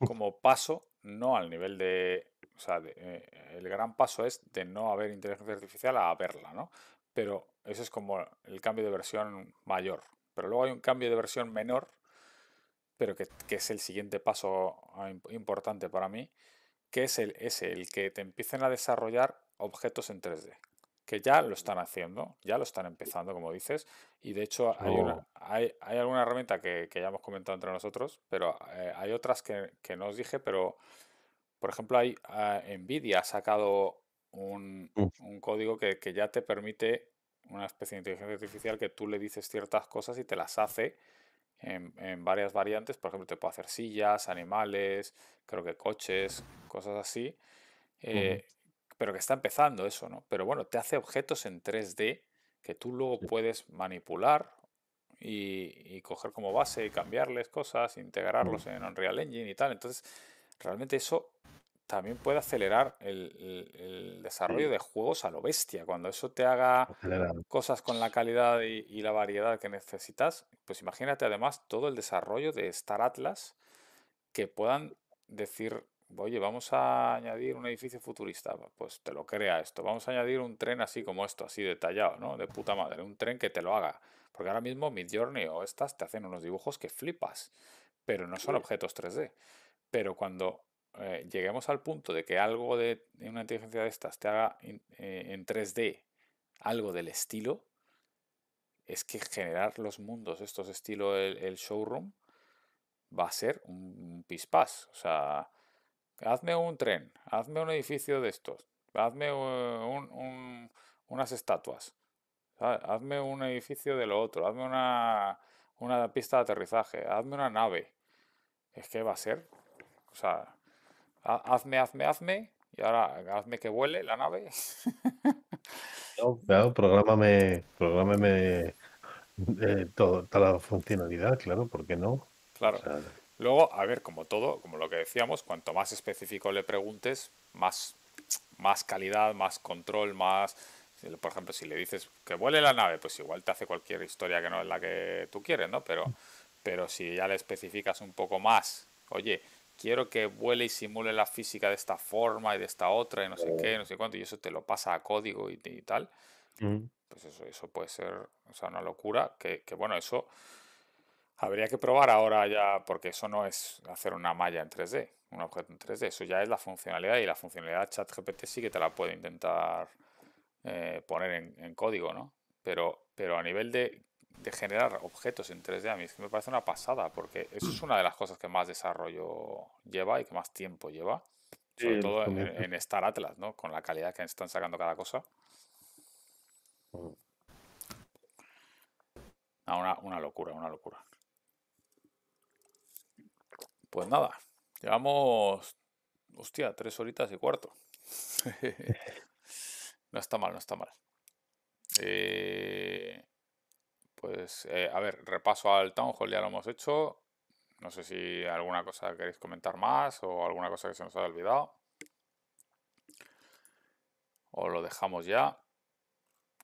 como paso, no al nivel de... O sea, eh, el gran paso es de no haber inteligencia artificial a verla, ¿no? Pero ese es como el cambio de versión mayor. Pero luego hay un cambio de versión menor pero que, es el siguiente paso ah, importante para mí, que es el, el que te empiecen a desarrollar objetos en 3D, que ya lo están haciendo, ya lo están empezando, como dices, y de hecho hay, oh. hay, hay alguna herramienta que, ya hemos comentado entre nosotros, pero eh, hay otras que, que, no os dije, pero por ejemplo hay ah, Nvidia ha sacado mm. un, código que, que, ya te permite una especie de inteligencia artificial que tú le dices ciertas cosas y te las hace en, varias variantes. Por ejemplo, te puede hacer sillas, animales, creo que coches, cosas así. Eh, pero que está empezando eso, ¿no? Pero bueno, te hace objetos en 3D que tú luego puedes manipular y, coger como base y cambiarles cosas, integrarlos en Unreal Engine y tal. Entonces, realmente eso también puede acelerar el, desarrollo de juegos a lo bestia. Cuando eso te haga cosas con la calidad y, la variedad que necesitas, pues imagínate además todo el desarrollo de Star Atlas que puedan decir, oye, vamos a añadir un edificio futurista, pues te lo crea esto, vamos a añadir un tren así como esto, así detallado, ¿no? De puta madre, un tren que te lo haga. Porque ahora mismo Mid Journey o estas te hacen unos dibujos que flipas, pero no son objetos 3D. Pero cuando eh, lleguemos al punto de que algo de, una inteligencia de estas te haga eh, en 3D algo del estilo, es que generar los mundos, estos estilos el, showroom, va a ser un, un pispás. O sea, hazme un tren, hazme un edificio de estos, hazme eh, unas estatuas, hazme un edificio de lo otro, hazme una, una pista de aterrizaje, hazme una nave. Es que va a ser, o sea, hazme, hazme, hazme, y ahora hazme que vuele la nave. no, claro, prográmame, prográmame eh, toda la funcionalidad, claro, ¿por qué no? Claro. Luego, a ver, como todo, como lo que decíamos, cuanto más específico le preguntes, más, más calidad, más control, más... Por ejemplo, si le dices que vuele la nave, pues igual te hace cualquier historia que no es la que tú quieres, ¿no? Pero, pero si ya le especificas un poco más, oye, quiero que vuele y simule la física de esta forma y de esta otra y no sé qué, no sé cuánto, y eso te lo pasa a código y, tal, pues eso, eso puede ser o sea, una locura, que, bueno, eso habría que probar ahora ya, porque eso no es hacer una malla en 3D, un objeto en 3D, eso ya es la funcionalidad y la funcionalidad ChatGPT sí que te la puede intentar eh, poner en, en, código, ¿no? Pero, pero a nivel de de generar objetos en 3D a mí me parece una pasada, porque eso es una de las cosas que más desarrollo lleva y que más tiempo lleva. Sobre todo este en, Star Atlas, ¿no? Con la calidad que están sacando cada cosa. Mm. Ah, una, una, locura, una locura. Pues nada, llevamos, hostia, tres horitas y cuarto. no está mal, no está mal. Eh, pues eh, a ver, repaso al Town Hall, ya lo hemos hecho. No sé si alguna cosa queréis comentar más o alguna cosa que se nos haya olvidado. O lo dejamos ya.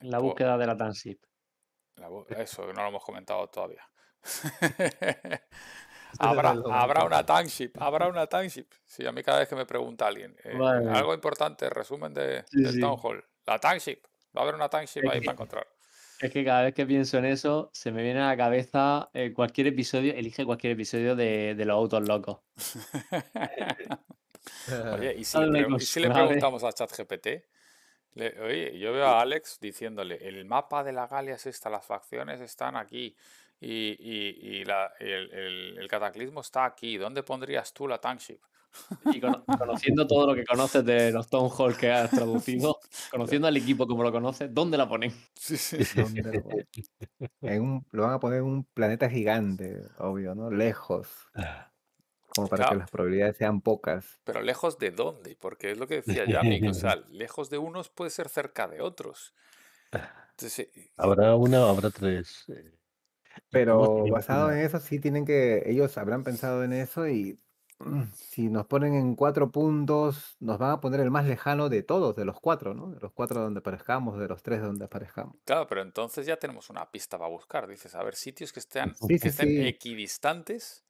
La búsqueda de la Tanship. Eso, no lo hemos comentado todavía. ¿Habrá, habrá, una Tanship, habrá una Tanship. Sí, a mí cada vez que me pregunta alguien. Eh, algo importante, resumen de, del Town Hall. La Tanship. Va a haber una Tanship ahí para encontrar. Es que cada vez que pienso en eso, se me viene a la cabeza eh, cualquier episodio, elige cualquier episodio de, los autos locos. Oye, ¿y si, le, preguntamos a ChatGPT? oye, yo veo a Alex diciéndole, el mapa de la Galia es esta, las facciones están aquí y, el, el, cataclismo está aquí, ¿dónde pondrías tú la tankship? Y conociendo todo lo que conoces de los Tom Hall que has traducido, conociendo al equipo como lo conoces, ¿dónde la ponen? Sí, sí. lo, van a poner en un planeta gigante, obvio, ¿no? Lejos. Como para que las probabilidades sean pocas. Pero lejos de dónde, porque es lo que decía o sea, lejos de unos puede ser cerca de otros. Eh, habrá una o habrá tres. Eh, Pero basado en eso, sí tienen que, ellos habrán pensado en eso y Mm, si nos ponen en cuatro puntos, nos van a poner el más lejano de todos, de los cuatro, ¿no? De los cuatro donde aparezcamos, de los tres donde aparezcamos. Claro, pero entonces ya tenemos una pista para buscar. Dices, a ver, sitios que, estén, equidistantes,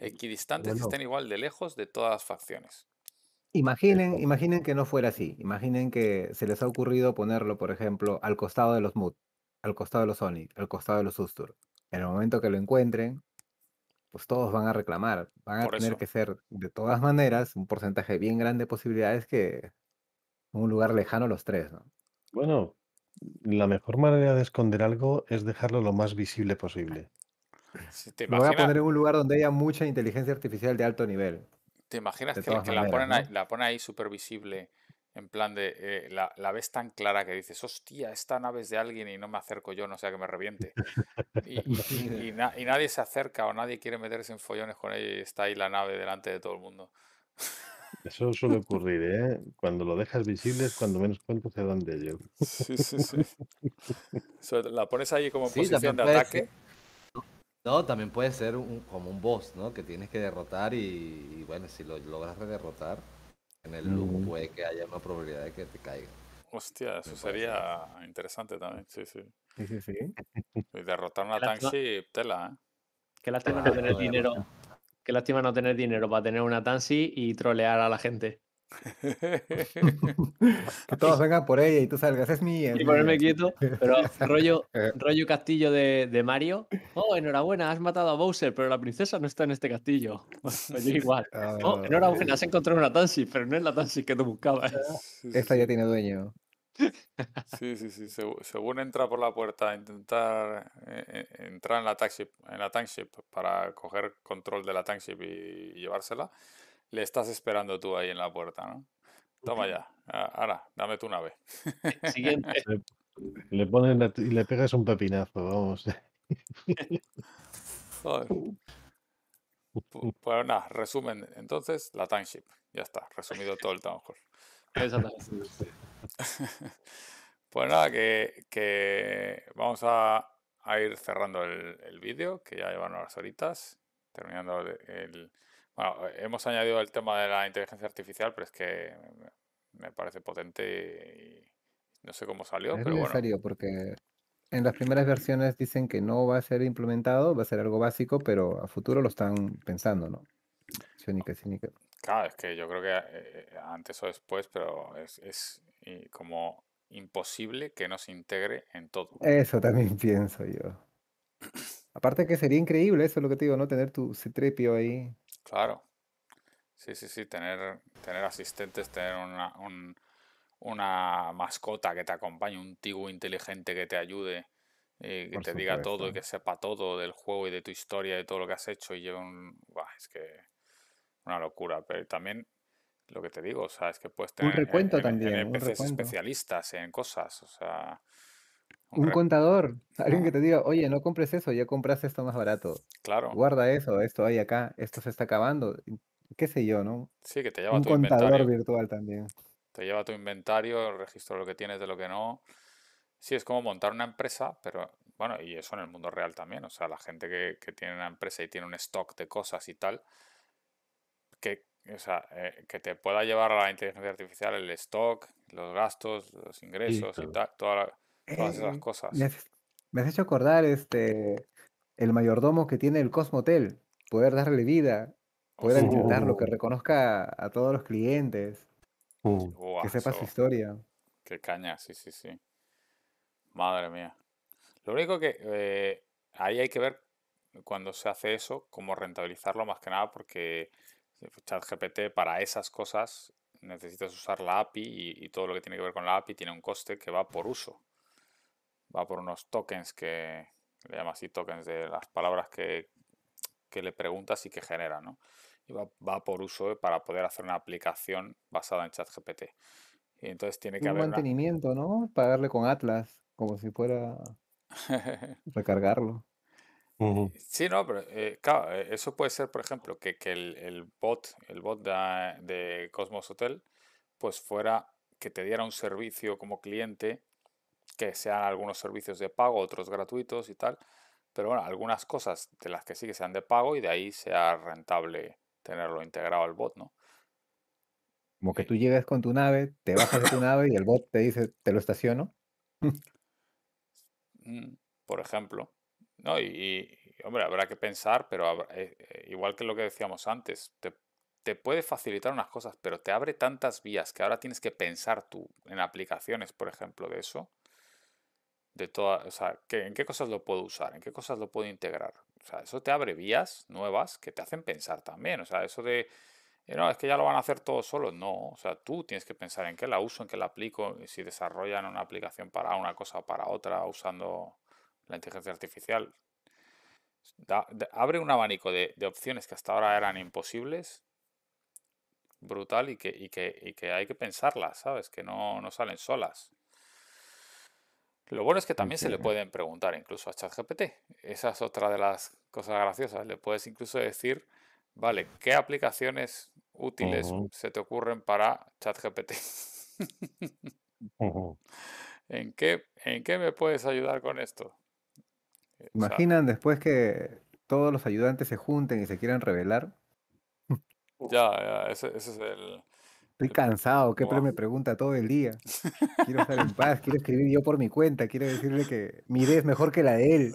equidistantes, que estén igual de lejos de todas las facciones. Imaginen, imaginen que no fuera así. Imaginen que se les ha ocurrido ponerlo, por ejemplo, al costado de los Mood, al costado de los Sonic, al costado de los Sustur. En el momento que lo encuentren, pues todos van a reclamar. Van a tener que ser, de todas maneras, un porcentaje bien grande de posibilidades que en un lugar lejano los tres, ¿no? Bueno, la mejor manera de esconder algo es dejarlo lo más visible posible. Lo voy a poner en un lugar donde haya mucha inteligencia artificial de alto nivel. ¿Te imaginas que, la, ponen ahí, la ponen ahí súper visible en plan de, eh, la, la, ves tan clara que dices, hostia, esta nave es de alguien y no me acerco yo, no sea que me reviente. Y, nadie se acerca o nadie quiere meterse en follones con ella y está ahí la nave delante de todo el mundo. Eso suele ocurrir, ¿eh? Cuando lo dejas visible es cuando menos cuenta se dan de ello. Sí, sí, sí. la pones ahí como posición de ataque. no, también puede ser como un boss, ¿no? Que tienes que derrotar y, y bueno, si lo logras derrotar, en el loop mm. puede que haya más probabilidad de que te caiga. Hostia, eso sería interesante también, sí, sí. Sí, Y derrotar una Tansi, tela, ¿eh? Qué lástima no tener dinero. Qué lástima no tener dinero para tener una Tansi y trolear a la gente. que todos vengan por ella y tú salgas, es mi. Y ponerme quieto, pero rollo, eh. rollo castillo de, de, Mario. Oh, enhorabuena, has matado a Bowser, pero la princesa no está en este castillo. Pues igual. Ah. Oh, enhorabuena, has encontrado una Tansy, pero no es la Tansy que tú buscabas. Esta ya tiene dueño. Sí, sí, sí. Según entra por la puerta a intentar eh, eh, entrar en la taxi en la tankship para coger control de la tankship y llevársela, le estás esperando tú ahí en la puerta, ¿no? Toma ya, ahora, dame tu nave. Siguiente. Le, pones y le pegas un pepinazo, vamos. Pues nada, resumen, entonces, la timeship. Ya está, resumido todo el town hall. pues nada, que, que vamos a, ir cerrando el, vídeo, que ya llevan unas horitas, terminando el hemos añadido el tema de la inteligencia artificial, pero es que me parece potente y no sé cómo salió. Es necesario porque en las primeras versiones dicen que no va a ser implementado, va a ser algo básico, pero a futuro lo están pensando, ¿no? que, Claro, es que yo creo que eh, antes o después, pero es, como imposible que no se integre en todo. Eso también pienso yo. Aparte que sería increíble, eso es lo que te digo, ¿no? Tener tu cetrepio ahí Claro. Sí, sí, sí, tener, tener asistentes, tener una, una mascota que te acompañe, un tío inteligente que te ayude, y eh, que te diga todo y que sepa todo del juego y de tu historia, de todo lo que has hecho y lleva un... es que una locura, pero también lo que te digo, o sea, es que puedes tener eh, un especialistas en cosas, o sea, un, contador, alguien que te diga, oye, no compres eso, ya compras esto más barato. Claro. Guarda eso, esto hay acá, esto se está acabando, qué sé yo, ¿no? Sí, que te lleva tu inventario. contador virtual también. Te lleva tu inventario, el registro lo que tienes, de lo que no. Sí, es como montar una empresa, pero bueno, y eso en el mundo real también. O sea, la gente que, tiene una empresa y tiene un stock de cosas y tal, que, eh, que te pueda llevar a la inteligencia artificial el stock, los gastos, los ingresos y tal, toda la todas esas eh, cosas. Me has, hecho acordar este el mayordomo que tiene el Cosmotel, poder darle vida, poder oh, alimentarlo, que uh. reconozca a todos los clientes, uh. que sepa su historia. Qué caña, sí, sí, sí. Madre mía. Lo único que eh, ahí hay que ver cuando se hace eso, cómo rentabilizarlo más que nada, porque ChatGPT para esas cosas necesitas usar la API y, todo lo que tiene que ver con la API tiene un coste que va por uso va por unos tokens que le llama así tokens de las palabras que, le preguntas y que genera, ¿no? Y va, por uso eh, para poder hacer una aplicación basada en ChatGPT. Y entonces tiene que haber. mantenimiento, ¿no? Pagarle con Atlas, como si fuera recargarlo. Sí, no, pero eh, claro, eh, eso puede ser, por ejemplo, que, el, bot, el bot de, Cosmos Hotel, pues fuera que te diera un servicio como cliente que sean algunos servicios de pago, otros gratuitos y tal. Pero bueno, algunas cosas de las que sí que sean de pago y de ahí sea rentable tenerlo integrado al bot, ¿no? Como que tú llegas con tu nave, te bajas de tu nave y el bot te dice, te lo estaciono. Mm, por ejemplo. No, y, hombre, habrá que pensar, pero eh, eh, igual que lo que decíamos antes, te, puede facilitar unas cosas, pero te abre tantas vías que ahora tienes que pensar tú en aplicaciones, por ejemplo, de eso, de todas, o sea, en qué cosas lo puedo usar, en qué cosas lo puedo integrar. O sea, eso te abre vías nuevas que te hacen pensar también. O sea, eso de, eh, no, es que ya lo van a hacer todos solos. No, o sea, tú tienes que pensar en qué la uso, en qué la aplico, si desarrollan una aplicación para una cosa o para otra usando la inteligencia artificial. abre un abanico de, opciones que hasta ahora eran imposibles, brutal, y que, que, y que hay que pensarlas, ¿sabes? Que no, no salen solas. Lo bueno es que también se le pueden preguntar incluso a ChatGPT. Esa es otra de las cosas graciosas. Le puedes incluso decir, vale, ¿qué aplicaciones útiles se te ocurren para ChatGPT? ¿En, qué, ¿En qué me puedes ayudar con esto? Eh, Imaginan después que todos los ayudantes se junten y se quieran revelar. Ya, ya, ese es el, Estoy cansado, qué me pregunta todo el día. Quiero estar en paz, quiero escribir yo por mi cuenta, quiero decirle que mi idea es mejor que la de él.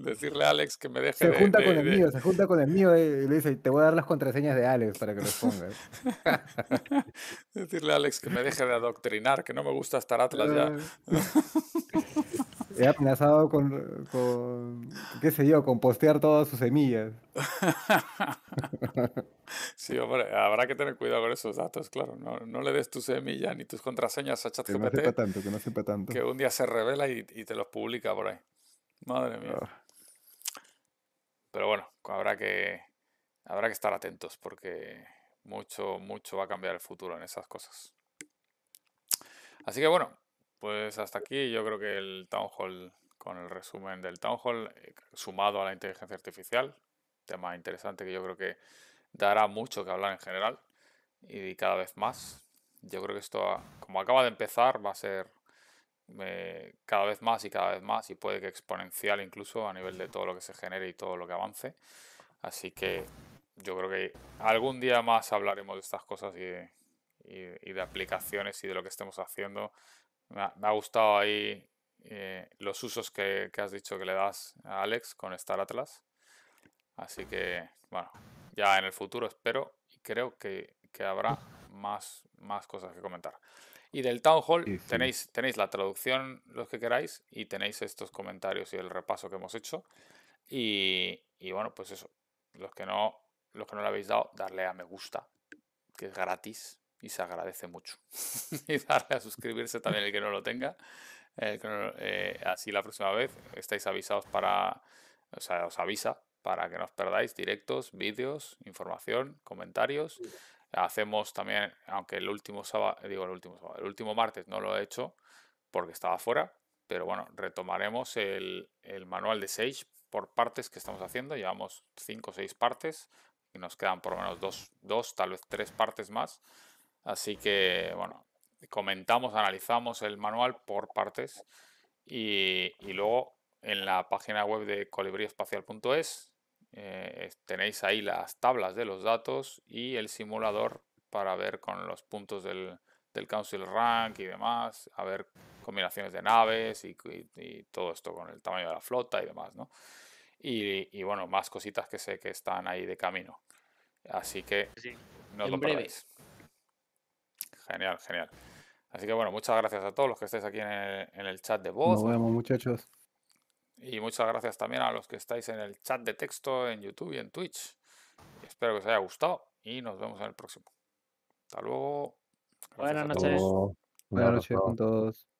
decirle a Alex que me deje. de... Se junta con el mío, se junta con el mío eh, y le dice, te voy a dar las contraseñas de Alex para que respondas. decirle a Alex que me deje de adoctrinar, que no me gusta estar Atlas ya. Ah. He amenazado con, qué sé yo, con postear todas sus semillas. sí, hombre, habrá que tener cuidado con esos datos, claro. No, le des tus semillas ni tus contraseñas a ChatGPT. Que no sepa tanto, que no sepa tanto. Que un día se revela y, te los publica por ahí. Madre mía. Ah. Pero bueno, habrá que, habrá que estar atentos porque mucho, mucho va a cambiar el futuro en esas cosas. Así que bueno, pues hasta aquí yo creo que el Town Hall, con el resumen del Town Hall, eh, sumado a la inteligencia artificial, tema interesante que yo creo que dará mucho que hablar en general y cada vez más. Yo creo que esto, ah, como acaba de empezar, va a ser eh, cada vez más y cada vez más y puede que exponencial incluso a nivel de todo lo que se genere y todo lo que avance. Así que yo creo que algún día más hablaremos de estas cosas y y de aplicaciones y de lo que estemos haciendo me ha gustado ahí eh, los usos que, has dicho que le das a Alex con Star Atlas. Así que, bueno, ya en el futuro espero y creo que, habrá más, más cosas que comentar. Y del Town Hall Tenéis, tenéis la traducción, los que queráis, y tenéis estos comentarios y el repaso que hemos hecho. Y, bueno, pues eso. Los que no, los que no le habéis dado, darle a me gusta, que es gratis, y se agradece mucho. y darle a suscribirse también el que no lo tenga. Eh, así la próxima vez estáis avisados para, o sea, os avisa para que no os perdáis directos, vídeos, información, comentarios. Hacemos también, aunque el último sábado, digo el último sábado, el último martes no lo he hecho porque estaba fuera, pero bueno, retomaremos el, manual de Sage por partes que estamos haciendo. Llevamos cinco o seis partes y nos quedan por lo menos dos, dos, tal vez tres partes más Así que, bueno, comentamos, analizamos el manual por partes y, luego en la página web de colibríospacial.es eh, tenéis ahí las tablas de los datos y el simulador para ver con los puntos del, Council Rank y demás, a ver combinaciones de naves y, y, todo esto con el tamaño de la flota y demás, ¿no? Y, bueno, más cositas que sé que están ahí de camino. Así que no os lo Genial, genial. Así que bueno, muchas gracias a todos los que estáis aquí en el, chat de voz. Nos vemos, muchachos. Y muchas gracias también a los que estáis en el chat de texto en YouTube y en Twitch. Espero que os haya gustado y nos vemos en el próximo. Hasta luego. Buenas noches. Buenas noches a todos.